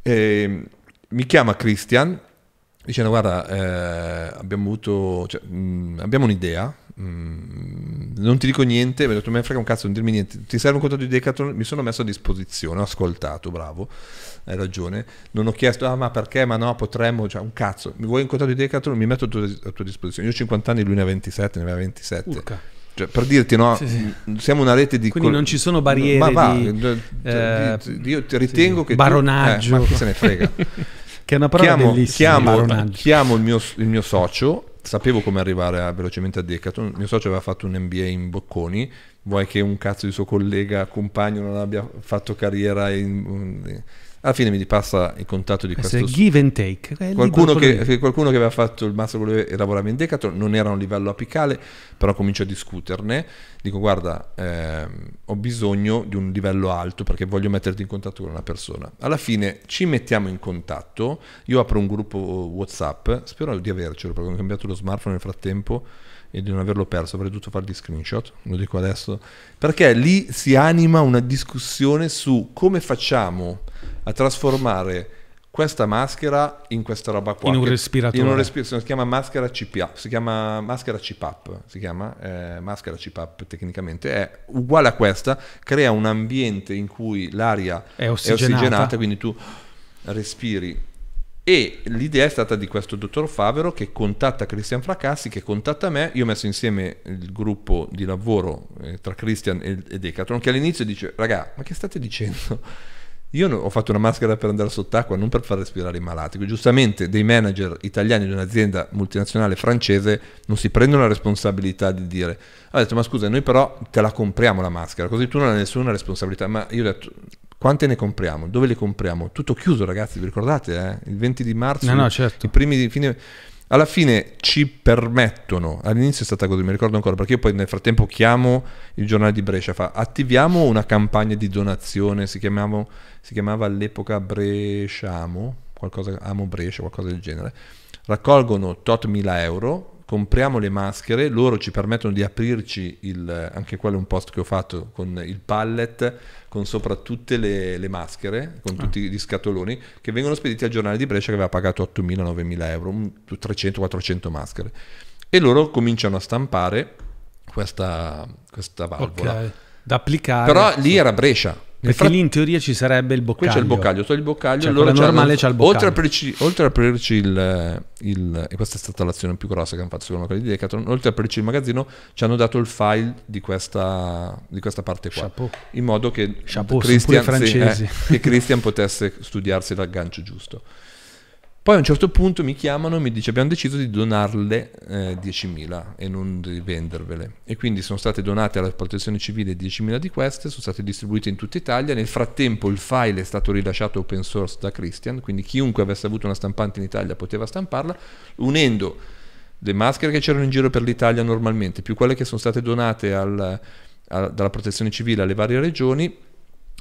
eh, mi chiama Christian dicendo guarda eh, abbiamo avuto cioè, mh, mm, abbiamo un'idea mh, mm, non ti dico niente mi ha detto me frega un cazzo non dirmi niente ti serve un contatto di Decathlon mi sono messo a disposizione ho ascoltato bravo hai ragione non ho chiesto ah ma perché ma no potremmo cioè un cazzo mi vuoi un contatto di Decathlon mi metto a tua, a tua disposizione io ho 50 anni lui ne ha 27 ne aveva 27 Urca. Cioè, per dirti, no, sì, sì. Mm, siamo una rete di... Quindi col- non ci sono barriere ma va, di, di, eh, di, Io ti ritengo sì, che... Baronaggio. Tu, eh, ma chi se ne frega. Che è una parola chiamo, chiamo, chiamo il, mio, il mio socio, sapevo come arrivare a, velocemente a Decathlon, il mio socio aveva fatto un MBA in Bocconi, vuoi che un cazzo di suo collega, compagno non abbia fatto carriera in, in alla fine mi passa il contatto di questo, questo give and take qualcuno che, qualcuno che, aveva fatto il master che lavorava in Decathlon non era a un livello apicale però comincio a discuterne dico guarda ehm, ho bisogno di un livello alto perché voglio metterti in contatto con una persona alla fine ci mettiamo in contatto io apro un gruppo Whatsapp spero di avercelo perché ho cambiato lo smartphone nel frattempo e di non averlo perso, avrei dovuto fargli screenshot, lo dico adesso, perché lì si anima una discussione su come facciamo a trasformare questa maschera in questa roba qua. In un respiratore. In un respiratore, si chiama maschera CPA, si chiama maschera CPAP, si chiama eh, maschera CPAP tecnicamente, è uguale a questa, crea un ambiente in cui l'aria è ossigenata, è ossigenata quindi tu respiri. E l'idea è stata di questo dottor Favero che contatta Cristian Fracassi, che contatta me, io ho messo insieme il gruppo di lavoro eh, tra Cristian e, e Decathlon, che all'inizio dice, raga, ma che state dicendo? Io ho fatto una maschera per andare sott'acqua, non per far respirare i malati. Giustamente dei manager italiani di un'azienda multinazionale francese non si prendono la responsabilità di dire, ha detto ma scusa, noi però te la compriamo la maschera, così tu non hai nessuna responsabilità. Ma io ho detto, quante ne compriamo? Dove le compriamo? Tutto chiuso ragazzi, vi ricordate? Eh? Il 20 di marzo, no, no, certo. i primi di fine alla fine ci permettono, all'inizio è stata così, mi ricordo ancora, perché io poi nel frattempo chiamo il giornale di Brescia, fa attiviamo una campagna di donazione, si, chiamavo, si chiamava all'epoca Bresciamo, qualcosa, Amo Brescia, qualcosa del genere, raccolgono tot mila euro, compriamo le maschere, loro ci permettono di aprirci, il, anche quello è un post che ho fatto con il pallet, con sopra tutte le, le maschere, con ah. tutti gli scatoloni, che vengono spediti al giornale di Brescia che aveva pagato 8.000-9.000 euro, 300-400 maschere. E loro cominciano a stampare questa, questa valvola. Okay. Da applicare. Però lì era Brescia, perché fra... lì in teoria ci sarebbe il boccaglio. Qui c'è il boccaglio, togli il boccaglio. Cioè, allora normale c'è il boccaglio. Oltre a aprirci, oltre a aprirci il, il, E questa è stata l'azione più grossa che hanno fatto secondo quelli di Decathlon. Oltre a aprirci il magazzino, ci hanno dato il file di questa, di questa parte qua. Chapeau. In modo che Chapeau, Christian, sì, eh, che Christian potesse studiarsi l'aggancio giusto. Poi a un certo punto mi chiamano e mi dice abbiamo deciso di donarle eh, 10.000 e non di vendervele. E quindi sono state donate alla protezione civile 10.000 di queste, sono state distribuite in tutta Italia. Nel frattempo il file è stato rilasciato open source da Christian, quindi chiunque avesse avuto una stampante in Italia poteva stamparla, unendo le maschere che c'erano in giro per l'Italia normalmente, più quelle che sono state donate al, a, dalla protezione civile alle varie regioni,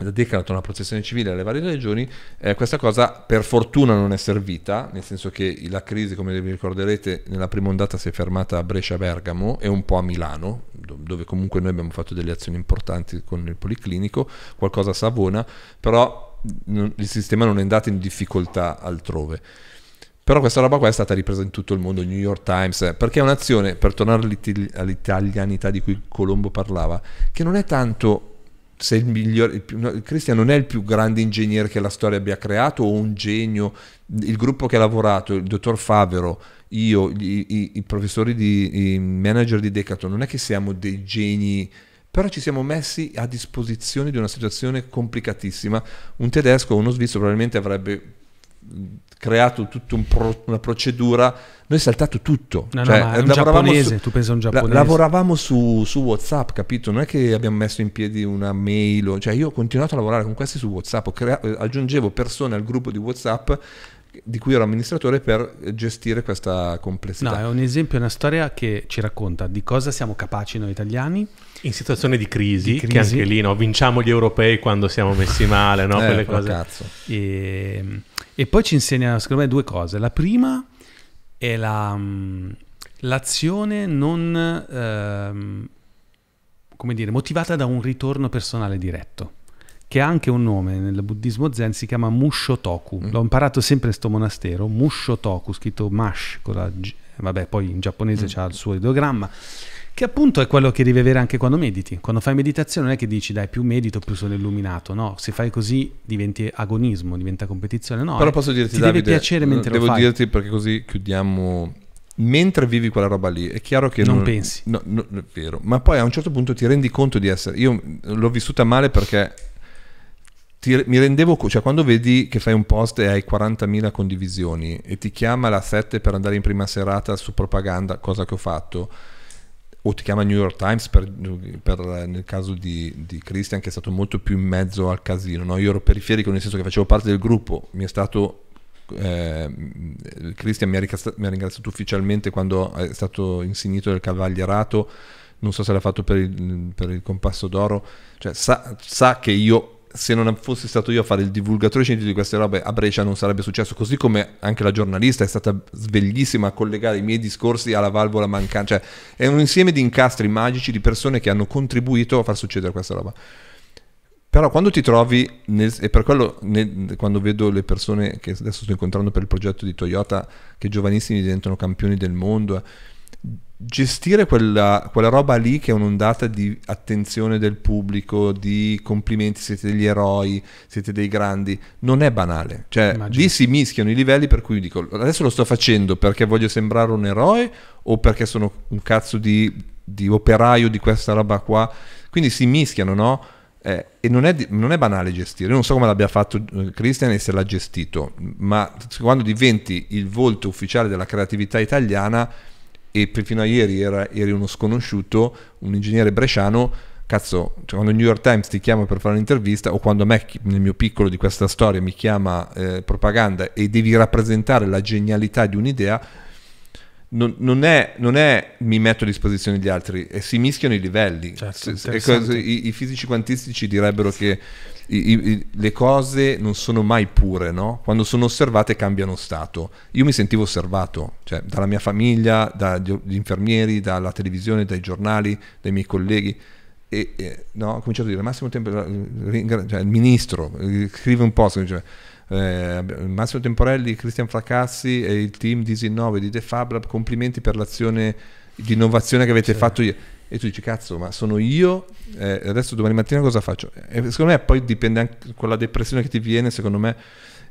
dedicata una processione civile alle varie regioni, eh, questa cosa per fortuna non è servita, nel senso che la crisi, come vi ricorderete, nella prima ondata si è fermata a Brescia-Bergamo e un po' a Milano, dove comunque noi abbiamo fatto delle azioni importanti con il Policlinico, qualcosa a Savona, però il sistema non è andato in difficoltà altrove. Però questa roba qua è stata ripresa in tutto il mondo, il New York Times, eh, perché è un'azione, per tornare all'italianità di cui Colombo parlava, che non è tanto se il migliore, Cristian non è il più grande ingegnere che la storia abbia creato o un genio, il gruppo che ha lavorato, il dottor Favero, io, i, i, i professori, di, i manager di Decathlon, non è che siamo dei geni, però ci siamo messi a disposizione di una situazione complicatissima. Un tedesco o uno svizzero probabilmente avrebbe creato tutta un pro, una procedura, noi è saltato tutto. No, cioè, no, è un giapponese, su, tu pensi a un giapponese. La, lavoravamo su, su, WhatsApp, capito? Non è che abbiamo messo in piedi una mail, cioè io ho continuato a lavorare con questi su WhatsApp, crea, eh, aggiungevo persone al gruppo di WhatsApp di cui ero amministratore per gestire questa complessità. No, è un esempio, è una storia che ci racconta di cosa siamo capaci noi italiani. In situazioni di crisi, di crisi. che anche lì no, vinciamo gli europei quando siamo messi male, no? eh, quelle cose. Cazzo. E, ehm, e poi ci insegna, secondo me, due cose. La prima è la, mm, l'azione non, ehm, come dire, motivata da un ritorno personale diretto che ha anche un nome nel buddismo zen, si chiama Mushotoku. Mm. L'ho imparato sempre in questo monastero, Mushotoku, scritto Mash, con la G, vabbè, poi in giapponese mm. c'ha il suo ideogramma, che appunto è quello che devi avere anche quando mediti. Quando fai meditazione non è che dici dai più medito più sono illuminato, no, se fai così diventi agonismo, diventa competizione, no. Però eh, posso dirti, ti Davide, deve piacere mentre devo lo fai. Devo dirti perché così chiudiamo mentre vivi quella roba lì è chiaro che non, non pensi no, no, è vero ma poi a un certo punto ti rendi conto di essere io l'ho vissuta male perché ti, mi rendevo cioè quando vedi che fai un post e hai 40.000 condivisioni e ti chiama la 7 per andare in prima serata su propaganda, cosa che ho fatto, o ti chiama New York Times per, per, nel caso di, di, Christian che è stato molto più in mezzo al casino, no? io ero periferico nel senso che facevo parte del gruppo, mi è stato eh, Christian mi ha, mi ha, ringraziato ufficialmente quando è stato insignito del cavalierato, non so se l'ha fatto per il, per il compasso d'oro, cioè sa, sa che io se non fossi stato io a fare il divulgatore scientifico di queste robe a Brescia non sarebbe successo, così come anche la giornalista è stata sveglissima a collegare i miei discorsi alla valvola mancante, cioè è un insieme di incastri magici di persone che hanno contribuito a far succedere questa roba. Però quando ti trovi, nel, e per quello nel, quando vedo le persone che adesso sto incontrando per il progetto di Toyota, che giovanissimi diventano campioni del mondo, gestire quella, quella, roba lì che è un'ondata di attenzione del pubblico, di complimenti, siete degli eroi, siete dei grandi, non è banale. Cioè, Immagino. lì si mischiano i livelli per cui dico, adesso lo sto facendo perché voglio sembrare un eroe o perché sono un cazzo di, di operaio di questa roba qua. Quindi si mischiano, no? Eh, e non è, non è, banale gestire, non so come l'abbia fatto eh, Christian e se l'ha gestito, ma quando diventi il volto ufficiale della creatività italiana e fino a ieri era, eri uno sconosciuto, un ingegnere bresciano, cazzo, cioè quando il New York Times ti chiama per fare un'intervista o quando a me, nel mio piccolo di questa storia, mi chiama eh, propaganda e devi rappresentare la genialità di un'idea, non, non, è, non, è, mi metto a disposizione degli altri, eh, si mischiano i livelli. Certo, i, I, fisici quantistici direbbero che i, i, le cose non sono mai pure, no? Quando sono osservate cambiano stato. Io mi sentivo osservato, cioè dalla mia famiglia, dagli infermieri, dalla televisione, dai giornali, dai miei colleghi. E, e no? ho cominciato a dire Massimo Temporelli, eh, cioè, il ministro, eh, scrive un post, dice, eh, Massimo Temporelli, Cristian Fracassi e il team di 9 di The Fab Lab, complimenti per l'azione di innovazione che avete cioè. fatto. ieri. E tu dici, cazzo, ma sono io, eh, adesso domani mattina cosa faccio? E secondo me poi dipende anche con depressione che ti viene, secondo me,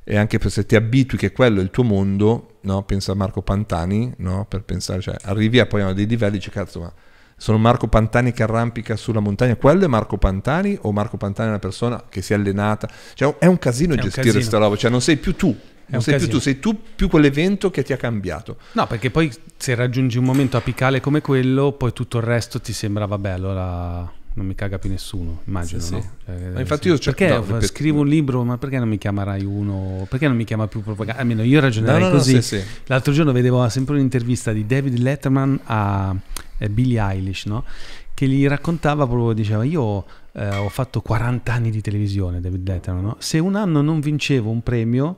e anche se ti abitui che quello è il tuo mondo, no? pensa a Marco Pantani, no? per pensare, cioè, arrivi a poi a dei livelli, dici, cazzo, ma sono Marco Pantani che arrampica sulla montagna, quello è Marco Pantani o Marco Pantani è una persona che si è allenata, cioè è un casino è gestire questa roba, cioè non sei più tu, non sei casino. più tu, sei tu più quell'evento che ti ha cambiato. No, perché poi se raggiungi un momento apicale come quello, poi tutto il resto ti sembra, vabbè, allora non mi caga più nessuno, immagino. Sì, no? Cioè, ma eh, infatti sì. io cerco, perché no, scrivo un libro, ma perché non mi chiamerai uno? Perché non mi chiama più propaganda? Almeno io ragionerei no, così. L'altro giorno vedevo sempre un'intervista di David Letterman a eh, Billie Eilish, no? che gli raccontava proprio, diceva io eh, ho fatto 40 anni di televisione, David Letterman, se un anno non vincevo un premio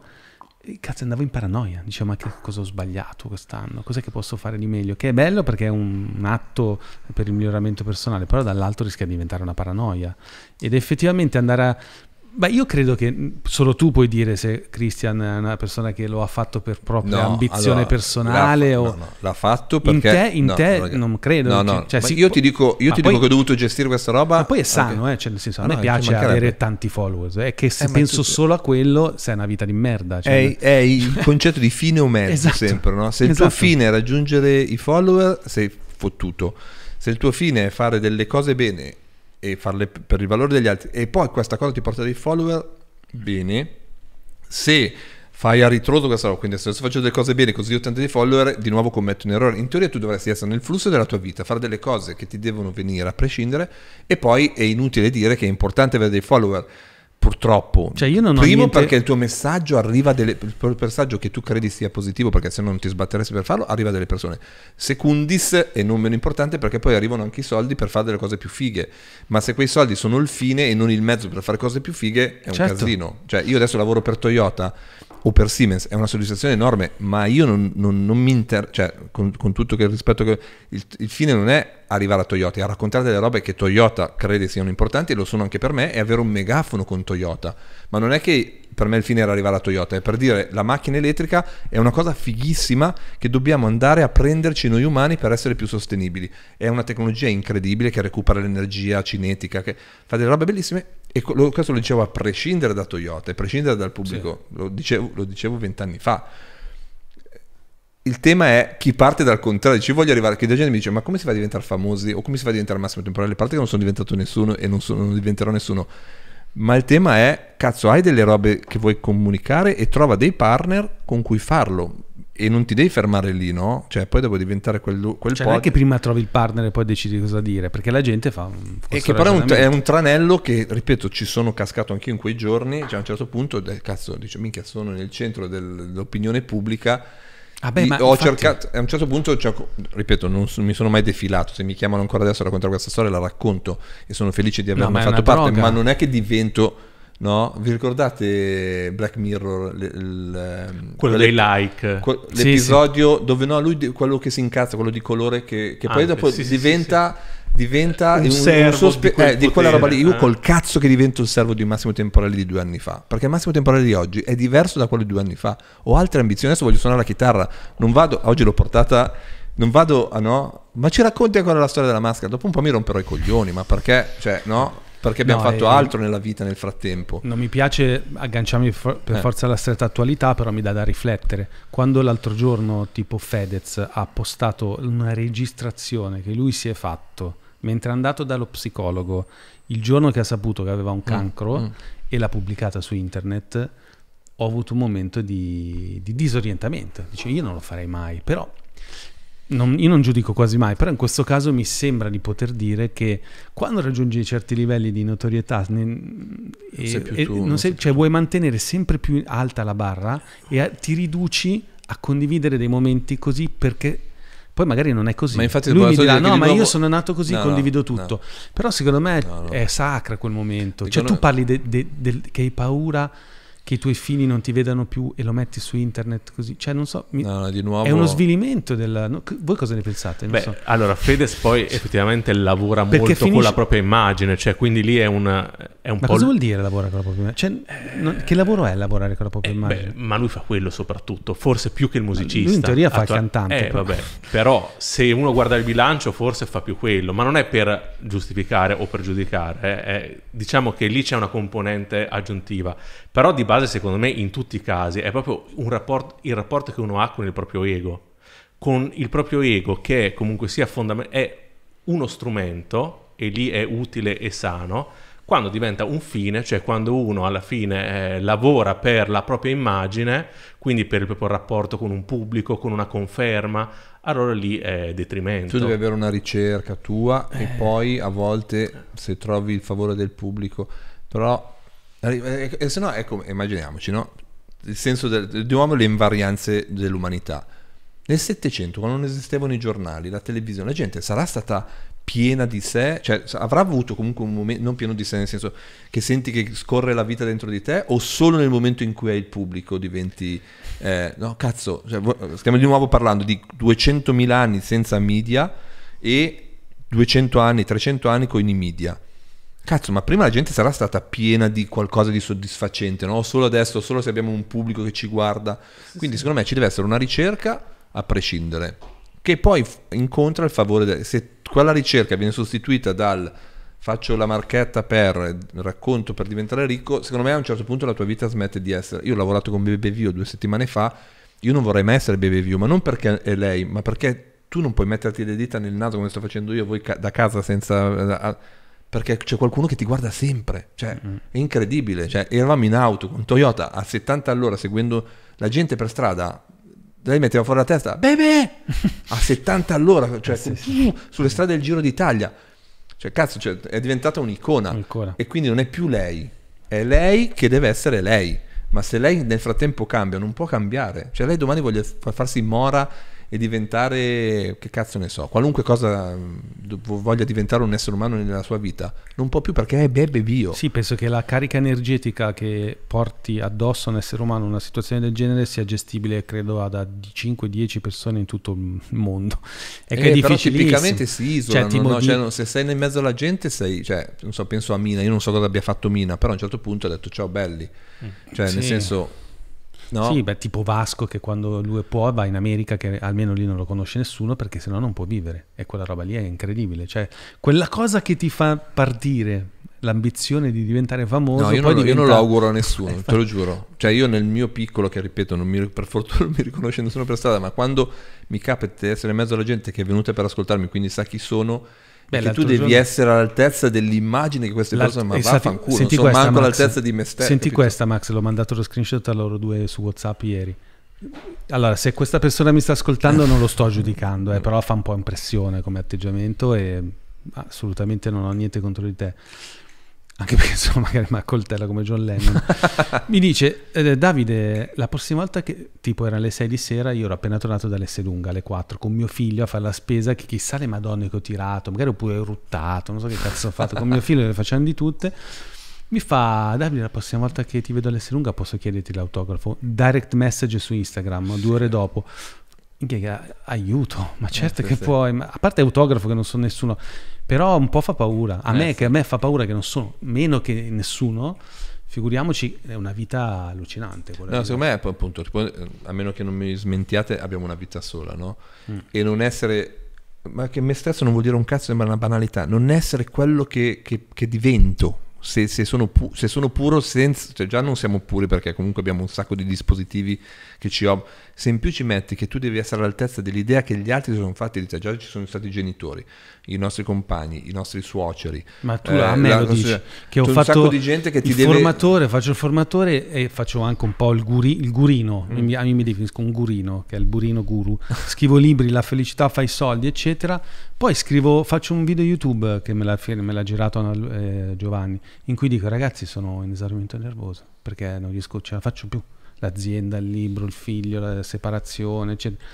eh, cazzo andavo in paranoia, dicevo ma che cosa ho sbagliato quest'anno, cos'è che posso fare di meglio, che è bello perché è un atto per il miglioramento personale, però dall'altro rischia di diventare una paranoia ed effettivamente andare a Beh, io credo che mm, solo tu puoi dire se Christian è una persona che lo ha fatto per propria no, ambizione allora, personale l'ha, o... No, no, l'ha fatto perché... In te, in te non credo. Che, cioè, cioè si, io ti, dico, io ti poi, dico, che ho dovuto gestire questa roba... Ma poi è sano, okay. eh, cioè, nel senso, a me piace avere tanti followers, è eh, che se eh, penso tu... solo a quello sei una vita di merda. Cioè... È, è, il concetto di fine o mezzo esatto, sempre, no? Se il esatto. tuo fine è raggiungere i follower sei fottuto, se il tuo fine è fare delle cose bene e farle per il valore degli altri e poi questa cosa ti porta dei follower, bene, se fai a ritroso questa roba, quindi se adesso faccio delle cose bene così ho tanti follower, di nuovo commetto un errore. In teoria tu dovresti essere nel flusso della tua vita, fare delle cose che ti devono venire a prescindere e poi è inutile dire che è importante avere dei follower Purtroppo. Cioè io non ho Primo niente... perché il tuo messaggio arriva delle, il messaggio che tu credi sia positivo perché se no non ti sbatteresti per farlo arriva delle persone. Secundis e non meno importante perché poi arrivano anche i soldi per fare delle cose più fighe. Ma se quei soldi sono il fine e non il mezzo per fare cose più fighe è un certo. casino. Cioè io adesso lavoro per Toyota o per Siemens è una soddisfazione enorme, ma io non, non, non mi inter... cioè con, con, tutto il rispetto che... Il, il, fine non è arrivare a Toyota, è raccontare delle robe che Toyota crede siano importanti e lo sono anche per me, e avere un megafono con Toyota, ma non è che per me il fine era arrivare a Toyota, è per dire la macchina elettrica è una cosa fighissima che dobbiamo andare a prenderci noi umani per essere più sostenibili. È una tecnologia incredibile che recupera l'energia cinetica, che fa delle robe bellissime e questo lo dicevo a prescindere da Toyota, a prescindere dal pubblico, sì. lo, dicevo, lo dicevo vent'anni fa. Il tema è chi parte dal contrario, ci voglio arrivare, che la gente mi dice ma come si fa a diventare famosi o come si fa a diventare massimo temporale, a parte che non sono diventato nessuno e non, sono, non diventerò nessuno ma il tema è, cazzo, hai delle robe che vuoi comunicare e trova dei partner con cui farlo. E non ti devi fermare lì, no? Cioè, poi devo diventare quel, quel cioè, pod... Non è che prima trovi il partner e poi decidi cosa dire, perché la gente fa. Un e che però è un, è un, tranello che, ripeto, ci sono cascato anch'io in quei giorni. Cioè, a un certo punto, cazzo, dice, minchia, sono nel centro del, dell'opinione pubblica Ah beh, ma ho infatti... cercato, a un certo punto, ripeto, non mi sono mai defilato, se mi chiamano ancora adesso a raccontare questa storia la racconto e sono felice di averne no, fatto parte, droga. ma non è che divento... No? Vi ricordate Black Mirror? Le, le, quello dei like. l'episodio sì, sì. dove no, lui, quello che si incazza, quello di colore che, che poi ah, dopo sì, diventa diventa un, servo un suo spe- di, quel eh, di, quella roba lì. Io eh. col cazzo che divento il servo di Massimo Temporelli di due anni fa, perché Massimo Temporelli di oggi è diverso da quello di due anni fa. Ho altre ambizioni, adesso voglio suonare la chitarra, non vado, oggi l'ho portata, non vado a no, ma ci racconti ancora la storia della maschera, dopo un po' mi romperò i coglioni, ma perché, cioè, no? Perché abbiamo no, fatto eh, altro nella vita nel frattempo. Non mi piace agganciarmi for- per eh. forza alla stretta attualità, però mi dà da riflettere. Quando l'altro giorno tipo Fedez ha postato una registrazione che lui si è fatto mentre è andato dallo psicologo il giorno che ha saputo che aveva un mm, cancro mm, mm. e l'ha pubblicata su internet, ho avuto un momento di, di disorientamento. Dice, io non lo farei mai, però non, io non giudico quasi mai, però in questo caso mi sembra di poter dire che quando raggiungi certi livelli di notorietà ne, e, sei e, tu, sei, sei cioè, vuoi mantenere sempre più alta la barra e a, ti riduci a condividere dei momenti così perché poi magari non è così. Ma infatti lui mi dirà: No, ma io sono nato così, no, condivido tutto. No. Però secondo me è sacra quel momento. Dicono... Cioè, tu parli de, de, de, che hai paura che i tuoi figli non ti vedano più e lo metti su internet così. Cioè, non so, mi... no, nuovo... è uno svilimento della... No, voi cosa ne pensate? Beh, so. Allora, Fedez poi effettivamente lavora Perché molto finisce... con la propria immagine, cioè quindi lì è, una, è un ma po'... cosa vuol dire lavorare con la propria immagine? Cioè, non... che lavoro è lavorare con la propria eh, immagine? Beh, ma lui fa quello soprattutto, forse più che il musicista. Lui in teoria fa Attua... il cantante. Eh, però. Vabbè, però se uno guarda il bilancio forse fa più quello, ma non è per giustificare o per giudicare, eh. diciamo che lì c'è una componente aggiuntiva però di base, secondo me, in tutti i casi è proprio rapporto, il rapporto che uno ha con il proprio ego. Con il proprio ego, che comunque sia fondamentale, è uno strumento e lì è utile e sano, quando diventa un fine, cioè quando uno alla fine eh, lavora per la propria immagine, quindi per il proprio rapporto con un pubblico, con una conferma, allora lì è detrimento. Tu devi avere una ricerca tua eh. e poi a volte se trovi il favore del pubblico, però e, eh, eh, se no, ecco, immaginiamoci, no? Il senso del, di uomo le invarianze dell'umanità. Nel Settecento, quando non esistevano i giornali, la televisione, la gente sarà stata piena di sé, cioè avrà avuto comunque un momento, non pieno di sé nel senso che senti che scorre la vita dentro di te o solo nel momento in cui hai il pubblico diventi, eh, no cazzo, cioè, stiamo di nuovo parlando di 200.000 anni senza media e 200 anni, 300 anni con i media. Cazzo, ma prima la gente sarà stata piena di qualcosa di soddisfacente, no? Solo adesso, solo se abbiamo un pubblico che ci guarda. Sì, Quindi, sì. secondo me ci deve essere una ricerca a prescindere, che poi incontra il favore. De- se quella ricerca viene sostituita dal faccio la marchetta per racconto per diventare ricco, secondo me a un certo punto la tua vita smette di essere. Io ho lavorato con BBVio due settimane fa. Io non vorrei mai essere BBVio, ma non perché è lei, ma perché tu non puoi metterti le dita nel naso come sto facendo io, voi ca- da casa senza. Da- eh, perché c'è qualcuno che ti guarda sempre, cioè mm. è incredibile, cioè, eravamo in auto con Toyota a 70 all'ora seguendo la gente per strada, lei metteva fuori la testa, bebe, a 70 all'ora, cioè, eh, sì, sì. sulle strade del Giro d'Italia, cioè cazzo, cioè, è diventata un'icona, un'icona e quindi non è più lei, è lei che deve essere lei, ma se lei nel frattempo cambia non può cambiare, cioè lei domani voglia farsi mora e diventare, che cazzo ne so, qualunque cosa mm, voglia diventare un essere umano nella sua vita, non può più perché è bebe bio. Sì, penso che la carica energetica che porti addosso a un essere umano in una situazione del genere sia gestibile, credo, da 5-10 persone in tutto il mondo. È eh, che è eh, difficilissimo. tipicamente si isola, cioè, no? di... cioè, no, se sei in mezzo alla gente sei, cioè, non so, penso a Mina, io non so cosa abbia fatto Mina, però a un certo punto ha detto ciao belli, mm. cioè sì. nel senso No. Sì, beh, tipo Vasco che quando lui può va in America, che almeno lì non lo conosce nessuno perché sennò non può vivere. E quella roba lì è incredibile. Cioè, quella cosa che ti fa partire l'ambizione di diventare famoso. No, io, non, diventa... io non, lo auguro a nessuno, eh, te lo giuro. Cioè, io nel mio piccolo, che ripeto, mi, per fortuna non mi riconosce nessuno per strada, ma quando mi capita di essere in mezzo alla gente che è venuta per ascoltarmi, quindi sa chi sono Beh, tu devi giorno... essere all'altezza dell'immagine che queste persone hanno. Esatto, vaffanculo, senti non questa, manco Max, all'altezza di me stesso. Senti capito? questa Max, l'ho mandato lo screenshot a loro due su Whatsapp ieri. Allora, se questa persona mi sta ascoltando non lo sto giudicando, eh, però fa un po' impressione come atteggiamento e assolutamente non ho niente contro di te anche perché insomma magari una coltella come John Lennon, mi dice eh, Davide, la prossima volta che tipo era alle 6 di sera, io ero appena tornato dall'S lunga alle 4 con mio figlio a fare la spesa, che chissà le madonne che ho tirato, magari ho pure ruttato, non so che cazzo ho fatto, con mio figlio le facciamo di tutte. Mi fa, Davide, la prossima volta che ti vedo all'S lunga posso chiederti l'autografo? Direct message su Instagram, due ore dopo. Aiuto, ma eh, certo eh, sì, che sì. puoi, ma a parte autografo che non so nessuno però un po' fa paura. A eh, me, sì. che a me fa paura che non sono meno che nessuno, figuriamoci, è una vita allucinante. No, secondo me, appunto, eh, a meno che non mi smentiate, abbiamo una vita sola, no? Mm. E non essere ma che me stesso non vuol dire un cazzo, sembra una banalità, non essere quello che, che, che divento. Se, se, sono pu- se, sono puro senza, cioè già non siamo puri perché comunque abbiamo un sacco di dispositivi che ci ho, se in più ci metti che tu devi essere all'altezza dell'idea che gli altri sono fatti di te, già ci sono stati i genitori, i nostri compagni, i nostri suoceri. Ma tu eh, a me eh, la, lo dici, che ho fatto di gente che ti il deve... formatore, faccio il formatore e faccio anche un po' il, guri, il gurino, mm. me mi definisco un gurino, che è il burino guru, scrivo libri, la felicità fa i soldi, eccetera, poi scrivo, faccio un video YouTube che me l'ha, me l'ha girato eh, Giovanni, in cui dico ragazzi sono in esaurimento nervoso perché non riesco, ce la faccio più l'azienda, il libro, il figlio, la separazione, eccetera.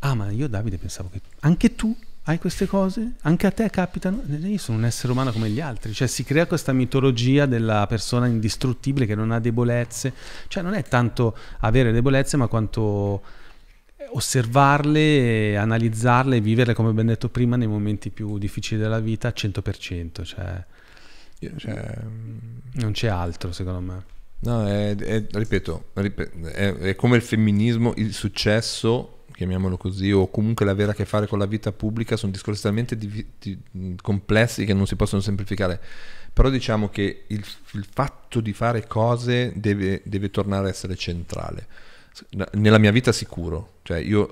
Ah, ma io Davide pensavo che anche tu hai queste cose? Anche a te capitano? Io sono un essere umano come gli altri, cioè si crea questa mitologia della persona indistruttibile che non ha debolezze, cioè non è tanto avere debolezze ma quanto osservarle, analizzarle e viverle come ben detto prima nei momenti più difficili della vita al 100%, cioè, cioè mm, non c'è altro secondo me. No, è, è, ripeto, è, è come il femminismo, il successo chiamiamolo così, o comunque l'avere a che fare con la vita pubblica, sono discorsi talmente di, di, complessi che non si possono semplificare. Però diciamo che il, il fatto di fare cose deve, deve, tornare a essere centrale. Nella mia vita sicuro, cioè io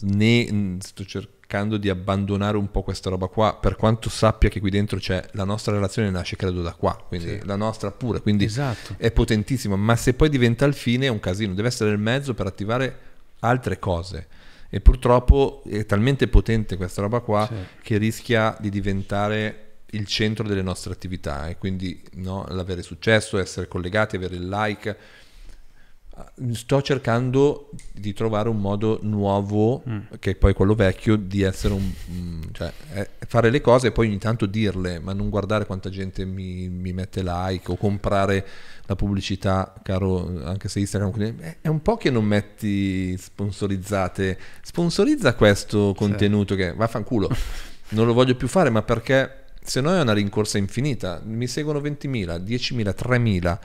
ne, sto cercando cercando di abbandonare un po' questa roba qua, per quanto sappia che qui dentro c'è la nostra relazione nasce credo da qua, quindi sì. la nostra pure, quindi esatto. è potentissima, ma se poi diventa il fine è un casino, deve essere il mezzo per attivare altre cose e purtroppo è talmente potente questa roba qua sì. che rischia di diventare il centro delle nostre attività e quindi no, l'avere successo, essere collegati, avere il like sto cercando di trovare un modo nuovo, mm. che è poi quello vecchio, di essere un... Mm, cioè, eh, fare le cose e poi ogni tanto dirle, ma non guardare quanta gente mi, mi mette like o comprare la pubblicità, caro, anche se Instagram... Eh, è un po' che non metti sponsorizzate. Sponsorizza questo contenuto sì. che vaffanculo, non lo voglio più fare, ma perché se no è una rincorsa infinita. Mi seguono 20.000, 10.000, 3.000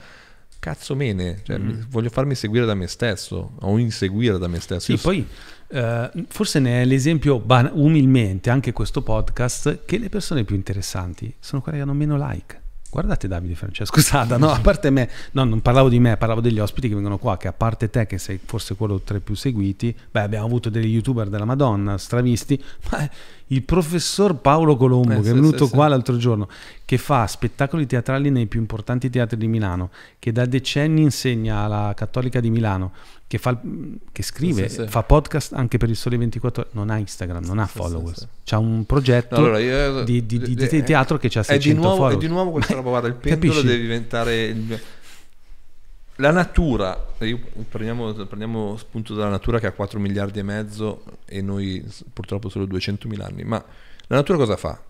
cazzo mene, cioè, mm. voglio farmi seguire da me stesso o inseguire da me stesso. Sì, poi eh, forse ne è l'esempio ban- umilmente anche questo podcast che le persone più interessanti sono quelle che hanno meno like. Guardate Davide Francesco Sada, no, a parte me, no, non parlavo di me, parlavo degli ospiti che vengono qua, che a parte te che sei forse quello tra i più seguiti, beh abbiamo avuto degli youtuber della Madonna, stravisti, ma il professor Paolo Colombo, eh, che sì, è venuto sì, qua sì. l'altro giorno, che fa spettacoli teatrali nei più importanti teatri di Milano, che da decenni insegna alla Cattolica di Milano, che, fa, che scrive, fa podcast anche per il Sole 24 Ore, non ha Instagram, non ha followers, c'ha un progetto allora, io, di, di, di, di, eh, teatro che ha 600 è di nuovo, follower. È di nuovo questa roba, guarda, il pendolo Capisci? deve diventare... Il la natura, prendiamo, prendiamo, spunto dalla natura che ha 4 miliardi e mezzo e noi purtroppo solo 200 mila anni, ma la natura cosa fa?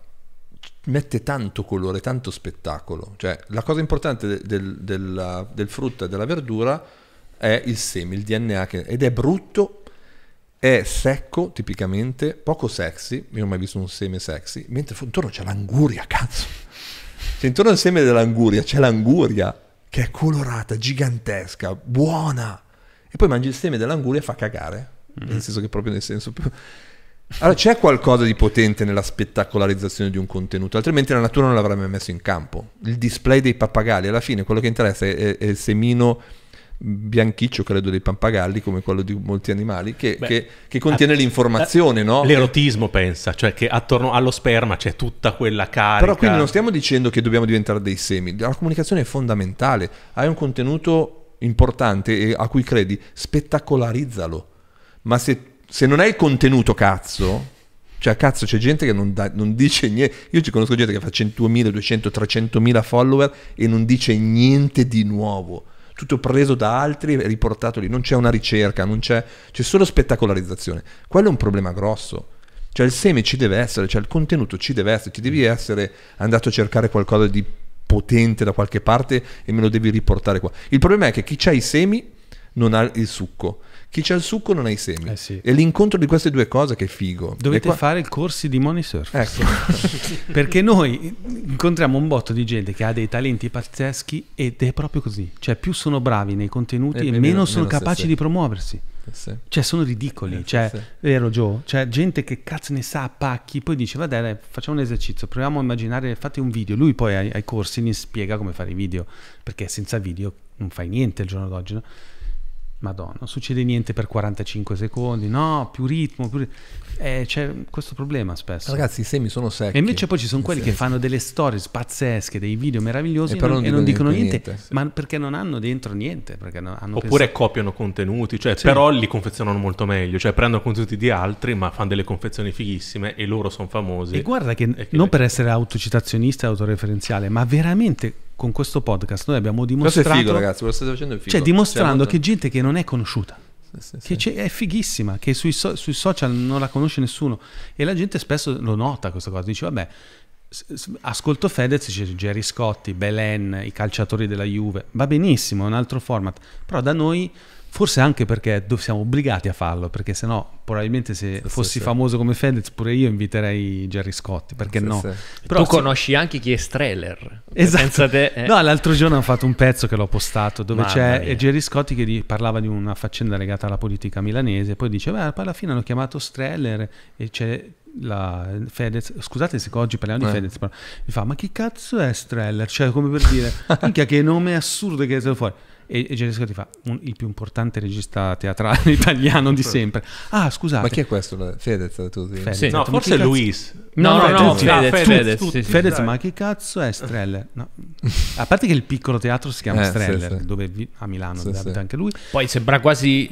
Mette tanto colore, tanto spettacolo. Cioè, la cosa importante del, del, della, del frutta e della verdura è il seme, il DNA, che, ed è brutto, è secco tipicamente, poco sexy, io non ho mai visto un seme sexy, mentre intorno c'è l'anguria, cazzo. Se cioè, intorno al seme dell'anguria c'è l'anguria, che è colorata, gigantesca, buona. E poi mangi il seme dell'anguria e fa cagare. Mm-hmm. Nel senso che proprio nel senso più... Allora c'è qualcosa di potente nella spettacolarizzazione di un contenuto, altrimenti la natura non l'avrebbe mai messo in campo. Il display dei pappagalli, alla fine quello che interessa è, è, è il semino bianchiccio credo dei pappagalli come quello di molti animali che, Beh, che, che contiene a, l'informazione a, no? l'erotismo pensa cioè che attorno allo sperma c'è tutta quella carica però quindi non stiamo dicendo che dobbiamo diventare dei semi la comunicazione è fondamentale hai un contenuto importante e a cui credi spettacolarizzalo ma se, se non hai il contenuto cazzo cioè, cazzo, c'è gente che non, da, non, dice niente. Io ci conosco gente che fa 100.000, 200.000, 300.000 follower e non dice niente di nuovo tutto preso da altri e riportato lì, non c'è una ricerca, non c'è, c'è solo spettacolarizzazione. Quello è un problema grosso. Cioè il seme ci deve essere, cioè il contenuto ci deve essere, ti devi essere andato a cercare qualcosa di potente da qualche parte e me lo devi riportare qua. Il problema è che chi ha i semi non ha il succo. Chi c'ha il succo non ha i semi. Eh sì. È l'incontro di queste due cose che è figo. Dovete qua... fare corsi di money surf. Ecco. Perché noi incontriamo un botto di gente che ha dei talenti pazzeschi ed è proprio così. Cioè più sono bravi nei contenuti e, e meno, meno, sono meno capaci di promuoversi. Eh sì. Cioè, sono ridicoli. Eh sì, cioè, sì. vero Joe? Cioè, gente che cazzo ne sa a pacchi, poi dice: Vabbè, dai, facciamo un esercizio, proviamo a immaginare, fate un video. Lui poi ai, ai corsi ne spiega come fare i video, perché senza video non fai niente il giorno d'oggi, no? Madonna, non succede niente per 45 secondi, no, più ritmo, più... Eh, c'è questo problema spesso. Ragazzi, i semi sono secchi. E invece poi ci sono quelli che fanno delle stories pazzesche, dei video meravigliosi e, e, non, non, e non, dicono niente, niente sì. ma perché non hanno dentro niente. Hanno Oppure pens- copiano contenuti, cioè, sì. però li confezionano molto meglio, cioè prendono contenuti di altri ma fanno delle confezioni fighissime e loro sono famosi. E guarda che, e non per essere autocitazionista e autoreferenziale, ma veramente con questo podcast noi abbiamo dimostrato... Questo è figo ragazzi, quello state facendo è figo. Cioè dimostrando che gente che non è conosciuta, sì, sì, che è fighissima, che sui, so sui, social non la conosce nessuno e la gente spesso lo nota questa cosa, dice vabbè, ascolto Fedez, c'è Jerry Scotti, Belen, i calciatori della Juve, va benissimo, è un altro format, però da noi Forse anche perché siamo obbligati a farlo, perché sennò probabilmente se sì, fossi sì, famoso sì. come Fedez pure io inviterei Jerry Scotti, perché no? Però tu conosci anche chi è Streller. Esatto. Te, eh. No, l'altro giorno ho fatto un pezzo che l'ho postato dove Mamma c'è mia. Jerry Scotti che parlava di una faccenda legata alla politica milanese, poi dice, beh, alla fine hanno chiamato Streller e c'è la Fedez, scusate se oggi parliamo eh. di Fedez, però mi fa, ma chi cazzo è Streller? Cioè, come per dire, minchia che nome assurdo che è stato fuori. E, e Gerry Scotti fa un, il più importante regista teatrale italiano di sempre. Ah, scusate. Ma chi è questo? Fedez, tu, Fedez. Sì. No, forse è Luis. No, no, no, no Fedez, Fedez, Fedez, tutti, tutti, Fedez ma che cazzo è Streller? No. A parte che il piccolo teatro si chiama eh, Streller, sì, dove vi, a Milano sì, dove abita anche lui. Poi sembra quasi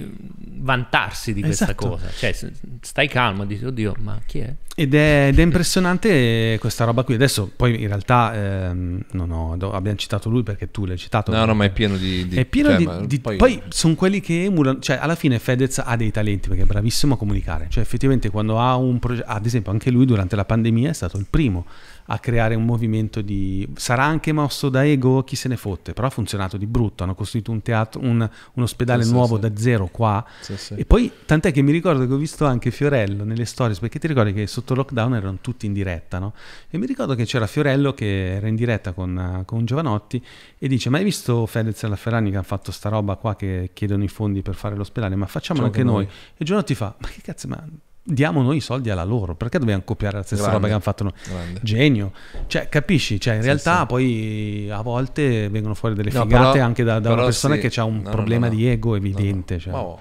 vantarsi di questa esatto. cosa. Cioè, stai calmo, dici, oddio, ma chi è? Ed è, ed è impressionante questa roba qui. Adesso, poi in realtà, ehm, no, no, abbiamo citato lui perché tu l'hai citato. No, no, ma è pieno di. di è pieno cioè, di, di poi, poi sono quelli che emulano. Cioè, alla fine Fedez ha dei talenti perché è bravissimo a comunicare. Cioè, effettivamente, quando ha un progetto, ad esempio, anche lui durante la pandemia è stato il primo a creare un movimento di... sarà anche mosso da ego, chi se ne fotte, però ha funzionato di brutto, hanno costruito un teatro, un, un ospedale sì, nuovo sì. da zero qua sì, e poi tant'è che mi ricordo che ho visto anche Fiorello nelle stories, perché ti ricordi che sotto lockdown erano tutti in diretta, no? E mi ricordo che c'era Fiorello che era in diretta con, con Giovanotti e dice, ma hai visto Fedez e la Ferrani che hanno fatto sta roba qua che chiedono i fondi per fare l'ospedale, ma facciamolo anche noi. noi. E Giovanotti fa, ma che cazzo, ma diamo noi i soldi alla loro, perché dobbiamo copiare la stessa Grande. roba che hanno fatto noi? Grande. Genio, cioè, capisci? Cioè, in sì, realtà sì. poi a volte vengono fuori delle no, figate però, anche da, da una persona sì. che ha un no, problema no, di ego evidente. no, Cioè. Oh,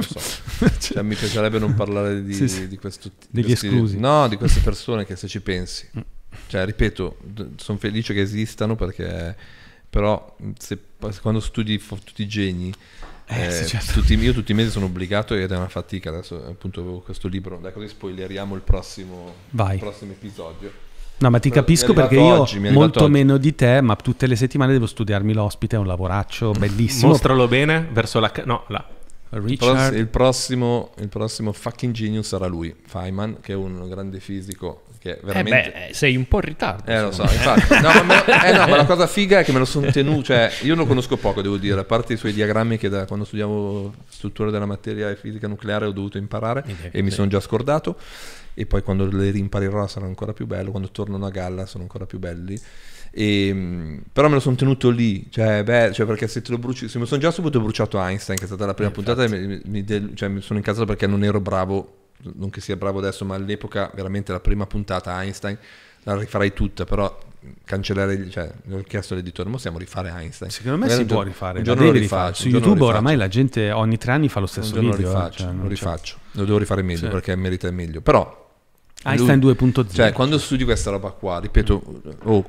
so. cioè, mi piacerebbe non parlare di, sì, di questo degli questi, esclusi. No, di queste persone che se ci pensi, mm. cioè, ripeto, sono felice che esistano perché però se, quando studi tutti i geni eh, eh, sì, certo. tutti, io tutti i mesi sono obbligato ed è una fatica. Adesso appunto avevo questo libro, dai così spoileriamo il prossimo, il prossimo episodio. No, ma ti capisco perché io oggi, molto oggi. meno di te, ma tutte le settimane devo studiarmi l'ospite, è un lavoraccio bellissimo. Mostralo bene verso la... No, là. Richard. Il, prossimo, il prossimo fucking genius sarà lui, Feynman, che è un grande fisico che eh veramente... Eh beh, sei un po' in ritardo. Eh, lo so, infatti. No, ma, me... eh, no, ma la cosa figa è che me lo sono tenuto, cioè io lo conosco poco, devo dire, a parte i suoi diagrammi che da quando studiavo struttura della materia e fisica nucleare ho dovuto imparare okay, e mi sono già scordato e poi quando le rimparirò sarà ancora più bello, quando tornano a galla sono ancora più belli. E, ehm, però me lo sono tenuto lì, cioè, beh, cioè perché se te lo bruci, se mi sono già subito bruciato Einstein, che è stata la prima eh, puntata, mi, mi, de- cioè, mi sono incazzato perché non ero bravo non che sia bravo adesso, ma all'epoca veramente la prima puntata Einstein la rifarei tutta, però cancellare, cioè, ho chiesto all'editore, ma possiamo rifare Einstein? Secondo me Magari si può giorno, rifare, un giorno lo rifare. Su YouTube oramai la gente ogni tre anni fa lo stesso un video. Lo eh, rifaccio, cioè, lo, rifaccio. lo devo rifare meglio sì. perché merita meglio, però... Einstein lui, 2.0. Cioè, quando studi questa roba qua, ripeto, oh,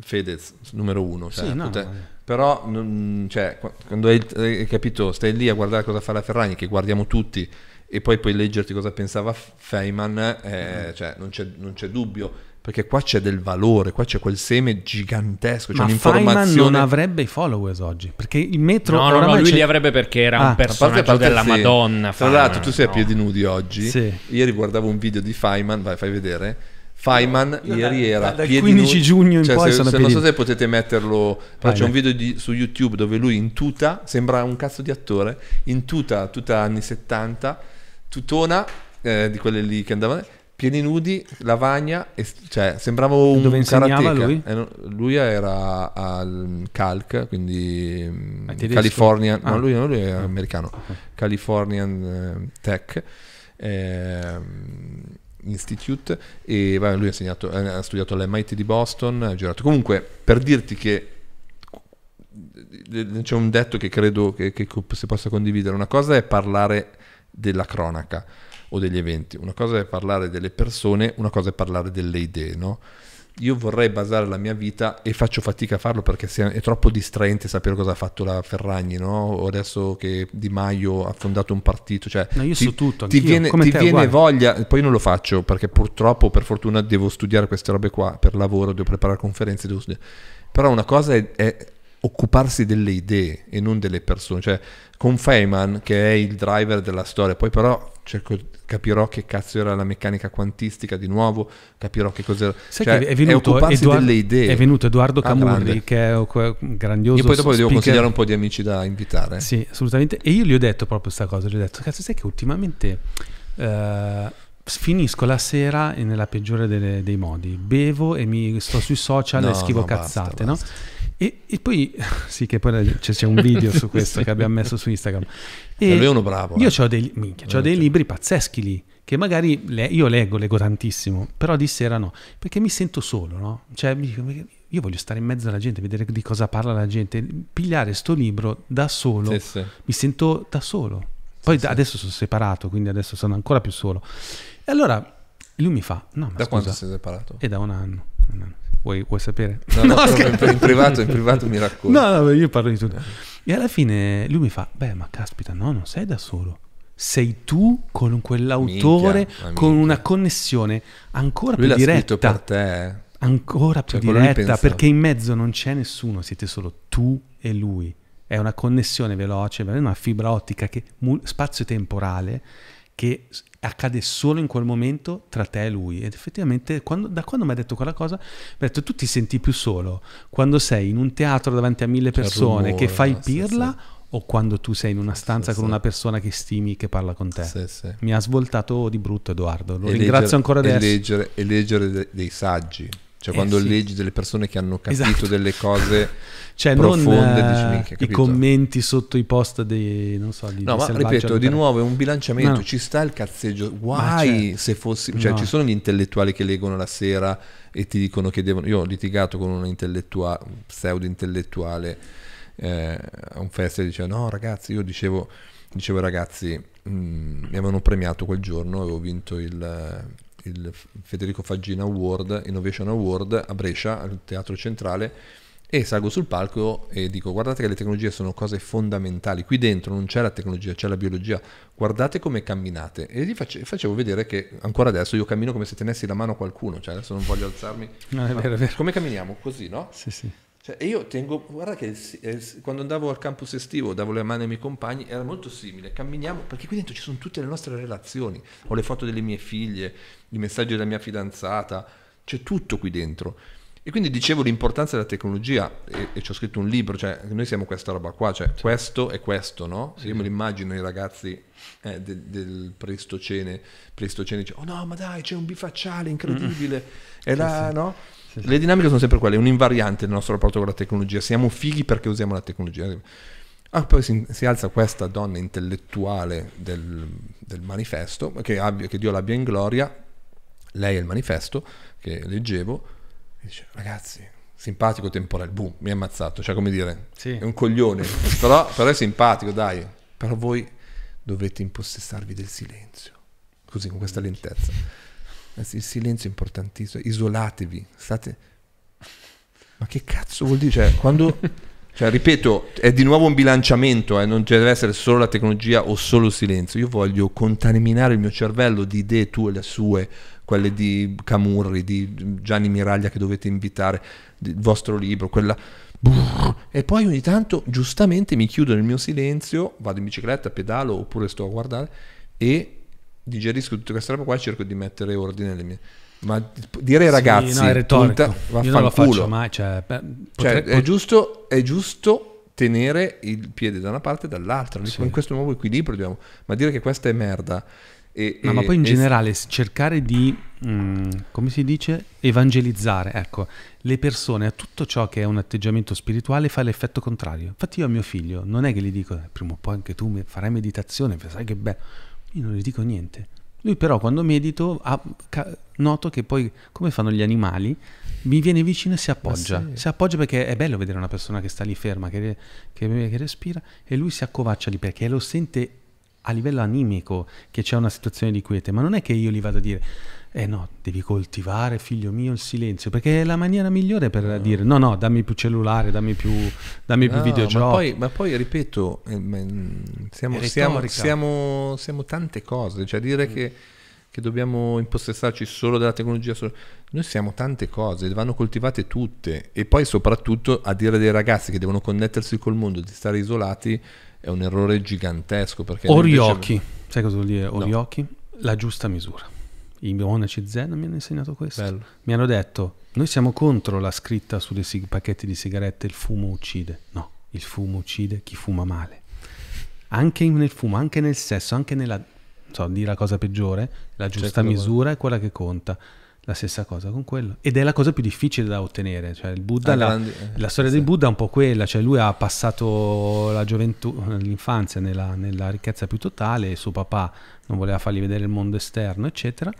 Fedez numero uno, cioè, sì, no, te, però non, cioè, quando hai, hai capito, stai lì a guardare cosa fa la Ferragni, che guardiamo tutti, e poi puoi leggerti cosa pensava Feynman, eh, cioè non c'è, non c'è, dubbio, perché qua c'è del valore, qua c'è quel seme gigantesco, c'è Ma un'informazione... Feynman non avrebbe i followers oggi, perché il metro... No, no, no lui c'è... li avrebbe perché era ah. un personaggio parte parte della sì. Madonna. Tra l'altro tu sei no. a piedi nudi oggi, sì. ieri guardavo un video di Feynman, vai fai vedere, Feynman no, ieri da, era dal 15 giugno in cioè, poi se, sono se non so se potete metterlo Vai, c'è un video di, su YouTube dove lui in tuta sembra un cazzo di attore in tuta tutta anni 70 tutona, eh, di quelle lì che andavano, pieni nudi, lavagna, e, cioè sembravo un Dove insegnava lui? Eh, lui era al Calc, quindi mm, California, ah. no lui, lui è ah. americano, okay. Californian eh, Tech. Eh, Institute e vabbè, lui ha, segnato, eh, ha studiato all'MIT di Boston, ha girato. Comunque, per dirti che eh, c'è un detto che credo che, che si possa condividere, una cosa è parlare della cronaca o degli eventi, una cosa è parlare delle persone, una cosa è parlare delle idee, no? Io vorrei basare la mia vita e faccio fatica a farlo perché è troppo distraente sapere cosa ha fatto la Ferragni, no? O adesso che Di Maio ha fondato un partito, cioè no, io ti, so tutto, ti viene, ti te, viene voglia, poi non lo faccio perché purtroppo per fortuna devo studiare queste robe qua per lavoro, devo preparare conferenze, devo studiare. Però una cosa è, è occuparsi delle idee e non delle persone. Cioè, con Feynman, che è il driver della storia, poi però cerco, capirò che cazzo era la meccanica quantistica di nuovo, capirò che cos'era. Sai cioè, che è venuto è Eduard- È venuto Edoardo ah, Camurri, grande. che è un grandioso E poi dopo speaker. devo consigliare un po' di amici da invitare. Sì, assolutamente. E io gli ho detto proprio questa cosa, gli ho detto, cazzo sai che ultimamente... Uh, finisco la sera e nella peggiore delle, dei modi, bevo e mi sto sui social no, e scrivo no, cazzate, basta, no? Basta. E, e, poi, sì, che poi c'è, c'è un video su questo sì. che abbiamo messo su Instagram. E lui è uno bravo. Io eh. ho dei, minchia, c'ho dei libri pazzeschi lì, che magari le, io leggo, leggo tantissimo, però di sera no, perché mi sento solo, no? Cioè, mi io voglio stare in mezzo alla gente, vedere di cosa parla la gente, pigliare sto libro da solo, sì, sì. mi sento da solo. Poi da, adesso sono separato, quindi adesso sono ancora più solo. E allora lui mi fa, no, ma da scusa, quando sei separato? È da un anno. Un anno. Vuoi, vuoi sapere? No, no, no in, privato, in privato mi racconti. No, no, io parlo di tutto. E alla fine lui mi fa, beh, ma caspita, no, non sei da solo. Sei tu con quell'autore, minchia, con minchia. una connessione ancora lui più diretta. per te. Ancora più cioè, diretta, perché in mezzo non c'è nessuno, siete solo tu e lui. È una connessione veloce, una fibra ottica che, spazio-temporale che accade solo in quel momento tra te e lui. Ed effettivamente, quando, da quando mi ha detto quella cosa, mi ha detto: Tu ti senti più solo quando sei in un teatro davanti a mille persone rumore, che fai pirla. Sì, sì. O quando tu sei in una stanza sì, con una persona che stimi che parla con te. Mi ha svoltato di brutto, Edoardo. Lo e ringrazio leggere, ancora adesso. E leggere, e leggere dei saggi. Cioè, eh, quando sì. leggi delle persone che hanno capito esatto. delle cose cioè, profonde, non, dici eh, i commenti sotto i post dei non so, di, No, ma ripeto, di nuovo è un bilanciamento, no. ci sta il cazzeggio. Guai certo. se fossi, cioè, no. ci sono gli intellettuali che leggono la sera e ti dicono che devono. Io ho litigato con un intellettuale, un pseudo intellettuale eh, a un festival e diceva: No, ragazzi, io dicevo, dicevo ragazzi, mh, mm, mi avevano premiato quel giorno, avevo vinto il il Federico Faggina Award, Innovation Award a Brescia, al Teatro Centrale, e salgo sul palco e dico guardate che le tecnologie sono cose fondamentali, qui dentro non c'è la tecnologia, c'è la biologia, guardate come camminate e gli face- facevo vedere che ancora adesso io cammino come se tenessi la mano a qualcuno, cioè adesso non voglio alzarmi, no, è vero, è vero. come camminiamo? Così no? Sì, sì. Cioè, io tengo, guarda che eh, quando andavo al campus estivo, davo le mani ai miei compagni, era molto simile, camminiamo, perché qui dentro ci sono tutte le nostre relazioni, ho le foto delle mie figlie, i messaggi della mia fidanzata, c'è tutto qui dentro. E quindi dicevo l'importanza della tecnologia e, e ci ho scritto un libro, cioè noi siamo questa roba qua, cioè questo e questo, no? Sì. Io me lo immagino i ragazzi eh, del, del Prestocene, Prestocene dice, oh no ma dai c'è un bifacciale incredibile, mm. e là sì, no? Le dinamiche sono sempre quelle, è un invariante del nostro rapporto con la tecnologia. Siamo fighi perché usiamo la tecnologia. Ah, poi si, si alza questa donna intellettuale del, del manifesto, che, abbia, che Dio l'abbia in gloria, lei è il manifesto che leggevo, e dice ragazzi, simpatico temporale, boom, mi ha ammazzato, cioè come dire, sì. è un coglione, però, però, è simpatico, dai, però voi dovete impossessarvi del silenzio, così con questa lentezza. Il silenzio è importantissimo, isolatevi, state... Ma che cazzo vuol dire? Cioè, quando... Cioè, ripeto, è di nuovo un bilanciamento, eh? non deve essere solo la tecnologia o solo il silenzio. Io voglio contaminare il mio cervello di idee tue, le sue, quelle di Camurri, di Gianni Miraglia che dovete invitare, il vostro libro, quella... E poi ogni tanto, giustamente, mi chiudo nel mio silenzio, vado in bicicletta, pedalo oppure sto a guardare e digerisco tutta questa roba qua e cerco di mettere ordine nelle mie... Ma dire ai ragazzi, no, è punta, Io non lo faccio mai, cioè, beh, cioè, potrei, cioè, è, giusto, è giusto tenere il piede da una parte e dall'altra, sì. in questo nuovo equilibrio, diciamo. ma dire che questa è merda, e, no, e, ma poi in e... generale cercare di, mm, come si dice, evangelizzare, ecco, le persone a tutto ciò che è un atteggiamento spirituale fa l'effetto contrario. Infatti io a mio figlio non è che gli dico, eh, prima o poi anche tu farai meditazione, sai che bello. Io non gli dico niente. Lui però quando medito ah, ca- noto che poi, come fanno gli animali, mi viene vicino e si appoggia. Sì. Si appoggia perché è bello vedere una persona che sta lì ferma, che, re- che, re- che respira, e lui si accovaccia lì perché lo sente a livello animico che c'è una situazione di quiete, ma non è che io gli vado a dire eh no, devi coltivare, figlio mio, il silenzio, perché è la maniera migliore per no. dire no, no, dammi più cellulare, dammi più, dammi no, più videogiochi. Ma poi, ma poi ripeto, eh, mm, siamo, siamo, siamo, siamo, tante cose, cioè dire mm. che, che, dobbiamo impossessarci solo della tecnologia, solo... noi siamo tante cose, vanno coltivate tutte e poi soprattutto a dire dei ragazzi che devono connettersi col mondo, di stare isolati, è un errore gigantesco. Perché Oriochi, invece... sai cosa vuol dire? Oriochi, no. la giusta misura i monaci zen mi hanno insegnato questo. Bello. Mi hanno detto, noi siamo contro la scritta sui sig- pacchetti di sigarette, il fumo uccide. No, il fumo uccide chi fuma male. Anche nel fumo, anche nel sesso, anche nella... so, dire la cosa peggiore, la certo, giusta certo. misura è quella che conta la stessa cosa con quello. Ed è la cosa più difficile da ottenere. Cioè, Buddha, la, grandi, la, storia sì. di Buddha è un po' quella, cioè lui ha passato la gioventù, l'infanzia nella, nella, ricchezza più totale, suo papà non voleva fargli vedere il mondo esterno, eccetera.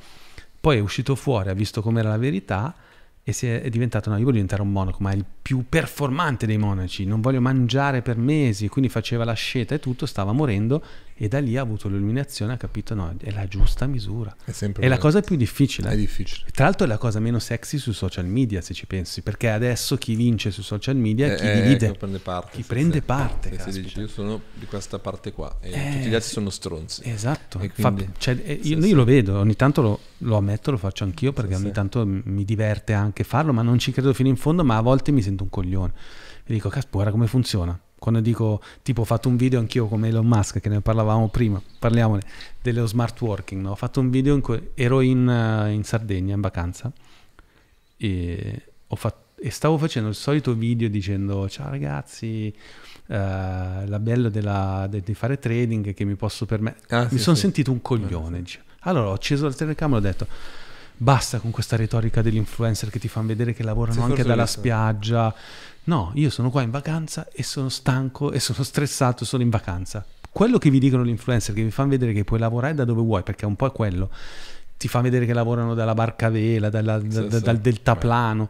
Poi è uscito fuori, ha visto com'era la verità e è, è, diventato, no, io voglio diventare un monaco, ma è il più performante dei monaci, non voglio mangiare per mesi, quindi faceva la sceta e tutto, stava morendo e da lì ha avuto l'illuminazione, ha capito, no, è la giusta misura. È, è la cosa più difficile. È difficile. Tra l'altro è la cosa meno sexy sui social media, se ci pensi, perché adesso chi vince sui social media è chi eh, eh, divide. Chi prende parte. Chi se prende se parte. Eh, se dice, io sono di questa parte qua e eh, tutti gli altri sono stronzi. Esatto. Quindi, Fa, cioè, io, io lo vedo, ogni tanto lo, lo, ammetto, lo faccio anch'io perché sì, ogni tanto mi diverte anche farlo, ma non ci credo fino in fondo, ma a volte mi sento un coglione. E dico, caspora, come funziona? quando dico tipo ho fatto un video anch'io come Elon Musk che ne parlavamo prima, parliamone dello smart working, no? ho fatto un video in cui ero in, uh, in Sardegna in vacanza e, fatto, e, stavo facendo il solito video dicendo ciao ragazzi, uh, la bello della, de, di fare trading che mi posso permettere, ah, mi sì, sono sì. sentito un ah, coglione, allora ho acceso la telecamera e ho detto basta con questa retorica degli influencer che ti fanno vedere che lavorano Se anche dalla spiaggia. No, io sono qua in vacanza e sono stanco e sono stressato, sono in vacanza. Quello che vi dicono gli influencer, che vi fanno vedere che puoi lavorare da dove vuoi, perché è un po' quello, ti fa vedere che lavorano dalla barca vela, dalla, sì, da, sì. dal deltaplano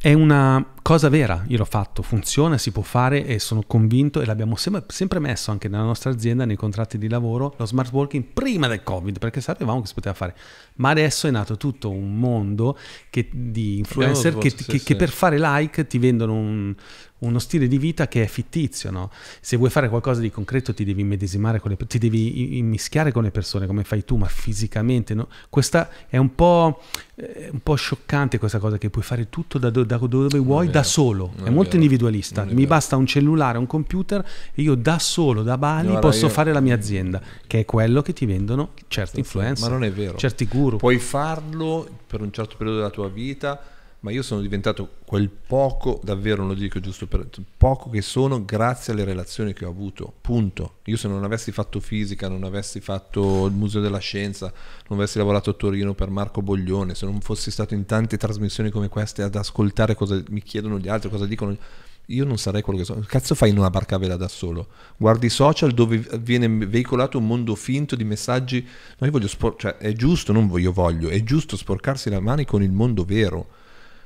è una cosa vera, io l'ho fatto, funziona, si può fare e sono convinto e l'abbiamo sempre, sempre, messo anche nella nostra azienda, nei contratti di lavoro, lo smart working prima del Covid, perché sapevamo che si poteva fare, ma adesso è nato tutto un mondo che, di influencer che, sì, che, sì. che, per fare like ti vendono un, uno stile di vita che è fittizio, no? Se vuoi fare qualcosa di concreto ti devi medesimare con le ti devi immischiare con le persone come fai tu, ma fisicamente, no? Questa è un po', è eh, un po scioccante questa cosa che puoi fare tutto da, do da dove vuoi da solo, è, è, molto vero. individualista, mi basta un cellulare, un computer e io da solo, da Bali, Guarda, posso io... fare la mia azienda, che è quello che ti vendono certi influencer, ma non è vero. certi guru. Puoi farlo per un certo periodo della tua vita ma io sono diventato quel poco, davvero lo dico giusto per poco che sono grazie alle relazioni che ho avuto, punto. Io se non avessi fatto fisica, non avessi fatto il Museo della Scienza, non avessi lavorato a Torino per Marco Boglione, se non fossi stato in tante trasmissioni come queste ad ascoltare cosa mi chiedono gli altri, cosa dicono, io non sarei quello che sono. Cazzo fai in una barcavela da solo? Guardi i social dove viene veicolato un mondo finto di messaggi, no io voglio spor- cioè è giusto, non voglio voglio, è giusto sporcarsi le mani con il mondo vero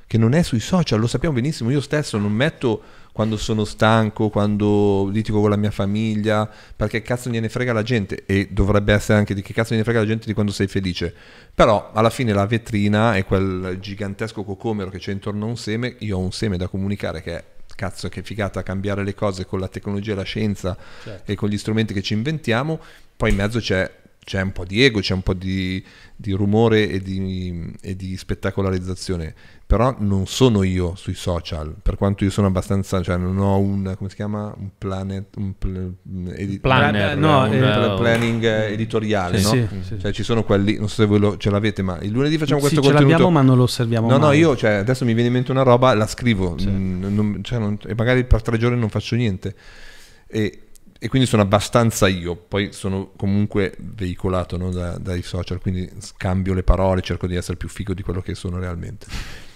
che non è sui social, lo sappiamo benissimo, io stesso non metto quando sono stanco, quando litigo con la mia famiglia, perché cazzo gliene frega la gente e dovrebbe essere anche di che cazzo gliene frega la gente di quando sei felice. Però alla fine la vetrina è quel gigantesco cocomero che c'è intorno a un seme, io ho un seme da comunicare che è cazzo che figata cambiare le cose con la tecnologia e la scienza certo. e con gli strumenti che ci inventiamo, poi in mezzo c'è c'è un po' di ego, c'è un po' di, di rumore e di, e di, spettacolarizzazione, però non sono io sui social, per quanto io sono abbastanza, cioè non ho un, come si chiama, un planet, un pl- edi- planner, no, un, eh, planning eh, editoriale, sì, no? Sì, sì, cioè ci sono quelli, non so se voi lo, ce l'avete, ma il lunedì facciamo questo contenuto. Sì, ce l'abbiamo ma non lo osserviamo No, mai. no, io cioè, adesso mi viene in mente una roba, la scrivo, mh, non, cioè non, e magari per tre giorni non faccio niente. E e quindi sono abbastanza io, poi sono comunque veicolato no, da, dai social, quindi scambio le parole, cerco di essere più figo di quello che sono realmente.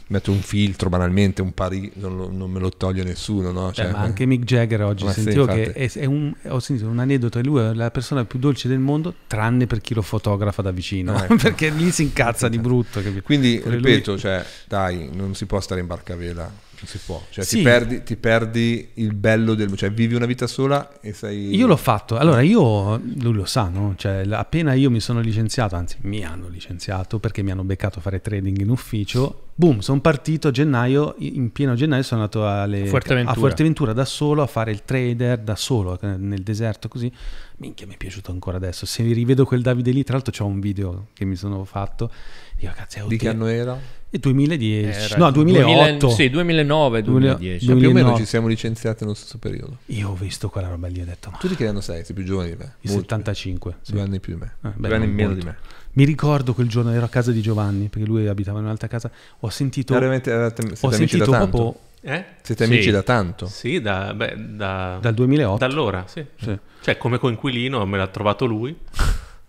Metto un filtro banalmente, un pari, non, non me lo toglie nessuno. No? Cioè, Beh, ma anche Mick Jagger oggi sentivo sì, che è, è un, ho sentito un aneddoto, lui è la persona più dolce del mondo, tranne per chi lo fotografa da vicino, ah, ecco. perché lì si incazza di brutto. Capito? Quindi, Pure ripeto, lui... cioè, dai, non si può stare in barcavela non si può, cioè sì. ti, perdi, ti, perdi, il bello del... cioè vivi una vita sola e sei... Io l'ho fatto, allora io, lui lo sa, no? Cioè appena io mi sono licenziato, anzi mi hanno licenziato perché mi hanno beccato a fare trading in ufficio, boom, sono partito a gennaio, in pieno gennaio sono andato alle, Fuerteventura. a Fuerteventura da solo a fare il trader, da solo, eh, nel deserto così. Minchia, mi è piaciuto ancora adesso. Se rivedo quel Davide lì, tra l'altro c'ho un video che mi sono fatto, dico cazzo, è Di che anno era? 2010, Era no 2008. 2000, sì, 2009, 2010. 2009. Più o meno ci siamo licenziati nello stesso periodo. Io ho visto quella roba lì ho detto ma... Tu di che anno sei? Sei più giovane di me. Di 75. Più. Sì. Due anni più di me. Ah, beh, Due anni meno molto. di me. Mi ricordo quel giorno, ero a casa di Giovanni, perché lui abitava in un'altra casa, ho sentito... Veramente, ho sentito proprio... Eh? Siete sì. amici da tanto? Sì, da, beh, da, dal 2008. Da allora, sì. sì. Cioè, come coinquilino me l'ha trovato lui.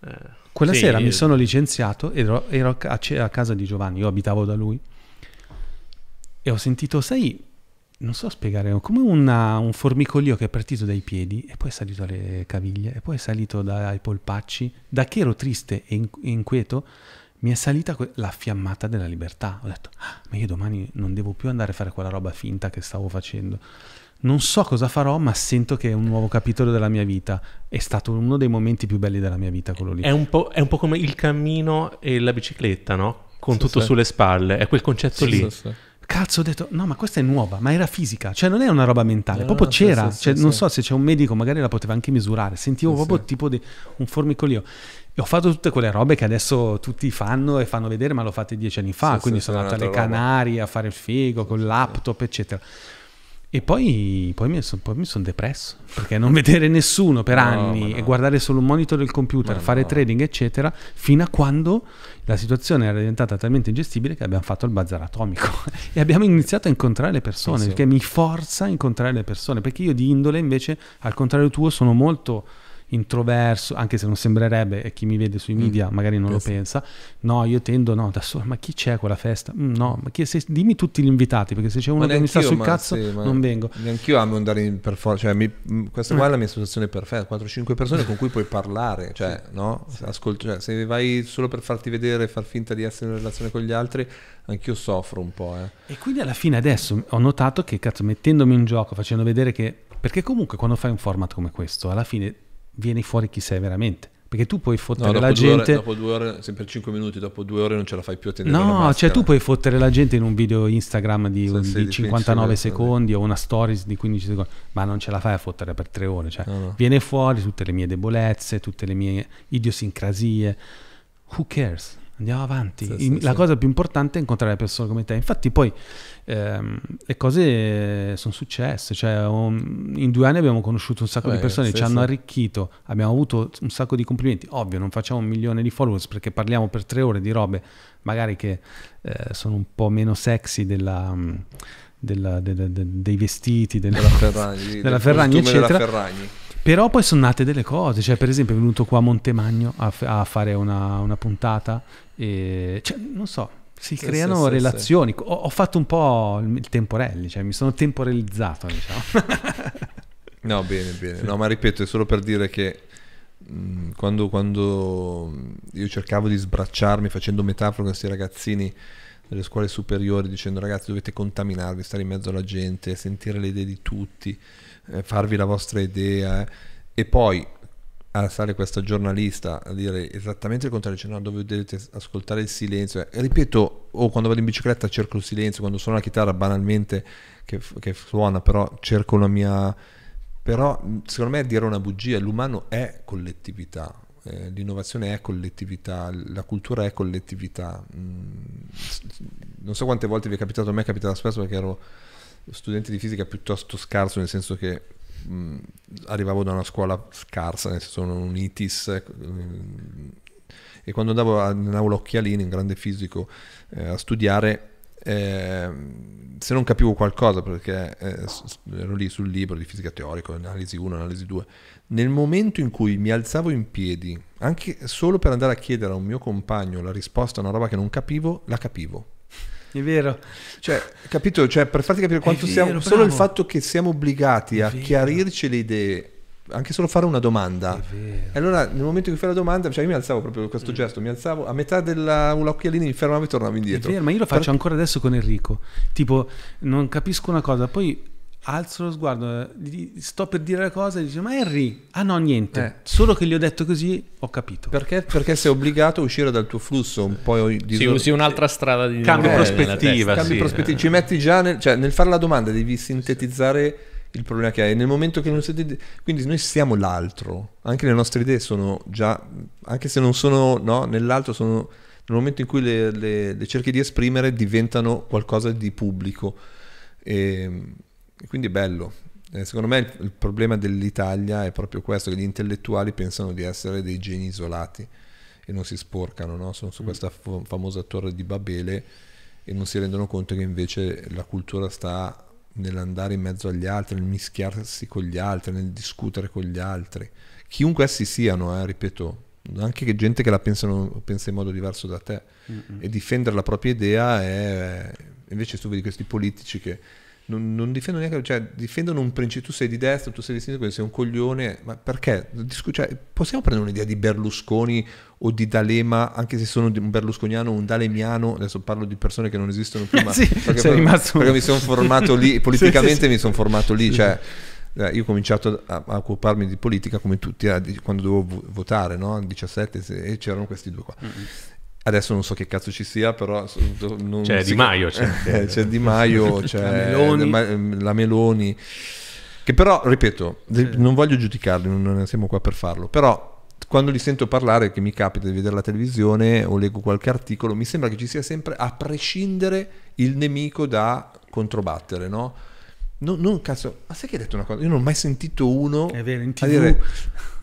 eh. Quella sì, sera mi sono licenziato, ero, ero a, a, casa di Giovanni, io abitavo da lui, e ho sentito, sai, non so spiegare, come una, un formicolio che è partito dai piedi e poi è salito alle caviglie e poi è salito dai polpacci, da che ero triste e inquieto, mi è salita la fiammata della libertà. Ho detto, ah, ma io domani non devo più andare a fare quella roba finta che stavo facendo non so cosa farò, ma sento che è un nuovo capitolo della mia vita. È stato uno dei momenti più belli della mia vita, quello lì. È un po', è un po come il cammino e la bicicletta, no? Con sì, tutto sì. sulle spalle, è quel concetto sì, lì. Cazzo, ho detto, no, ma questa è nuova, ma era fisica, cioè non è una roba mentale, no, eh, proprio no, c'era. Cioè, non so se c'è un medico, magari la poteva anche misurare. Sentivo proprio tipo di un formicolio. E ho fatto tutte quelle robe che adesso tutti fanno e fanno vedere, ma l'ho fatte dieci anni fa. Sì, quindi sì, sono andato alle Canarie a fare il figo sì, con sì, laptop, eccetera. E poi, poi mi sono son depresso, perché non vedere nessuno per no, anni no. e guardare solo un monitor del computer, ma fare no. trading, eccetera, fino a quando la situazione era diventata talmente ingestibile che abbiamo fatto il bazar atomico e abbiamo iniziato a incontrare le persone, sì, perché mi forza a incontrare le persone, perché io di indole invece, al contrario tuo, sono molto introverso, anche se non sembrerebbe, e chi mi vede sui mm. media mm, magari non penso. Eh lo pensa. No, io tendo, no, da solo, ma chi c'è a quella festa? Mm, no, ma chi, se, dimmi tutti gli invitati, perché se c'è uno che mi sta sul cazzo, sì, non vengo. Neanche Neanch'io amo andare in per forza, cioè, mm, questa qua è eh. la mia situazione perfetta, 4-5 persone con cui puoi parlare, cioè, sì. no? Sì. cioè, se vai solo per farti vedere, far finta di essere in relazione con gli altri, anch'io soffro un po'. Eh. E quindi alla fine adesso ho notato che, cazzo, mettendomi in gioco, facendo vedere che... Perché comunque quando fai un format come questo, alla fine vieni fuori chi sei veramente. Perché tu puoi fottere no, la gente. Ore, dopo due ore, sempre cinque minuti, dopo due ore non ce la fai più a tenere. No, cioè tu puoi fottere la gente in un video Instagram di, un, di 59 secondi o una stories di 15 secondi, ma non ce la fai a fottere per tre ore. Cioè, no, no. Viene fuori tutte le mie debolezze, tutte le mie idiosincrasie. Who cares? Andiamo avanti. Sì, sì, la sì. cosa più importante è incontrare persone come te. Infatti, poi ehm, le cose sono successe, cioè, um, in due anni abbiamo conosciuto un sacco Beh, di persone, sì, ci hanno arricchito, abbiamo avuto un sacco di complimenti, ovvio non facciamo un milione di followers perché parliamo per tre ore di robe magari che eh, sono un po' meno sexy della... Mm, della, della, della dei vestiti della, Ferragni, del Ferragni eccetera Ferragni. però poi sono nate delle cose cioè per esempio è venuto qua a Montemagno a, a fare una, una puntata e cioè, non so si sì, creano sì, relazioni. Ho, ho, fatto un po' il temporelli, cioè mi sono temporalizzato, diciamo. no, bene, bene. No, ma ripeto, è solo per dire che mh, mm, quando, quando, mm, io cercavo di sbracciarmi facendo metafora con questi ragazzini delle scuole superiori dicendo ragazzi dovete contaminarvi, stare in mezzo alla gente, sentire le idee di tutti, eh, farvi la vostra idea eh. e poi a stare questo giornalista a dire esattamente il contrario, cioè no, dove dovete ascoltare il silenzio. E ripeto, o quando vado in bicicletta cerco il silenzio, quando suono la chitarra banalmente che, che suona, però cerco la mia... Però secondo me è dire una bugia, l'umano è collettività, eh, l'innovazione è collettività, la cultura è collettività. Mm, non so quante volte vi è capitato, a me è capitato spesso perché ero studente di fisica piuttosto scarso, nel senso che mh, mm, arrivavo da una scuola scarsa, nel senso un ITIS, eh, mm, e quando andavo in aula all'occhialino in grande fisico eh, a studiare, eh, se non capivo qualcosa, perché eh, ero lì sul libro di fisica teorica, analisi 1, analisi 2, nel momento in cui mi alzavo in piedi, anche solo per andare a chiedere a un mio compagno la risposta a una roba che non capivo, la capivo è vero. Cioè, capito? Cioè, per farti capire quanto vero, siamo... Bravo. Solo il fatto che siamo obbligati a chiarirci le idee, anche solo fare una domanda. E allora, nel momento che fai la domanda, cioè io mi alzavo proprio questo mm. gesto, mi alzavo a metà della uh, mi fermavo e tornavo indietro. È vero, ma io lo faccio per... ancora adesso con Enrico. Tipo, non capisco una cosa, poi alzo lo sguardo, sto per dire la cosa e dice ma Henry, ah no niente, eh. solo che gli ho detto così ho capito. Perché, perché sei obbligato a uscire dal tuo flusso un po' di... Sì, usi un'altra strada di... Cambi eh, prospettiva. Cambi sì, prospettiva, eh. ci metti già nel, cioè, nel fare la domanda devi sintetizzare il problema che hai. Nel momento che non siete. Quindi noi siamo l'altro. Anche le nostre idee sono già. Anche se non sono. No, nell'altro sono. Nel momento in cui le, le, le cerchi di esprimere diventano qualcosa di pubblico. E, ehm, e quindi è bello. Eh, secondo me il, il problema dell'Italia è proprio questo, che gli intellettuali pensano di essere dei geni isolati e non si sporcano, no? sono su mm. questa f- famosa torre di Babele e non si rendono conto che invece la cultura sta nell'andare in mezzo agli altri, nel mischiarsi con gli altri, nel discutere con gli altri, chiunque essi siano, eh, ripeto, anche che gente che la pensano, pensa in modo diverso da te Mm-mm. e difendere la propria idea è invece tu vedi questi politici che non, non difendono neanche, cioè difendono un principio, tu sei di destra, tu sei di sinistra, sei un coglione, ma perché? cioè, possiamo prendere un'idea di Berlusconi o di D'Alema, anche se sono un berlusconiano o un dalemiano, adesso parlo di persone che non esistono più, ma sì, perché, per, rimasto... perché mi sono formato lì, politicamente sì, sì, mi sono formato lì, cioè eh, io ho cominciato a, occuparmi di politica come tutti eh, quando dovevo votare, no? 17 e c'erano questi due qua. Mm-hmm Adesso non so che cazzo ci sia, però... Non c'è Di Maio, c'è. c'è Di Maio, c'è la Meloni. Ehm, la Meloni. Che però, ripeto, non voglio giudicarli, non siamo qua per farlo, però quando li sento parlare, che mi capita di vedere la televisione o leggo qualche articolo, mi sembra che ci sia sempre, a prescindere, il nemico da controbattere, no? Non, non cazzo, ma sai che hai detto una cosa? Io non ho mai sentito uno... È vero, in tv... A dire,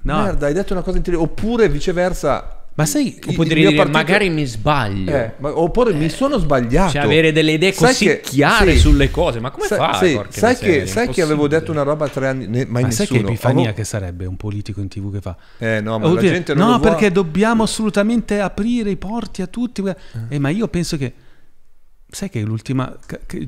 no. Merda, hai detto una cosa in tele... Oppure viceversa, ma sai, che potrei dire, partito... magari mi sbaglio. Eh, ma, oppure eh, mi sono sbagliato. Cioè avere delle idee sai così che, chiare sì. sulle cose. Ma come Sa, fa? Sì. Sai, che, sai che, avevo detto una roba tre anni... Ne, mai ma nessuno. sai che epifania avevo... Oh. che sarebbe un politico in tv che fa... Eh no, ma oh, la gente non No, perché dobbiamo assolutamente aprire i porti a tutti. Eh, eh ma io penso che... Sai che l'ultima,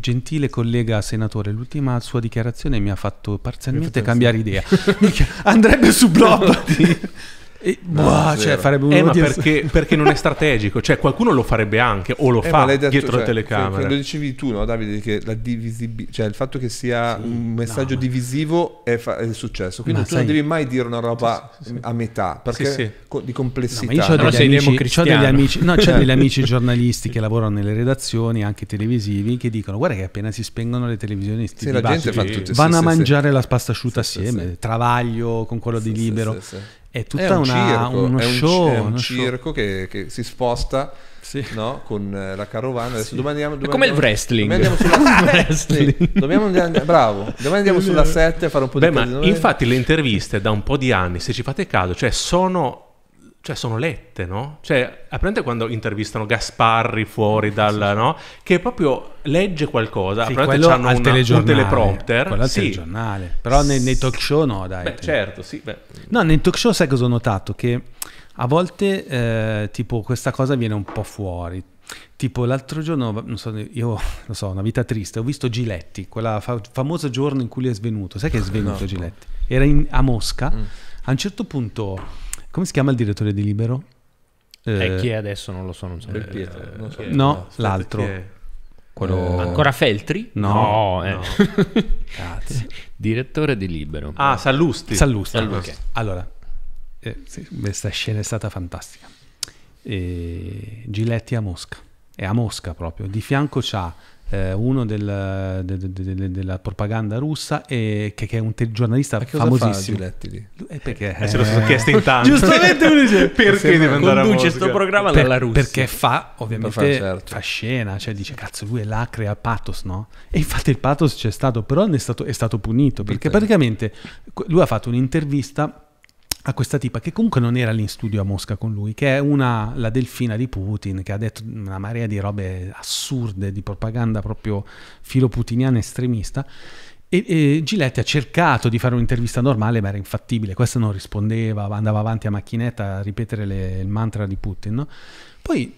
gentile collega senatore, l'ultima sua dichiarazione mi ha fatto parzialmente cambiare idea. Andrebbe su Blob. E, boh, cioè, farebbe un eh, ma perché, perché, non è strategico, cioè qualcuno lo farebbe anche o lo eh, fa detto, dietro cioè, le telecamere. Cioè, lo dicevi tu, no, Davide, che la divisibil- cioè il fatto che sia sì, un messaggio no, divisivo è, fa- è, successo, quindi ma tu sai... non devi mai dire una roba sì, sì, a metà perché co- di complessità. No, ma io ho degli, amici, ho degli amici, no, c'ho eh. degli amici giornalisti che lavorano nelle redazioni anche televisivi che dicono "Guarda che appena si spengono le televisioni sti la gente fa tutto, vanno a mangiare la pasta asciutta assieme, travaglio con quello di libero" è tutta è un una, circo, uno è un, show. È un circo show. Che, che, si sposta sì. no? con eh, la carovana. sì. domani andiamo, domani, è come domani, il wrestling. Domani andiamo sulla, wrestling. Sì, bravo, domani andiamo sulla 7 a fare un po' di Beh, casino. ma infatti le interviste da un po' di anni, se ci fate caso, cioè sono cioè sono lette, no? Cioè, apprendete quando intervistano Gasparri fuori dal, sì, sì. no? Che proprio legge qualcosa, sì, quello c'hanno al un teleprompter. Quello al sì. telegiornale, però nei, nei, talk show no, dai. Beh, certo, sì. Beh. No, nei talk show sai cosa ho notato? Che a volte, eh, tipo, questa cosa viene un po' fuori. Tipo l'altro giorno, non so, io lo so, una vita triste, ho visto Giletti, quella fa- famoso giorno in cui lui è svenuto. Sai che è svenuto no, Giletti? Era in, a Mosca, mm. a un certo punto come si chiama il direttore di Libero? Eh, eh, chi è adesso non lo so, non so. Pietro, non so. No, no l'altro. Quello... Eh, Ancora Feltri? No. no, eh. Cazzo. Direttore di Libero. Ah, Sallusti. Sallusti. Sallusti. Okay. Allora, eh, sì, questa scena è stata fantastica. E... Eh, Giletti a Mosca. È a Mosca proprio. Di fianco c'ha eh, uno del, de, de, de, della propaganda russa, e, che, che è un giornalista Ma famosissimo. Fa Giletti eh, perché? Eh, se lo sono eh, chiesto in tanto. Giustamente lui dice, perché deve andare a Mosca? questo programma per, dalla Russia. Perché fa, ovviamente, fa, certo. fa, scena, cioè dice, cazzo, lui è là, crea pathos, no? E infatti il pathos c'è stato, però è stato, è stato punito, perché praticamente lui ha fatto un'intervista a questa tipa che comunque non era lì in studio a Mosca con lui, che è una, la delfina di Putin, che ha detto una marea di robe assurde, di propaganda proprio filoputiniana estremista. E, e Giletti ha cercato di fare un'intervista normale, ma era infattibile. Questa non rispondeva, andava avanti a macchinetta a ripetere le, il mantra di Putin. No? Poi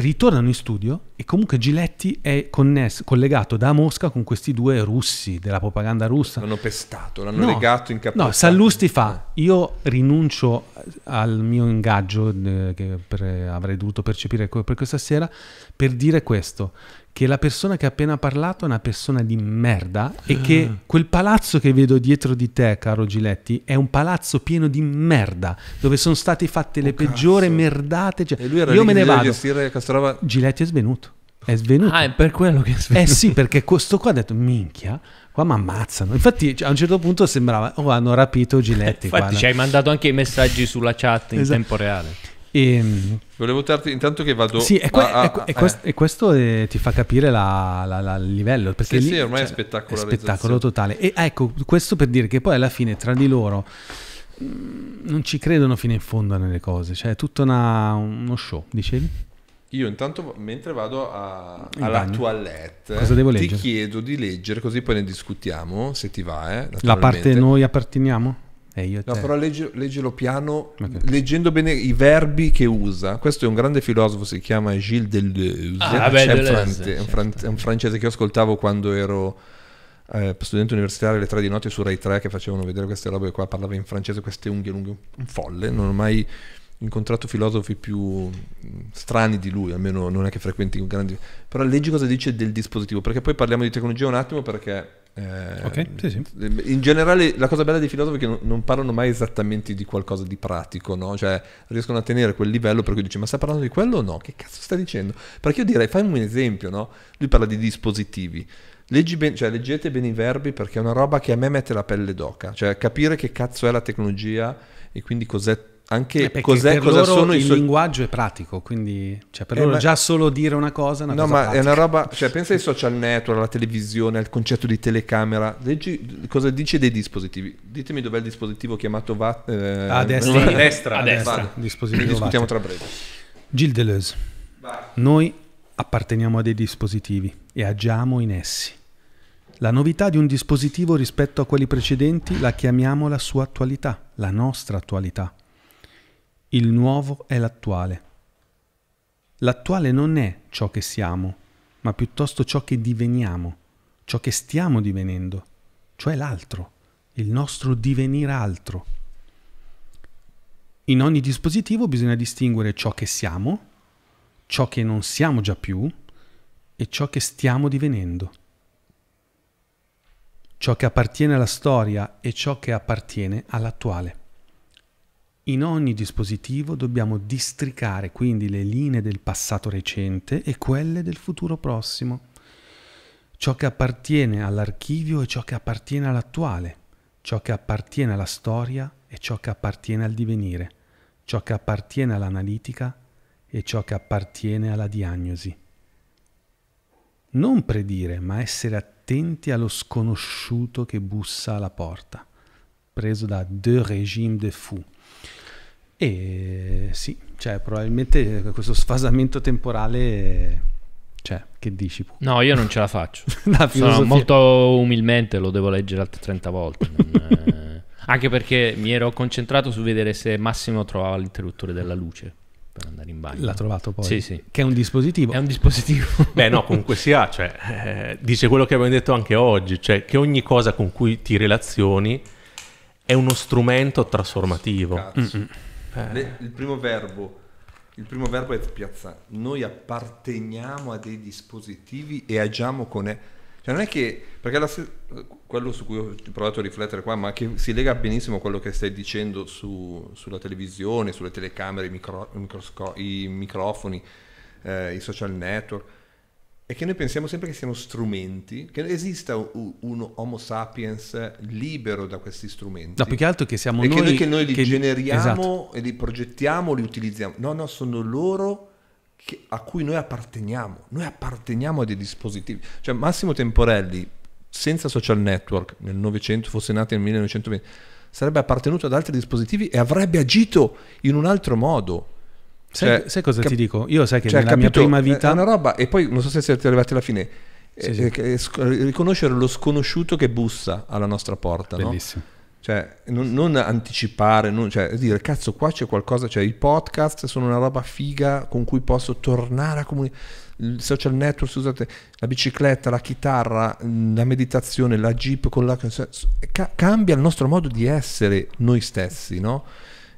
ritornano in studio e comunque Giletti è connesso, collegato da Mosca con questi due russi della propaganda russa. L'hanno pestato, l'hanno no, legato in capo. No, Sallusti fa, eh. io rinuncio al mio ingaggio eh, che per, eh, avrei dovuto percepire per questa sera per dire questo, che la persona che ha appena parlato è una persona di merda e ah. che quel palazzo che vedo dietro di te, caro Giletti, è un palazzo pieno di merda, dove sono state fatte le oh, peggiori merdate. Cioè, io me ne vado. Gestire Castorava... Giletti è svenuto. È svenuto. Ah, è per quello che è eh svenuto. Eh sì, perché questo qua ha detto, minchia, qua mi ammazzano. Infatti cioè, a un certo punto sembrava, oh, hanno rapito Giletti. Infatti guarda. ci hai mandato anche i messaggi sulla chat in esatto. tempo reale. E, ehm, Volevo darti intanto che vado. Sì, e, que- a, a, e, quest- eh. e questo eh, ti fa capire la, la, la, il livello. Perché sì, lì, sì, ormai cioè, è spettacolo. Spettacolo totale. E ecco, questo per dire che poi alla fine tra di loro mm, non ci credono fino in fondo nelle cose. Cioè, è tutto una, uno show, dicevi? Io intanto mentre vado a, alla toilette Cosa devo ti chiedo di leggere così poi ne discutiamo se ti va. Eh, la parte noi apparteniamo? no, te... però leggi, leggilo piano, okay. leggendo bene i verbi che usa. Questo è un grande filosofo, si chiama Gilles Deleuze, ah, vabbè, Deleuze, un, certo. un, fran- certo. un francese che io ascoltavo quando ero... Eh, studente universitario alle 3 di notte su Rai 3 che facevano vedere queste robe qua, parlava in francese queste unghie lunghe, un folle, non ho mai incontrato filosofi più strani di lui, almeno non è che frequenti grandi... Però leggi cosa dice del dispositivo, perché poi parliamo di tecnologia un attimo perché eh, okay, sì, sì. In generale, la cosa bella dei filosofi è che non, non parlano mai esattamente di qualcosa di pratico, no? Cioè, riescono a tenere quel livello per cui dici, ma sta parlando di quello o no? Che cazzo sta dicendo? Perché io direi, fammi un esempio, no? Lui parla di dispositivi. Ben, cioè, leggete bene i verbi perché è una roba che a me mette la pelle d'oca. Cioè, capire che cazzo è la tecnologia e quindi cos'è anche eh cos'è, cosa sono i suoi... Il linguaggio è pratico, quindi cioè per eh, loro ma... già solo dire una cosa è una no, cosa ma pratica. è una roba... Cioè, pensa ai social network, alla televisione, al concetto di telecamera. Leggi cosa dice dei dispositivi. Ditemi dov'è il dispositivo chiamato VAT... Eh, a destra. a destra. A destra. Dispositivo discutiamo tra breve. Gilles Deleuze. Vai. Noi apparteniamo a dei dispositivi e agiamo in essi. La novità di un dispositivo rispetto a quelli precedenti la chiamiamo la sua attualità, la nostra attualità il nuovo è l'attuale. L'attuale non è ciò che siamo, ma piuttosto ciò che diveniamo, ciò che stiamo divenendo, cioè l'altro, il nostro divenire altro. In ogni dispositivo bisogna distinguere ciò che siamo, ciò che non siamo già più e ciò che stiamo divenendo. Ciò che appartiene alla storia e ciò che appartiene all'attuale. In ogni dispositivo dobbiamo districare quindi le linee del passato recente e quelle del futuro prossimo, ciò che appartiene all'archivio e ciò che appartiene all'attuale, ciò che appartiene alla storia e ciò che appartiene al divenire, ciò che appartiene all'analitica e ciò che appartiene alla diagnosi. Non predire, ma essere attenti allo sconosciuto che bussa alla porta, preso da Deux Régimes de Fou e sì, cioè, probabilmente eh, questo sfasamento temporale... Cioè, che dici? No, io non ce la faccio. la Sono molto umilmente, lo devo leggere altre 30 volte. Non, eh... Anche perché mi ero concentrato su vedere se Massimo trovava l'interruttore della luce per andare in bagno. L'ha trovato poi? Sì, sì. Che è un dispositivo. È un dispositivo. Beh, no, comunque sia, cioè, eh, dice quello che abbiamo detto anche oggi, cioè che ogni cosa con cui ti relazioni è uno strumento trasformativo. Cazzo. Mm-mm eh. Le, il primo verbo il primo verbo è piazza. Noi apparteniamo a dei dispositivi e agiamo con... E- cioè non è che... Perché la, quello su cui ho provato a riflettere qua, ma che si lega benissimo a quello che stai dicendo su, sulla televisione, sulle telecamere, i, micro, microsco, i microfoni, eh, i social network è che noi pensiamo sempre che siano strumenti, che esista un, un Homo sapiens libero da questi strumenti. No, più che altro che siamo noi... che noi, che noi li che... generiamo esatto. e li progettiamo, li utilizziamo. No, no, sono loro che, a cui noi apparteniamo. Noi apparteniamo a dei dispositivi. Cioè Massimo Temporelli, senza social network, nel Novecento, fosse nato nel 1920, sarebbe appartenuto ad altri dispositivi e avrebbe agito in un altro modo Sai, cioè, sai cosa cap- ti dico? Io sai che cioè, nella capito, mia prima vita... È una roba, e poi non so se siete arrivati alla fine, sì, eh, sì. Eh, riconoscere lo sconosciuto che bussa alla nostra porta, Bellissimo. No? Cioè, non, non anticipare, non, cioè, dire cazzo, qua c'è qualcosa, cioè i podcast sono una roba figa con cui posso tornare a comunicare. Il social network, scusate, la bicicletta, la chitarra, la meditazione, la jeep con la. Cioè, ca- cambia il nostro modo di essere noi stessi, no?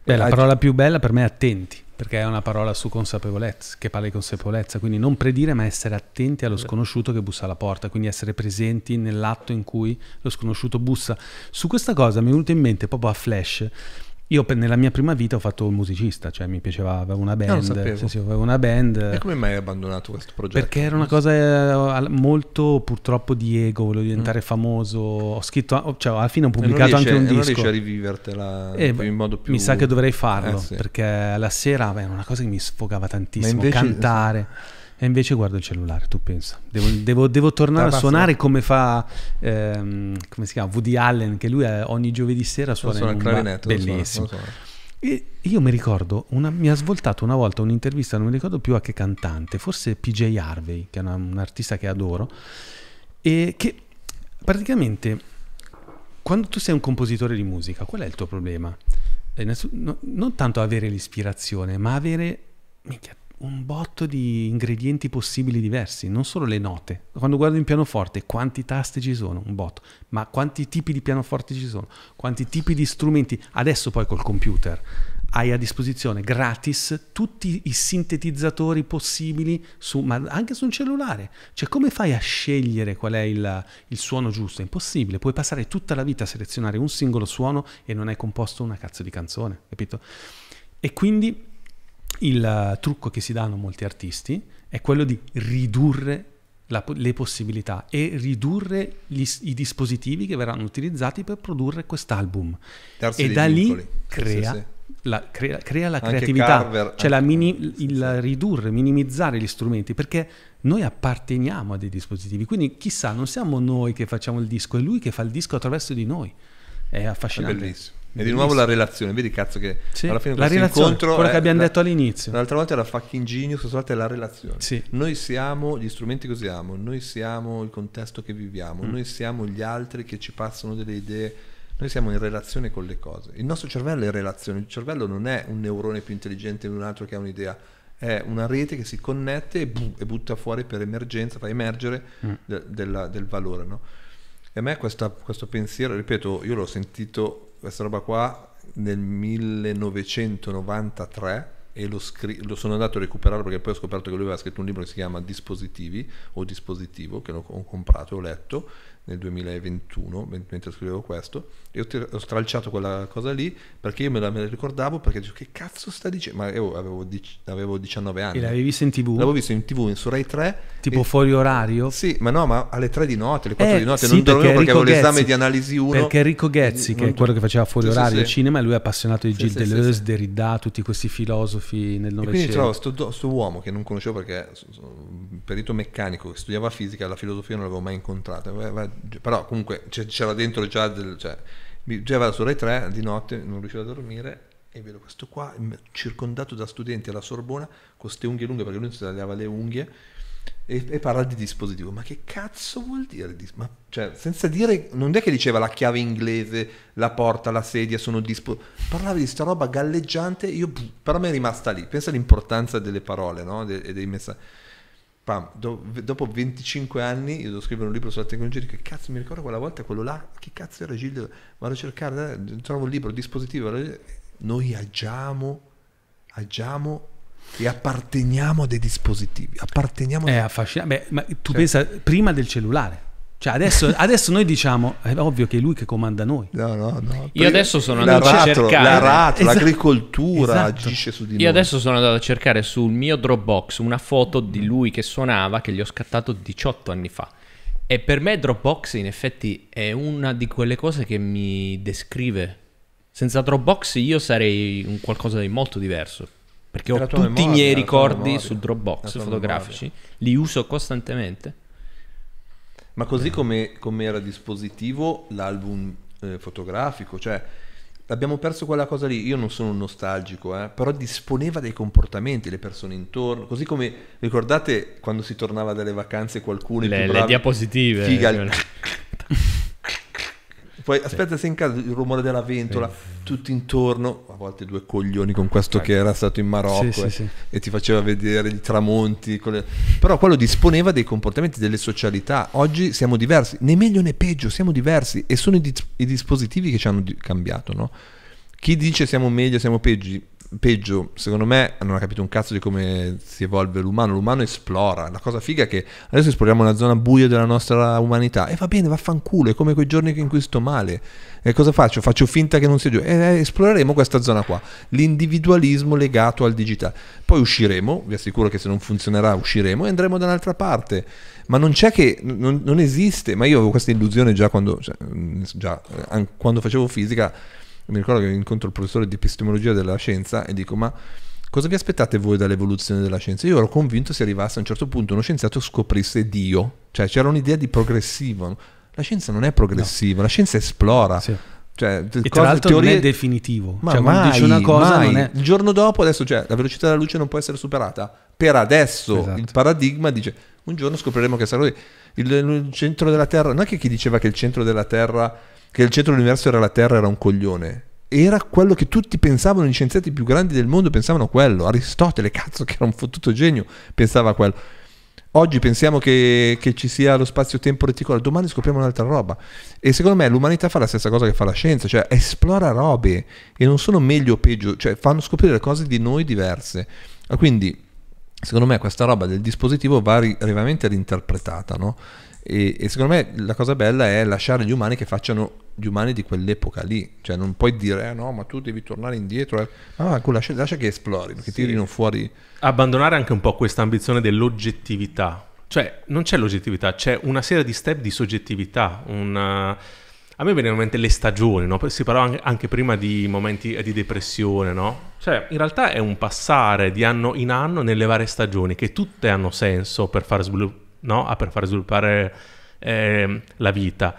Beh, la, la parola più bella per me è attenti perché è una parola su consapevolezza, che parla di consapevolezza, quindi non predire ma essere attenti allo sconosciuto che bussa alla porta, quindi essere presenti nell'atto in cui lo sconosciuto bussa. Su questa cosa mi è venuto in mente proprio a flash io per, nella mia prima vita ho fatto il musicista, cioè mi piaceva, avevo una band. Sì, sì, avevo una band. E come mai hai abbandonato questo progetto? Perché era una cosa eh, molto purtroppo di ego, volevo diventare mm. famoso. Ho scritto, cioè alla fine ho pubblicato riesce, anche un disco. Non riesci a rivivertela eh, in modo più... Mi sa che dovrei farlo, eh, sì. perché la sera beh, era una cosa che mi sfogava tantissimo, invece... cantare. E invece guardo il cellulare, tu pensa. Devo, devo, devo tornare a suonare come fa, ehm, come si chiama, Woody Allen, che lui ogni giovedì sera suona, suona il clarinetto. Bellissimo. E io mi ricordo, una, mi ha svoltato una volta un'intervista, non mi ricordo più a che cantante, forse PJ Harvey, che è una, un artista che adoro, e che praticamente quando tu sei un compositore di musica, qual è il tuo problema? Eh, non tanto avere l'ispirazione, ma avere... Minchia, un botto di ingredienti possibili diversi, non solo le note. Quando guardo in pianoforte, quanti tasti ci sono? Un botto. Ma quanti tipi di pianoforte ci sono? Quanti tipi di strumenti? Adesso poi col computer hai a disposizione gratis tutti i sintetizzatori possibili, su, ma anche su un cellulare. Cioè come fai a scegliere qual è il, il suono giusto? È impossibile. Puoi passare tutta la vita a selezionare un singolo suono e non hai composto una cazzo di canzone, capito? E quindi il trucco che si danno molti artisti è quello di ridurre la, le possibilità e ridurre gli, i dispositivi che verranno utilizzati per produrre quest'album. Darsi e da vincoli. lì crea, sì, sì. La, crea, crea la creatività, Carver, cioè la mini, sì, il ridurre, minimizzare gli strumenti, perché noi apparteniamo a dei dispositivi, quindi chissà, non siamo noi che facciamo il disco, è lui che fa il disco attraverso di noi. È affascinante. È bellissimo. E di nuovo la relazione, vedi cazzo che sì. alla fine la relazione, incontro quello è, che abbiamo la, detto all'inizio. L'altra volta era fucking genius, questa volta è la relazione. Sì. Noi siamo gli strumenti che usiamo, noi siamo il contesto che viviamo, mm. noi siamo gli altri che ci passano delle idee, noi siamo in relazione con le cose. Il nostro cervello è in relazione, il cervello non è un neurone più intelligente di un altro che ha un'idea, è una rete che si connette e, bu- e butta fuori per emergenza, fa emergere mm. de- della, del valore. No? E a me questa, questo pensiero, ripeto, io l'ho sentito questa roba qua nel 1993 e lo, scri- lo, sono andato a recuperare perché poi ho scoperto che lui aveva scritto un libro che si chiama Dispositivi o Dispositivo, che ho comprato e ho letto, nel 2021 mentre scrivevo questo e ho, stralciato quella cosa lì perché io me la, me la ricordavo perché dicevo che cazzo sta dicendo ma io avevo, avevo, 19 anni e l'avevi vista in tv? l'avevo vista in tv su Rai 3 tipo e... fuori orario? sì ma no ma alle 3 di notte alle 4 eh, di notte sì, non dormivo perché, perché avevo Ghezzi, l'esame di analisi 1 perché Enrico Ghezzi che è quello che faceva fuori sì, orario sì, sì. cinema lui è appassionato di Gilles Deleuze Derrida tutti questi filosofi nel novecento quindi trovo sto, sto, uomo che non conoscevo perché sono un perito meccanico che studiava fisica la filosofia non l'avevo mai incontrata cioè, però comunque c'era dentro già del, cioè, già vado sulle 3 di notte, non riuscivo a dormire e vedo questo qua circondato da studenti alla Sorbona con queste unghie lunghe perché lui si tagliava le unghie e, e, parla di dispositivo. Ma che cazzo vuol dire? Ma, cioè, senza dire, non è che diceva la chiave inglese, la porta, la sedia sono dispositivo Parlava di sta roba galleggiante, io, boh, per me è rimasta lì. Pensa all'importanza delle parole no? e dei messaggi Pam, do, dopo 25 anni io devo scrivere un libro sulla tecnologia, dico, cazzo mi ricordo quella volta quello là, che cazzo era Gilles vado a cercare, eh, trovo il libro, il dispositivo, noi agiamo, agiamo e apparteniamo a dei dispositivi, apparteniamo... È affascinante, Beh, ma tu cioè. pensa prima del cellulare. Cioè adesso, adesso, noi diciamo, è ovvio che è lui che comanda noi. No, no, no. Io adesso sono andato a cercare... La rat, esatto. l'agricoltura esatto. agisce su di noi. Io adesso sono andato a cercare sul mio Dropbox una foto di lui che suonava che gli ho scattato 18 anni fa. E per me Dropbox in effetti è una di quelle cose che mi descrive. Senza Dropbox io sarei un qualcosa di molto diverso. Perché ho tutti memoria, i miei ricordi memoria, su Dropbox fotografici, memoria. li uso costantemente ma così come, era dispositivo l'album eh, fotografico, cioè abbiamo perso quella cosa lì, io non sono un nostalgico, eh, però disponeva dei comportamenti, le persone intorno, così come ricordate quando si tornava dalle vacanze qualcuno... Le, le diapositive. Figa, eh, Poi aspetta se in casa il rumore della ventola, tutto intorno, a volte due coglioni con questo ecco. che era stato in Marocco eh, e ti faceva vedere i tramonti. Le... Però quello disponeva dei comportamenti, delle socialità. Oggi siamo diversi, né meglio né peggio, siamo diversi e sono i, di- i dispositivi che ci hanno di- cambiato. No? Chi dice siamo meglio, siamo peggi, peggio, secondo me non ha capito un cazzo di come si evolve l'umano, l'umano esplora, la cosa figa è che adesso esploriamo una zona buia della nostra umanità e va bene, vaffanculo, è come quei giorni in cui sto male. E cosa faccio? Faccio finta che non sia giù e eh, esploreremo questa zona qua, l'individualismo legato al digitale. Poi usciremo, vi assicuro che se non funzionerà usciremo e andremo da un'altra parte. Ma non c'è che, non, non esiste, ma io avevo questa illusione già quando, cioè, già, eh, quando facevo fisica mi ricordo che incontro il professore di epistemologia della scienza e dico ma cosa vi aspettate voi dall'evoluzione della scienza? Io ero convinto se arrivasse a un certo punto uno scienziato scoprisse Dio, cioè c'era un'idea di progressivo. La scienza non è progressiva, no. la scienza esplora. Sì. Cioè, e cioè, tra l'altro teorie... non è definitivo. Ma cioè, mai, dici una cosa, mai. È... il giorno dopo adesso cioè, la velocità della luce non può essere superata. Per adesso esatto. il paradigma dice un giorno scopriremo che sarà lui. Il, il centro della Terra, non è che chi diceva che il centro della Terra che il centro dell'universo era la Terra, era un coglione. Era quello che tutti pensavano, gli scienziati più grandi del mondo pensavano quello. Aristotele, cazzo, che era un fottuto genio, pensava quello. Oggi pensiamo che, che, ci sia lo spazio-tempo reticolare, domani scopriamo un'altra roba. E secondo me l'umanità fa la stessa cosa che fa la scienza, cioè esplora robe e non sono meglio o peggio, cioè fanno scoprire cose di noi diverse. Quindi, secondo me, questa roba del dispositivo va ri- veramente reinterpretata, no? E, e, secondo me la cosa bella è lasciare gli umani che facciano gli umani di quell'epoca lì, cioè non puoi dire eh, no, ma tu devi tornare indietro, eh. ah, lascia, lascia, che esplorino, che sì. tirino fuori. Abbandonare anche un po' questa ambizione dell'oggettività, cioè non c'è l'oggettività, c'è una serie di step di soggettività, una... A me venivano in mente le stagioni, no? si parlava anche prima di momenti di depressione, no? Cioè, in realtà è un passare di anno in anno nelle varie stagioni che tutte hanno senso per far sviluppare no? Ah, per far sviluppare eh, la vita.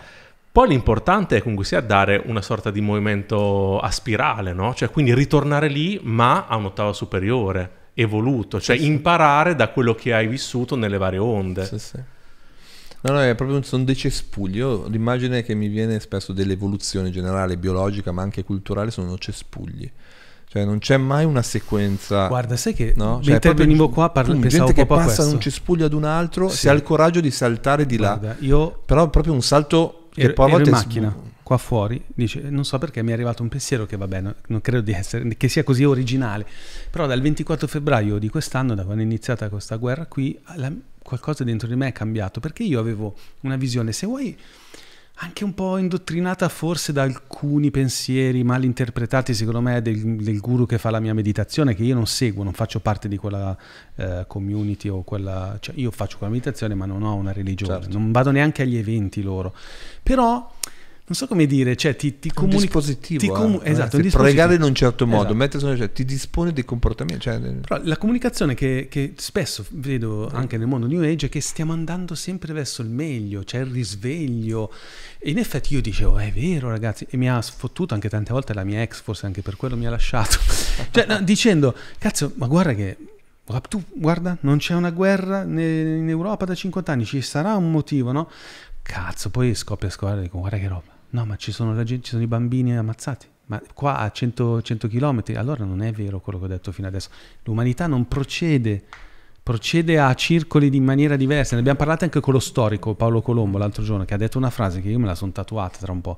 Poi l'importante è comunque sia dare una sorta di movimento a spirale, no? cioè quindi ritornare lì ma a un'ottava superiore, evoluto, cioè sì, imparare da quello che hai vissuto nelle varie onde. Sì, sì. No, no, è proprio un dei cespugli. l'immagine che mi viene spesso dell'evoluzione generale, biologica, ma anche culturale, sono cespugli. Cioè, non c'è mai una sequenza. Guarda, sai che no? cioè, mentre venivo qua parla, um, pensavo gente che passa da un cespuglio ad un altro, sì. si ha il coraggio di saltare di Guarda, là. Io Però proprio un salto che ero, poi a in macchina, sbu- qua fuori, dice, non so perché mi è arrivato un pensiero che va bene non credo di essere, che sia così originale. Però dal 24 febbraio di quest'anno, da quando è iniziata questa guerra qui, la, qualcosa dentro di me è cambiato. Perché io avevo una visione, se vuoi anche un po' indottrinata forse da alcuni pensieri mal interpretati secondo me del, del, guru che fa la mia meditazione che io non seguo, non faccio parte di quella eh, community o quella... Cioè io faccio quella meditazione ma non ho una religione, certo. non vado neanche agli eventi loro. Però non so come dire, cioè ti, ti comunica... Un dispositivo. Ti comu- eh, esatto, eh, un dispositivo. pregare in un certo modo, esatto. cioè, ti dispone dei comportamenti. Cioè... Però la comunicazione che, che, spesso vedo anche nel mondo New Age è che stiamo andando sempre verso il meglio, c'è cioè il risveglio. E in effetti io dicevo, è vero ragazzi, e mi ha sfottuto anche tante volte la mia ex, forse anche per quello mi ha lasciato. cioè, no, dicendo, cazzo, ma guarda che tu guarda, non c'è una guerra in Europa da 50 anni, ci sarà un motivo, no? Cazzo, poi scoppia a scuola e dico, guarda che roba no ma ci sono, gente, ci sono i bambini ammazzati, ma qua a 100, 100 km, allora non è vero quello che ho detto fino adesso, l'umanità non procede, procede a circoli in maniera diversa, ne abbiamo parlato anche con lo storico Paolo Colombo l'altro giorno che ha detto una frase che io me la sono tatuata tra un po',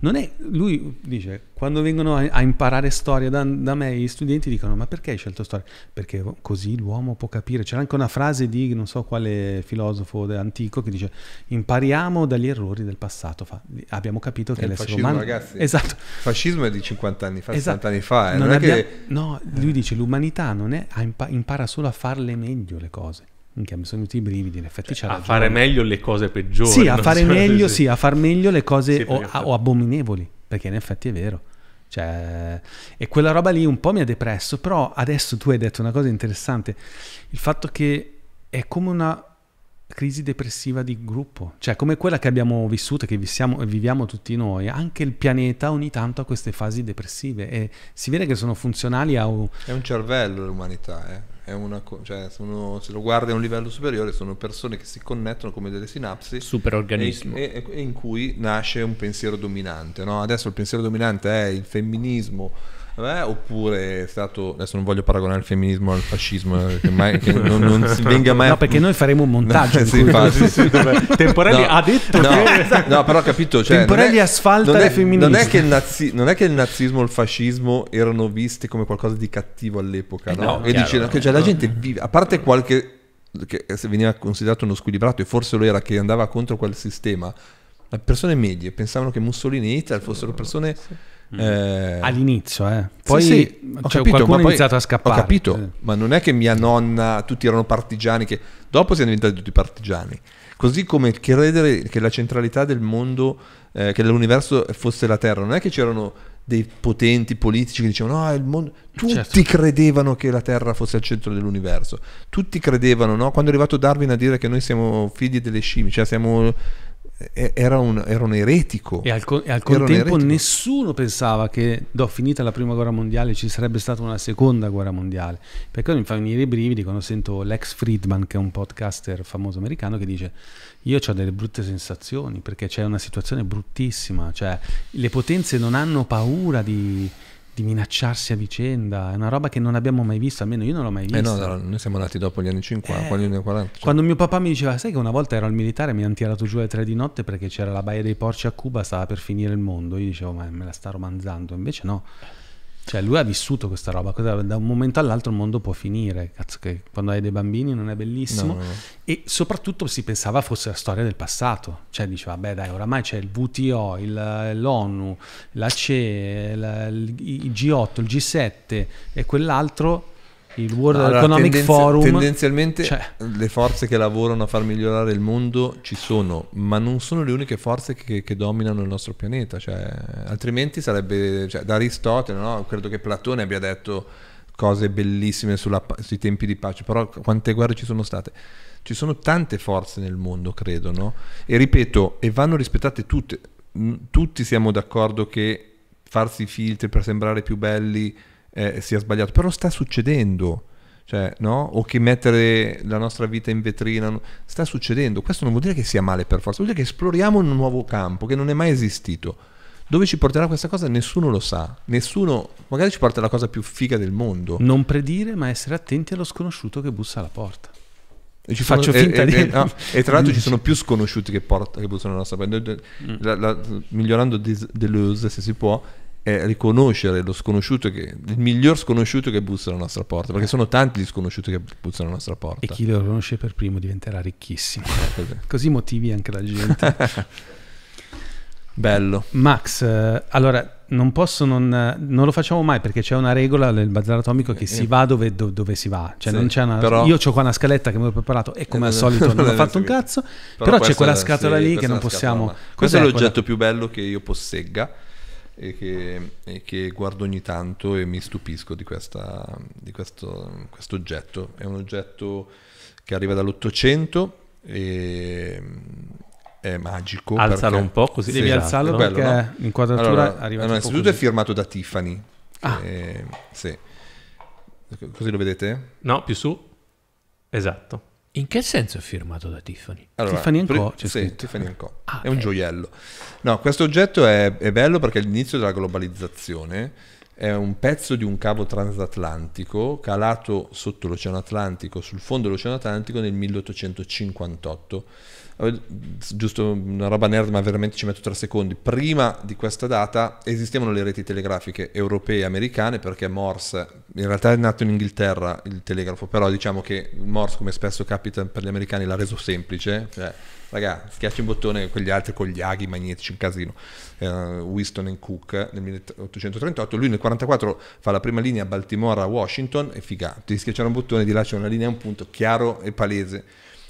non è, lui dice, quando vengono a, a imparare storia da, da, me, gli studenti dicono, ma perché hai scelto storia? Perché così l'uomo può capire. C'era anche una frase di, non so quale filosofo antico, che dice, impariamo dagli errori del passato. Fa, abbiamo capito che è l'essere fascismo, umano... Ragazzi, esatto. Il fascismo è di 50 anni fa, esatto. 60 anni fa. Eh. Non non abbia... che... No, lui dice, l'umanità non è, impara solo a farle meglio le cose Minchia, mi sono venuti i brividi, in effetti cioè, c'è A fare meglio le cose peggiori. Sì, a fare meglio, sì, a far meglio le cose sì, o, a, o, abominevoli, perché in effetti è vero. Cioè, e quella roba lì un po' mi ha depresso, però adesso tu hai detto una cosa interessante, il fatto che è come una crisi depressiva di gruppo, cioè come quella che abbiamo vissuto, che vissiamo, viviamo tutti noi, anche il pianeta ogni tanto ha queste fasi depressive e si vede che sono funzionali a... È un cervello l'umanità, eh? una, cioè, sono, se lo guardi a un livello superiore, sono persone che si connettono come delle sinapsi. Superorganismo. E, e, e in cui nasce un pensiero dominante. No? Adesso il pensiero dominante è il femminismo Vabbè, oppure è stato, adesso non voglio paragonare il femminismo al fascismo, eh, che, mai, che non, non, si venga mai... No, perché noi faremo un montaggio. No, sì, cui... sì, sì, Temporelli no, ha detto no, che... No, però ho capito, cioè, Temporelli è, asfalta non è, non è, che nazi, non è, che il nazismo e il fascismo erano visti come qualcosa di cattivo all'epoca, eh no? e dice, che cioè, la gente vive, a parte qualche che veniva considerato uno squilibrato e forse lo era che andava contro quel sistema, le persone medie pensavano che Mussolini e Hitler fossero persone Mm. Eh, All'inizio, eh. Poi sì, sì, ho cioè, capito, qualcuno ha iniziato a scappare. Ho capito, eh. ma non è che mia nonna, tutti erano partigiani, che dopo siamo diventati tutti partigiani. Così come credere che la centralità del mondo, eh, che l'universo fosse la Terra, non è che c'erano dei potenti politici che dicevano no, il mondo... tutti certo. credevano che la Terra fosse al centro dell'universo, tutti credevano, no? quando è arrivato Darwin a dire che noi siamo figli delle scimmie, cioè siamo era un, era un, eretico. E al, e al contempo nessuno pensava che, do, finita la prima guerra mondiale, ci sarebbe stata una seconda guerra mondiale. Perché mi fa venire i brividi quando sento Lex Friedman, che è un podcaster famoso americano, che dice: Io ho delle brutte sensazioni perché c'è una situazione bruttissima. Cioè, le potenze non hanno paura di di minacciarsi a vicenda, è una roba che non abbiamo mai visto, almeno io non l'ho mai vista. Eh no, no noi siamo nati dopo gli anni 50, eh, gli anni 40. Cioè. Quando mio papà mi diceva, sai che una volta ero al militare e mi hanno tirato giù alle tre di notte perché c'era la baia dei porci a Cuba, stava per finire il mondo, io dicevo, ma me la sta romanzando, invece no. Cioè, lui ha vissuto questa roba. Da un momento all'altro il mondo può finire. Cazzo, che quando hai dei bambini non è bellissimo. No, no, no. E soprattutto si pensava fosse la storia del passato. Cioè, diceva, beh, dai, oramai c'è il WTO, il, l'ONU, la CE, il, il G8, il G7 e quell'altro il World allora, Economic tendenzi- Forum. Tendenzialmente cioè. le forze che lavorano a far migliorare il mondo ci sono, ma non sono le uniche forze che, che dominano il nostro pianeta. Cioè, altrimenti sarebbe cioè, da Aristotele, no? credo che Platone abbia detto cose bellissime sulla, sui tempi di pace, però quante guerre ci sono state? Ci sono tante forze nel mondo, credo, no? E ripeto, e vanno rispettate tutte. Tutti siamo d'accordo che farsi i filtri per sembrare più belli eh, sia sbagliato, però sta succedendo. Cioè, no? O che mettere la nostra vita in vetrina sta succedendo. Questo non vuol dire che sia male per forza, vuol dire che esploriamo un nuovo campo che non è mai esistito. Dove ci porterà questa cosa nessuno lo sa, nessuno, magari ci porta la cosa più figa del mondo. Non predire, ma essere attenti allo sconosciuto che bussa alla porta. E ci faccio sono, finta e, di... E, no, e tra l'altro ci sono più sconosciuti che, porta, che bussano alla nostra porta. Mm. La, la, migliorando Deleuze, se si può, è riconoscere lo sconosciuto, che, il miglior sconosciuto che bussa alla nostra porta, perché eh. sono tanti gli sconosciuti che bussano alla nostra porta. E chi lo conosce per primo diventerà ricchissimo. Così motivi anche la gente. Bello. Max, eh, allora non posso non, non lo facciamo mai perché c'è una regola nel bazar atomico che eh, si va dove, do, dove si va. Cioè sì, non c'è una, però, io ho qua una scaletta che mi ho preparato e come al solito non, non ho fatto un cazzo, però, però c'è quella scatola sì, lì che non possiamo... questo è l'oggetto quella... più bello che io possegga e che, e che, guardo ogni tanto e mi stupisco di, questa, di questo, oggetto. È un oggetto che arriva dall'Ottocento e mm, è magico. Alzalo perché... un po' così. Devi esatto. alzarlo bello, perché no? l'inquadratura allora, arriva allora, innanzitutto è firmato da Tiffany. Ah. È... Sì. Così lo vedete? No, più su. Esatto. In che senso è firmato da Tiffany? Allora, Tiffany Co. C'è sì, scritto. Tiffany Co. Ah, è un gioiello. No, questo oggetto è, è bello perché è l'inizio della globalizzazione. È un pezzo di un cavo transatlantico calato sotto l'Oceano Atlantico, sul fondo dell'Oceano Atlantico nel 1858 eh, giusto una roba nerd ma veramente ci metto tre secondi, prima di questa data esistevano le reti telegrafiche europee e americane perché Morse, in realtà è nato in Inghilterra il telegrafo, però diciamo che Morse come spesso capita per gli americani l'ha reso semplice, cioè raga schiacci un bottone quegli altri con gli aghi magnetici, un casino, uh, Winston and Cook nel 1838, lui nel 1944 fa la prima linea Baltimora a Washington e figa, ti schiacciare un bottone, di là c'è una linea a un punto chiaro e palese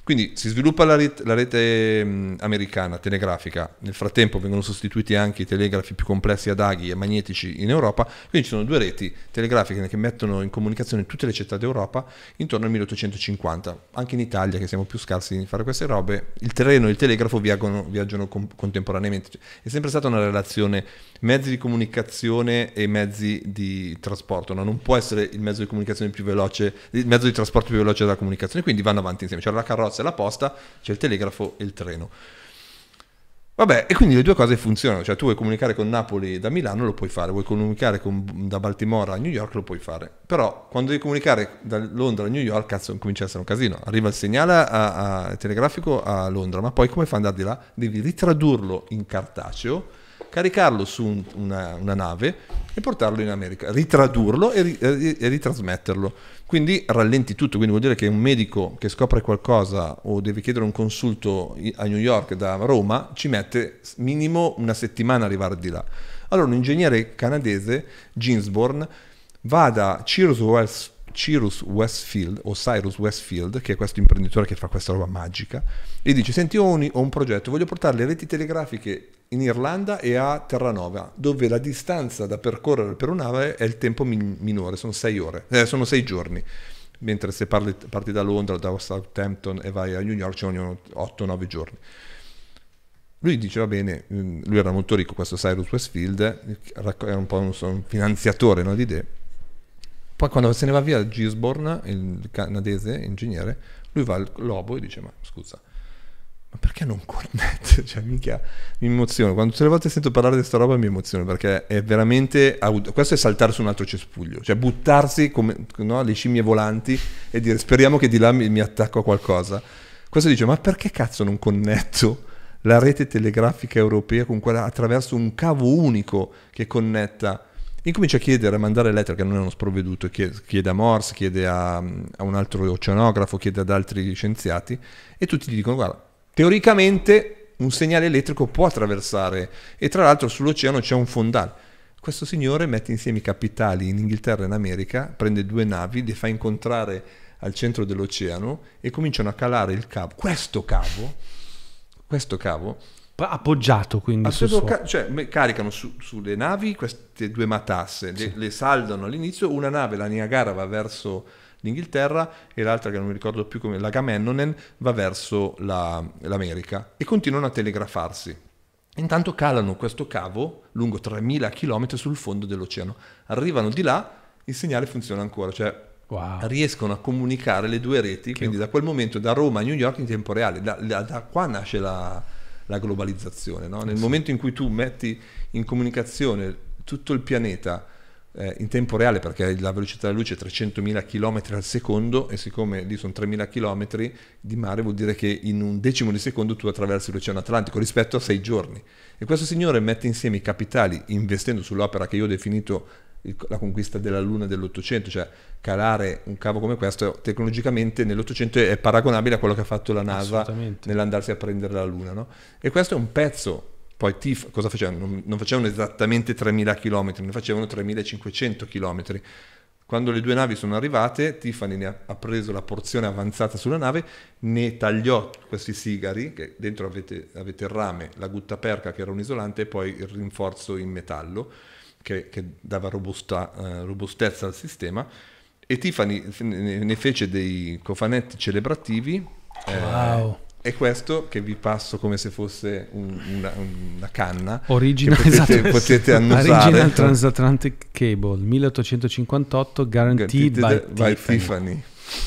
quindi si sviluppa la rete, la rete mm, americana telegrafica, nel frattempo vengono sostituiti anche i telegrafi più complessi ad aghi e magnetici in Europa, quindi ci sono due reti telegrafiche che mettono in comunicazione tutte le città d'Europa intorno al 1850, anche in Italia che siamo più scarsi di fare queste robe, il terreno e il telegrafo viaggono, viaggiano com- contemporaneamente, è sempre stata una relazione mezzi di comunicazione e mezzi di trasporto, no? non può essere il mezzo di comunicazione più veloce, il mezzo di trasporto più veloce della comunicazione, quindi vanno avanti insieme, c'era la carrozza Scozia la posta, c'è il telegrafo e il treno. Vabbè, e quindi le due cose funzionano, cioè tu vuoi comunicare con Napoli da Milano lo puoi fare, vuoi comunicare con, da Baltimora a New York lo puoi fare, però quando devi comunicare da Londra a New York, cazzo, comincia a essere un casino, arriva il segnale a, a, telegrafico a Londra, ma poi come fa ad andare di là? Devi ritradurlo in cartaceo caricarlo su un, una, una, nave e portarlo in America, ritradurlo e, ri, e, ritrasmetterlo. Quindi rallenti tutto, quindi vuol dire che un medico che scopre qualcosa o deve chiedere un consulto a New York da Roma ci mette minimo una settimana arrivare di là. Allora un ingegnere canadese, Ginsborn, va da Cheers Wells Cyrus Westfield o Cyrus Westfield, che è questo imprenditore che fa questa roba magica, e dice: Senti, ho un, ho un progetto, voglio portare le reti telegrafiche in Irlanda e a Terranova, dove la distanza da percorrere per nave è il tempo min- minore, sono sei, ore, eh, sono sei giorni. Mentre se parli, parti da Londra, da Southampton e vai a New York, ci vogliono 8-9 giorni. Lui dice, va bene, lui era molto ricco, questo Cyrus Westfield, era un po' un, un finanziatore no, di idee poi quando se ne va via Gisborne, il canadese ingegnere, lui va al lobo e dice ma scusa, ma perché non connette? Cioè, mica mi emoziono. Quando tutte le volte sento parlare di questa roba mi emoziono perché è veramente. Questo è saltare su un altro cespuglio, cioè buttarsi come no, le scimmie volanti e dire speriamo che di là mi, mi attacco a qualcosa. Questo dice: Ma perché cazzo non connetto la rete telegrafica europea con quella attraverso un cavo unico che connetta incomincia a chiedere, a mandare lettere che non è uno sprovveduto, chiede, a Morse, chiede a, a un altro oceanografo, chiede ad altri scienziati e tutti gli dicono guarda, teoricamente un segnale elettrico può attraversare e tra l'altro sull'oceano c'è un fondale. Questo signore mette insieme i capitali in Inghilterra e in America, prende due navi, le fa incontrare al centro dell'oceano e cominciano a calare il cavo, questo cavo, questo cavo appoggiato quindi Aspeto, ca- cioè, caricano su, sulle navi queste due matasse le, sì. le, saldano all'inizio una nave la Niagara va verso l'Inghilterra e l'altra che non mi ricordo più come la Gamennonen va verso la, l'America e continuano a telegrafarsi intanto calano questo cavo lungo 3000 km sul fondo dell'oceano arrivano di là il segnale funziona ancora cioè Wow. riescono a comunicare le due reti, che... quindi da quel momento da Roma a New York in tempo reale, da, da qua nasce la, la globalizzazione. No? Eh Nel sì. momento in cui tu metti in comunicazione tutto il pianeta eh, in tempo reale, perché la velocità della luce è 300.000 km al secondo e siccome lì sono 3.000 km di mare vuol dire che in un decimo di secondo tu attraversi l'Oceano Atlantico rispetto a sei giorni. E questo signore mette insieme i capitali investendo sull'opera che io ho definito il, la conquista della Luna dell'Ottocento, cioè calare un cavo come questo tecnologicamente nell'Ottocento è paragonabile a quello che ha fatto la NASA nell'andarsi a prendere la Luna. No? E questo è un pezzo poi TIF cosa facevano? Non, non facevano esattamente 3.000 km, ne facevano 3.500 km. Quando le due navi sono arrivate, Tiffany ne ha, ha, preso la porzione avanzata sulla nave, ne tagliò questi sigari, che dentro avete, avete il rame, la gutta perca che era un isolante e poi il rinforzo in metallo che, che dava robusta, uh, robustezza al sistema. E Tiffany ne, fece dei cofanetti celebrativi. Eh, wow. Eh, e questo che vi passo come se fosse un, una, una, canna. Original, che potete, esatto, potete annusare. Original Transatlantic Cable 1858 Guaranteed, Guaranteed by, by, Tiffany.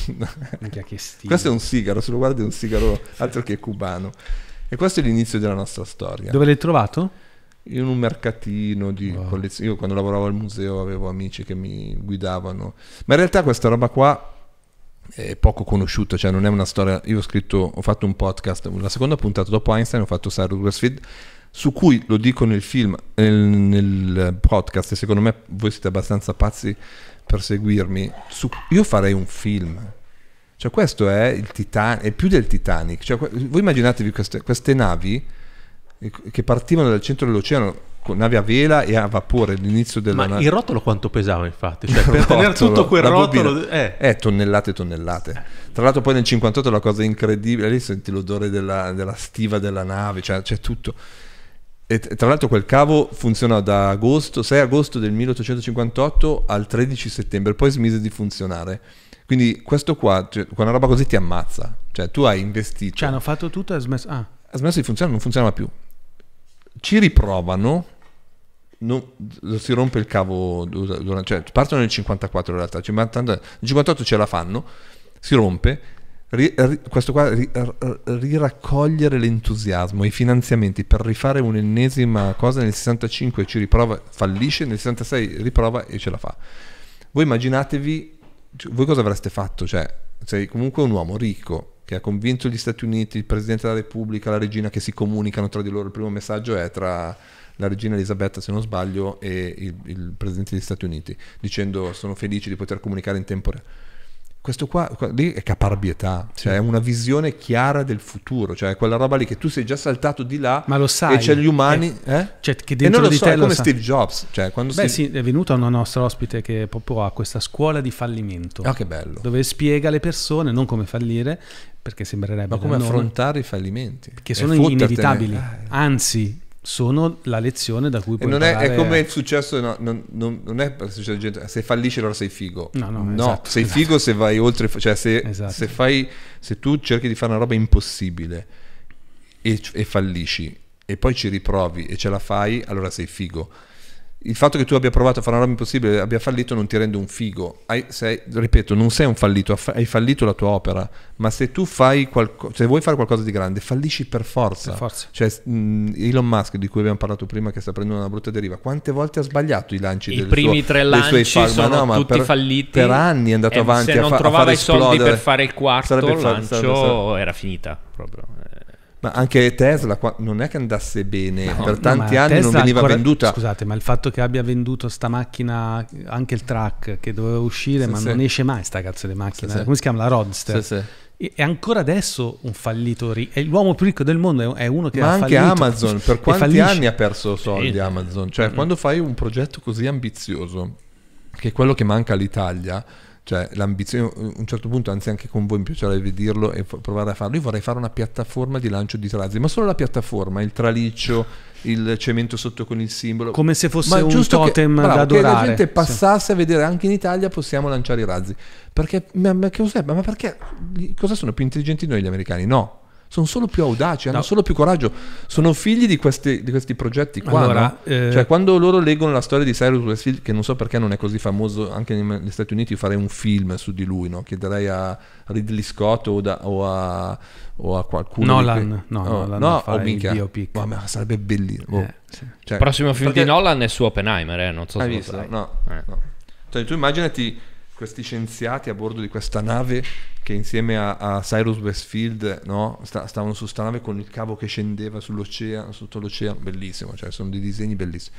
Tiffany. questo è un sigaro, se lo guardi è un sigaro altro che cubano. E questo è l'inizio della nostra storia. Dove l'hai trovato? in un mercatino di wow. collezioni. Io quando lavoravo al museo avevo amici che mi guidavano, ma in realtà questa roba qua è poco conosciuta, cioè non è una storia. Io ho scritto, ho fatto un podcast, la seconda puntata dopo Einstein ho fatto Cyrus Grassfield su cui lo dico nel film, nel, nel, podcast, e secondo me voi siete abbastanza pazzi per seguirmi, su, io farei un film. Cioè questo è il Titanic, è più del Titanic. Cioè, voi immaginatevi queste, queste navi eh, che partivano dal centro dell'oceano con navi a vela e a vapore all'inizio della Ma il rotolo quanto pesava infatti? Cioè, per tenere tutto quel rotolo... Eh. eh. tonnellate e tonnellate. Tra l'altro poi nel 58 la cosa incredibile, lì senti l'odore della, della stiva della nave, cioè c'è tutto. E tra l'altro quel cavo funziona da agosto, 6 agosto del 1858 al 13 settembre, poi smise di funzionare. Quindi questo qua, cioè, una roba così ti ammazza. Cioè tu hai investito... Cioè hanno fatto tutto e ha smesso... Ah. Ha smesso di funzionare, non funzionava più ci riprovano, non, si rompe il cavo, cioè partono nel 54 in realtà, nel 58, ce la fanno, si rompe, ri, ri, questo qua ri, riraccogliere l'entusiasmo, i finanziamenti per rifare un'ennesima cosa, nel 65 ci riprova, fallisce, nel 66 riprova e ce la fa. Voi immaginatevi, cioè, voi cosa avreste fatto? Cioè, sei comunque un uomo ricco, che ha convinto gli Stati Uniti, il Presidente della Repubblica, la regina che si comunicano tra di loro. Il primo messaggio è tra la regina Elisabetta, se non sbaglio, e il, il Presidente degli Stati Uniti, dicendo sono felici di poter comunicare in tempo reale questo qua, lì è caparbietà, cioè è una visione chiara del futuro, cioè quella roba lì che tu sei già saltato di là Ma lo sai, e c'è gli umani, eh, eh? Cioè, che dentro e non lo di so, te è come Steve Jobs. Cioè, quando Beh Steve... sì, è venuta una nostra ospite che proprio ha questa scuola di fallimento, ah, che bello. dove spiega alle persone non come fallire, perché sembrerebbe... Ma come affrontare i fallimenti. Che sono fottertene. inevitabili, ah, eh. anzi sono la lezione da cui puoi non imparare... è, è, come il successo no, non, non, non, è successo gente, se fallisci allora sei figo no no, no esatto, sei esatto. figo se vai oltre cioè se, esatto. se, fai se tu cerchi di fare una roba impossibile e, e fallisci e poi ci riprovi e ce la fai allora sei figo il fatto che tu abbia provato a fare una roba impossibile e abbia fallito non ti rende un figo. Hai, sei, ripeto, non sei un fallito, hai fallito la tua opera, ma se tu fai qualcosa, se vuoi fare qualcosa di grande, fallisci per forza. Per forza. Cioè, Elon Musk, di cui abbiamo parlato prima, che sta prendendo una brutta deriva, quante volte ha sbagliato i lanci I del primi suo, tre lanci far, sono no, tutti per, falliti. Per anni è andato eh, avanti a, fa, a fare esplodere. Se non trovava i soldi per fare il quarto lancio, far, sarebbe, sarebbe, sarebbe, era finita proprio. Ma anche Tesla qua, non è che andasse bene, no, per tanti anni Tesla non veniva ancora, venduta. Scusate, ma il fatto che abbia venduto sta macchina, anche il truck che doveva uscire, sì, ma sì. non esce mai sta cazzo di macchina, sì, come si chiama? La Rodster. E ancora adesso un fallito, è l'uomo più ricco del mondo, è uno che Ma ha anche Amazon, per quanti anni ha perso soldi Amazon? Cioè, mm. quando fai un progetto così ambizioso, che è quello che manca all'Italia, cioè l'ambizione, a un certo punto, anzi anche con voi mi piacerebbe dirlo e provare a farlo, io vorrei fare una piattaforma di lancio di razzi, ma solo la piattaforma, il traliccio, il cemento sotto con il simbolo. Come se fosse ma un totem che, bravo, da adorare. Che la gente passasse sì. a vedere anche in Italia possiamo lanciare i razzi. Perché, ma, ma, che, ma perché, cosa sono più intelligenti noi gli americani? No, sono solo più audaci, hanno no. solo più coraggio, sono figli di questi, di questi progetti qua. Allora, no? eh... Cioè quando loro leggono la storia di Cyrus Westfield, che non so perché non è così famoso, anche negli Stati Uniti farei un film su di lui, no? chiederei a Ridley Scott o, da, o, a, o a, qualcuno. Nolan, che... no, oh, Nolan no, fa eh, oh, minchia. Oh, sarebbe bellissimo. Oh. Eh, sì. cioè, il prossimo film perché... di Nolan è su Oppenheimer, eh? non so se Hai lo visto, sai. Eh. No, cioè, tu immaginati questi scienziati a bordo di questa nave che insieme a, a Cyrus Westfield no, sta, stavano su questa nave con il cavo che scendeva sull'oceano, sotto l'oceano, bellissimo, cioè sono dei disegni bellissimi.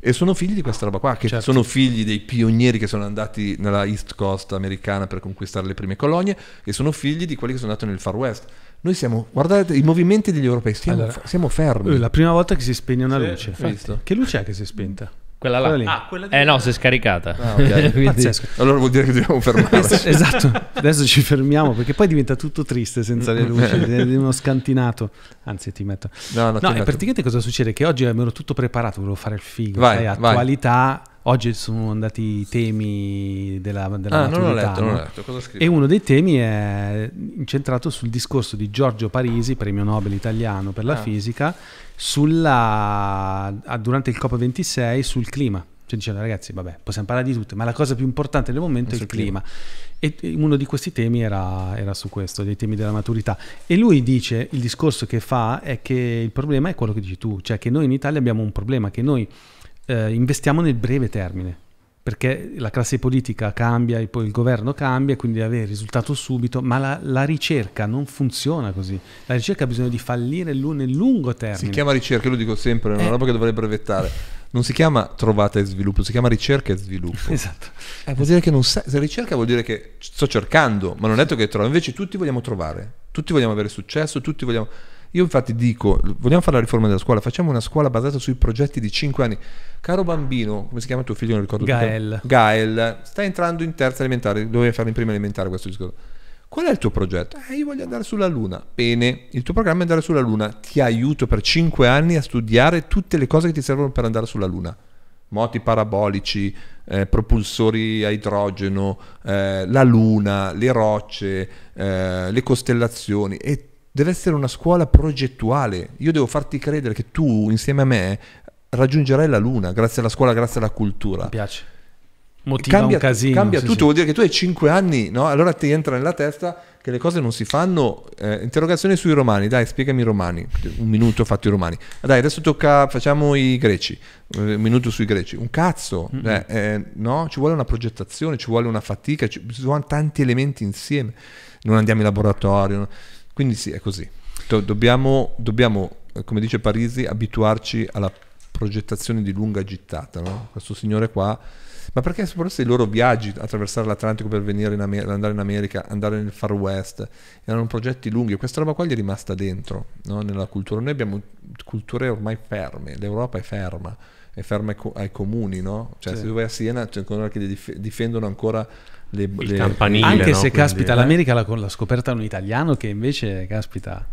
E sono figli di questa roba qua, che certo. sono figli dei pionieri che sono andati nella East Coast americana per conquistare le prime colonie e sono figli di quelli che sono andati nel Far West. Noi siamo, guardate i movimenti degli europei, siamo, allora, siamo fermi. La prima volta che si spegne una sì, luce. Infatti, che luce è che si è spenta? Quella là. Quella ah, quella eh no, si è scaricata. Ah, okay. Quindi... Allora vuol dire che dobbiamo fermarci. Esatto, esatto, adesso ci fermiamo perché poi diventa tutto triste senza le luci, è uno scantinato. Anzi ti metto. No, no, no metto. praticamente cosa succede? Che oggi avevo tutto preparato, volevo fare il figo, vai, sai, attualità. Vai. Oggi sono andati i temi della, della ah, non l'ho letto, no? non l'ho letto. Cosa scrivo? E uno dei temi è incentrato sul discorso di Giorgio Parisi, premio Nobel italiano per la ah. fisica, sulla, durante il COP26 sul clima. Cioè dicendo ragazzi, vabbè, possiamo parlare di tutto, ma la cosa più importante del momento è il clima. clima. E uno di questi temi era, era, su questo, dei temi della maturità. E lui dice, il discorso che fa è che il problema è quello che dici tu, cioè che noi in Italia abbiamo un problema, che noi eh, investiamo nel breve termine perché la classe politica cambia e poi il governo cambia, quindi deve avere risultato subito, ma la, la, ricerca non funziona così. La ricerca ha bisogno di fallire nel lungo termine. Si chiama ricerca, io lo dico sempre, è una eh. roba che dovrei brevettare. Non si chiama trovata e sviluppo, si chiama ricerca e sviluppo. Esatto. Eh, vuol dire che non sa, se ricerca vuol dire che sto cercando, ma non è detto che trovo, invece tutti vogliamo trovare, tutti vogliamo avere successo, tutti vogliamo... Io infatti dico, vogliamo fare la riforma della scuola, facciamo una scuola basata sui progetti di 5 anni. Caro bambino, come si chiama tuo figlio? Non ricordo Gael. Gael, stai entrando in terza elementare, dovevi farlo in prima elementare questo discorso. Qual è il tuo progetto? Eh, io voglio andare sulla Luna. Bene, il tuo programma è andare sulla Luna. Ti aiuto per 5 anni a studiare tutte le cose che ti servono per andare sulla Luna. Moti parabolici, eh, propulsori a idrogeno, eh, la Luna, le rocce, eh, le costellazioni e deve essere una scuola progettuale. Io devo farti credere che tu, insieme a me, raggiungerai la luna grazie alla scuola, grazie alla cultura. Mi piace. Motiva cambia, casino, cambia sì, tutto, sì. vuol dire che tu hai 5 anni, no? allora ti entra nella testa che le cose non si fanno. Eh, interrogazione sui romani, dai, spiegami i romani. Un minuto ho fatto i romani. Dai, adesso tocca, facciamo i greci. Un minuto sui greci. Un cazzo, mm eh, no? Ci vuole una progettazione, ci vuole una fatica, ci, ci sono tanti elementi insieme. Non andiamo in laboratorio. No? Quindi sì, è così. Do- dobbiamo, dobbiamo, come dice Parisi, abituarci alla progettazione di lunga gittata. No? Questo signore qua, ma perché forse i loro viaggi attraversare l'Atlantico per venire in Amer- andare in America, andare nel Far West, erano progetti lunghi. Questa roba qua gli è rimasta dentro no? nella cultura. Noi abbiamo culture ormai ferme, l'Europa è ferma è ferma ai, comuni, no? Cioè, sì. se tu vai a Siena c'è ancora che difendono ancora le, le campanile. Anche no? se Quindi, caspita eh. l'America la, la scoperta di un italiano che invece caspita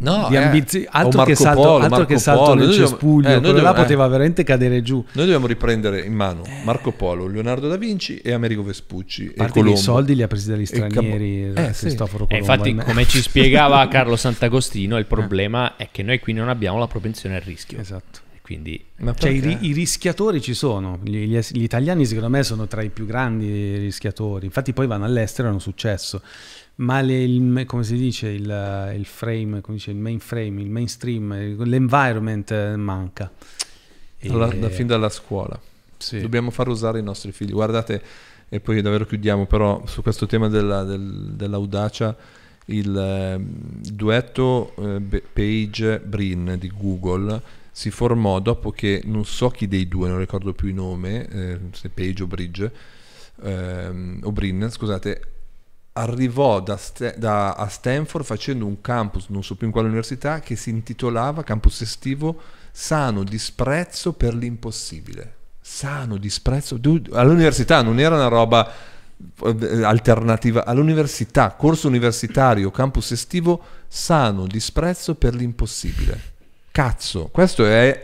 no, di ambizioni, eh, altro, che salto, Polo, altro che salto nel dobbiamo, cespuglio, eh, dobbiamo, là poteva eh, veramente cadere giù. Noi dobbiamo riprendere in mano eh. Marco Polo, Leonardo da Vinci e Amerigo Vespucci. Parte e i soldi li ha presi dagli stranieri, eh, eh Cristoforo sì. Eh, Colombo. infatti, come ci spiegava Carlo Sant'Agostino, il problema è che noi qui non abbiamo la propensione al rischio. Esatto. Quindi cioè, i, i, rischiatori ci sono, gli, gli, gli, italiani secondo me sono tra i più grandi rischiatori, infatti poi vanno all'estero e hanno successo, ma le, il, come si dice il, il frame, come dice, il mainframe, il mainstream, l'environment eh, manca. E... da, fin dalla scuola. Sì. Dobbiamo far usare i nostri figli. Guardate, e poi davvero chiudiamo, però su questo tema della, del, dell'audacia, il eh, duetto eh, Page-Brin di Google si formò dopo che non so chi dei due, non ricordo più il nome, eh, se Page o Bridge, ehm, o Brin, scusate, arrivò da, St- da, a Stanford facendo un campus, non so più in quale università, che si intitolava Campus estivo Sano disprezzo per l'impossibile. Sano disprezzo all'università, non era una roba eh, alternativa all'università, corso universitario, campus estivo, sano disprezzo per l'impossibile. Cazzo, questo è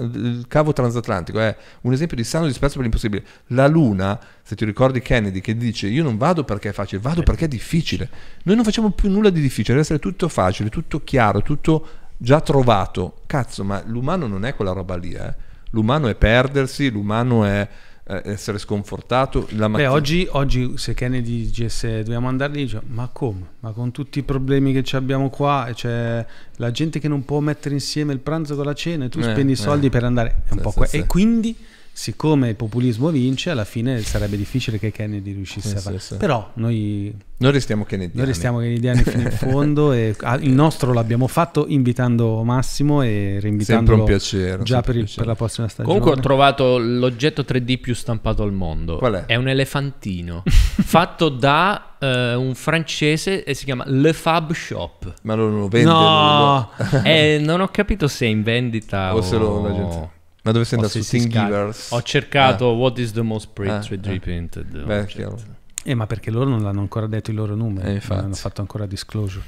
il cavo transatlantico, è un esempio di sano disprezzo per l'impossibile. La Luna, se ti ricordi Kennedy, che dice io non vado perché è facile, vado perché è difficile. Noi non facciamo più nulla di difficile, deve essere tutto facile, tutto chiaro, tutto già trovato. Cazzo, ma l'umano non è quella roba lì, eh. L'umano è perdersi, l'umano è eh, essere sconfortato. La mattina... Beh, oggi, oggi, se Kennedy dicesse dobbiamo andare lì, dice, ma come? Ma con tutti i problemi che abbiamo qua, cioè, la gente che non può mettere insieme il pranzo con la cena e tu eh, spendi i eh. soldi per andare. Sì, sì, que- sì. E quindi siccome il populismo vince, alla fine sarebbe difficile che Kennedy riuscisse eh, a fare. Sì, sì. Però noi, noi restiamo Kennedy. Noi restiamo kennediani fino in fondo e il nostro l'abbiamo fatto invitando Massimo e rinvitando Sempre un piacere. Già per, piacere. per, la prossima stagione. Comunque ho trovato l'oggetto 3D più stampato al mondo. Qual è? È un elefantino fatto da uh, un francese e si chiama Le Fab Shop. Ma non lo vende? No, non, lo... eh, non ho capito se è in vendita o, o... se lo la gente ma dove sei andato? Su Thingiverse? Ho cercato ah. What is the most print ah, eh, eh. repainted ah. Beh, eh, ma perché loro non l'hanno ancora detto i loro numeri, eh, non hanno fatto ancora disclosure.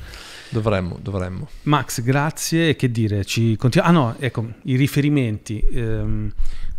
Dovremmo, dovremmo. Max, grazie. Che dire? Ci continu- ah no, ecco, i riferimenti. Ehm,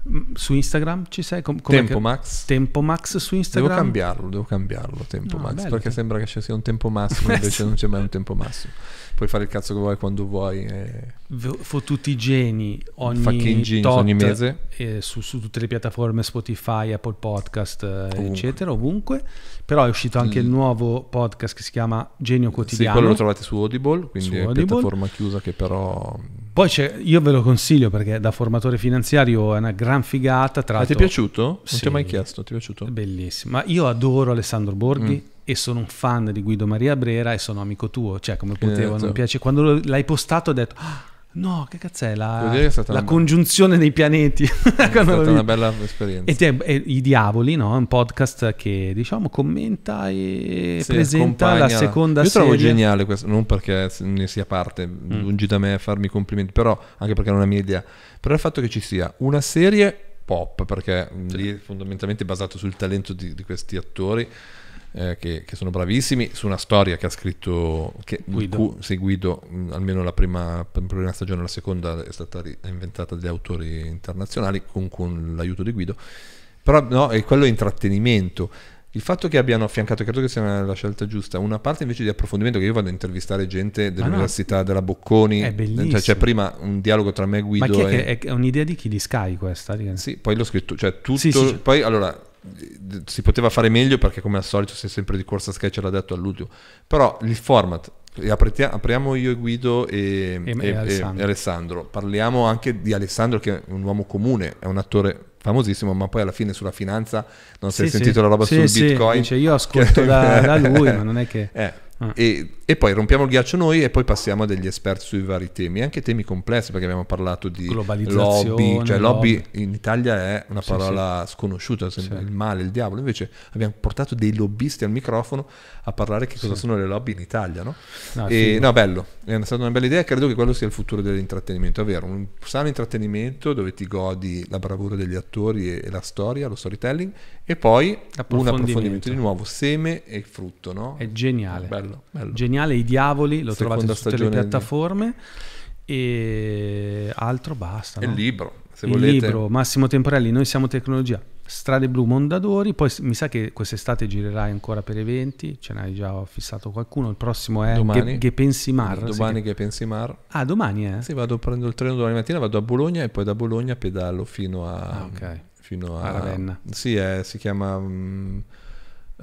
Mm, su Instagram ci sei? Com- tempo che... Max. Tempo Max su Instagram. Devo cambiarlo, devo cambiarlo Tempo no, ah, Max, bello. perché sembra che ci sia un tempo massimo, invece non c'è mai un tempo massimo. Puoi fare il cazzo che vuoi quando vuoi. E... Eh. Fottuti geni ogni, jeans, tot, ogni mese. Eh, su, su, tutte le piattaforme Spotify, Apple Podcast, eh, ovunque. eccetera, ovunque. Però è uscito anche il nuovo podcast che si chiama Genio Quotidiano. Sì, quello lo trovate su Audible, quindi su è una piattaforma chiusa che però poi c'è, io ve lo consiglio perché da formatore finanziario è una gran figata. Tra Ma ah, ti è piaciuto? Non sì, ti ho mai chiesto, ti è piaciuto? Bellissimo. Ma io adoro Alessandro Borghi mm. e sono un fan di Guido Maria Brera e sono amico tuo, cioè come potevo, eh, non certo. piace. Quando l'hai postato ho detto... Ah, No, che cazzo è la, è la una... congiunzione dei pianeti? È stata una bella esperienza. E, te, e eh, I Diavoli, no? un podcast che diciamo commenta e sì, presenta accompagna... la seconda Io serie. Io trovo geniale questo, non perché ne sia parte, mm. lungi da me a farmi complimenti, però anche perché non è mia idea. Però il fatto che ci sia una serie pop, perché cioè. lì è fondamentalmente basato sul talento di, di questi attori eh, che, che, sono bravissimi, su una storia che ha scritto che, Guido. Cu, sì, Guido, mm, almeno la prima, prima, stagione, la seconda è stata ri- inventata dagli autori internazionali con, con l'aiuto di Guido, però no, è quello intrattenimento. Il fatto che abbiano affiancato, credo che sia la scelta giusta, una parte invece di approfondimento, che io vado a intervistare gente ah, dell'università no, della Bocconi, è bellissimo. cioè c'è prima un dialogo tra me e Guido. Ma è, e... è, un'idea di chi? Di Sky questa? Di... Sì, poi l'ho scritto, cioè tutto, sì, sì, poi allora si poteva fare meglio perché come al solito sei sempre di corsa sketch l'ha detto all'ultimo però il format apriamo io e Guido e, e, e, Alessandro. e, Alessandro. parliamo anche di Alessandro che è un uomo comune è un attore famosissimo ma poi alla fine sulla finanza non si sì, è sentito la roba sì, sul bitcoin dice io ascolto da, da, lui ma non è che eh, Ah. E, e, poi rompiamo il ghiaccio noi e poi passiamo a degli esperti sui vari temi, anche temi complessi perché abbiamo parlato di lobby, cioè lobby, lobby. in Italia è una parola sì, sconosciuta, sì. il male, il diavolo, invece abbiamo portato dei lobbisti al microfono a parlare che cosa sì. sono le lobby in Italia, no? Ah, e, no, bello, è stata una bella idea, credo che quello sia il futuro dell'intrattenimento, è un sano intrattenimento dove ti godi la bravura degli attori e, e la storia, lo storytelling e poi un approfondimento di nuovo, seme e frutto, no? È geniale. Bello bello, bello. Geniale i diavoli, lo Seconda trovate su tutte le piattaforme. E altro basta. No? Il libro, se Il volete. libro, Massimo Temporelli, Noi siamo tecnologia. Strade Blu Mondadori, poi mi sa che quest'estate girerai ancora per eventi, ce n'hai già fissato qualcuno, il prossimo è domani, Ge, Ge Domani sì. Che... Ge Pensimar. Ah, domani è? Eh? Sì, vado, prendo il treno domani mattina, vado a Bologna e poi da Bologna pedalo fino a... Ah, okay. fino a, a Ravenna. Sì, è, eh, si chiama... Um,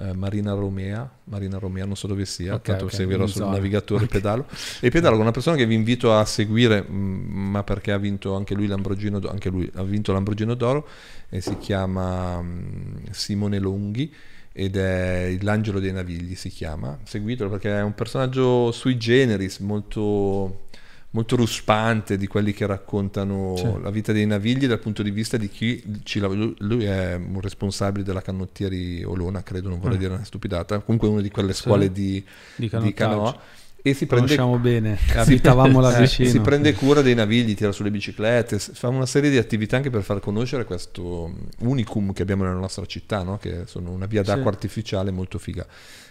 eh, Marina Romea, Marina Romea non so dove sia, okay, tanto okay, seguirò sul zona. navigatore okay. pedalo, e pedalo con una persona che vi invito a seguire, mm, ma perché ha vinto anche lui Lambrogino, anche lui ha vinto Lambrogino d'Oro, e si chiama mm, Simone Longhi ed è l'angelo dei navigli si chiama, seguitelo perché è un personaggio sui generis, molto molto ruspante di quelli che raccontano sì. la vita dei navigli dal punto di vista di chi ci lavora. Lui è un responsabile della canottieri Olona, credo, non vorrei eh. dire una stupidata, comunque una di quelle scuole sì. di, di, di canoa e si prende, bene, abitavamo là vicino. Si prende cura dei navigli, tira sulle biciclette, fa una serie di attività anche per far conoscere questo unicum che abbiamo nella nostra città, no? che sono una via d'acqua sì. artificiale molto figa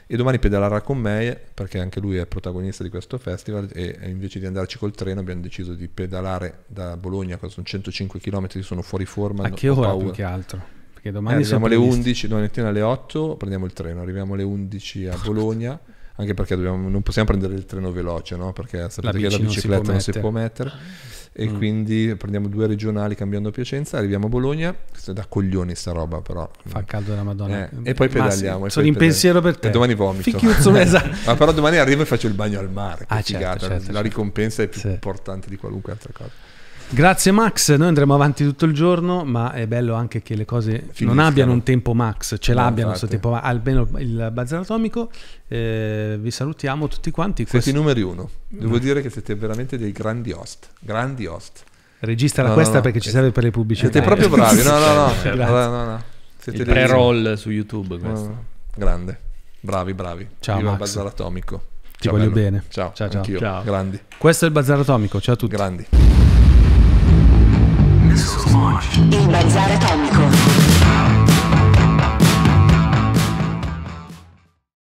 e domani pedalerà con me perché anche lui è protagonista di questo festival e invece di andarci col treno abbiamo deciso di pedalare da Bologna, sono 105 km, sono fuori forma. A che ora paura. più che altro? Perché domani eh, siamo alle 11, domani mattina alle 8 prendiamo il treno, arriviamo alle 11 a Bologna anche perché dobbiamo, non possiamo prendere il treno veloce, no? perché sapete la che la bicicletta non si, non si può mettere e mm. quindi prendiamo due regionali cambiando Piacenza, arriviamo a Bologna, questo è da coglioni sta roba però. Mm. Fa caldo della madonna. Eh, e poi pedaliamo. Massimo, sono poi in pedaliamo. pensiero per te. E domani vomito. Fichiuzzo, esatto. Ma però domani arrivo e faccio il bagno al mare, ah, certo, certo, La certo. ricompensa è più sì. importante di qualunque altra cosa. Grazie Max, noi andremo avanti tutto il giorno, ma è bello anche che le cose Finiscano. non abbiano un tempo Max, ce no, l'abbiano questo tempo, almeno il bazar atomico. Eh, vi salutiamo tutti quanti. Siete questo... i numeri uno, devo no. dire che siete veramente dei grandi host, grandi host. Registra no, questa perché ci serve per le pubblicità. Siete proprio bravi, no no no, certo. no, no, Siete il pre-roll su YouTube questo. Grande, bravi bravi. Ciao Viva Max. bazar atomico. Ti ciao voglio bello. bene. Ciao, ciao, ciao. ciao. Grandi. Questo è il bazar atomico, ciao a tutti. Grandi. Il Bazar Atomico.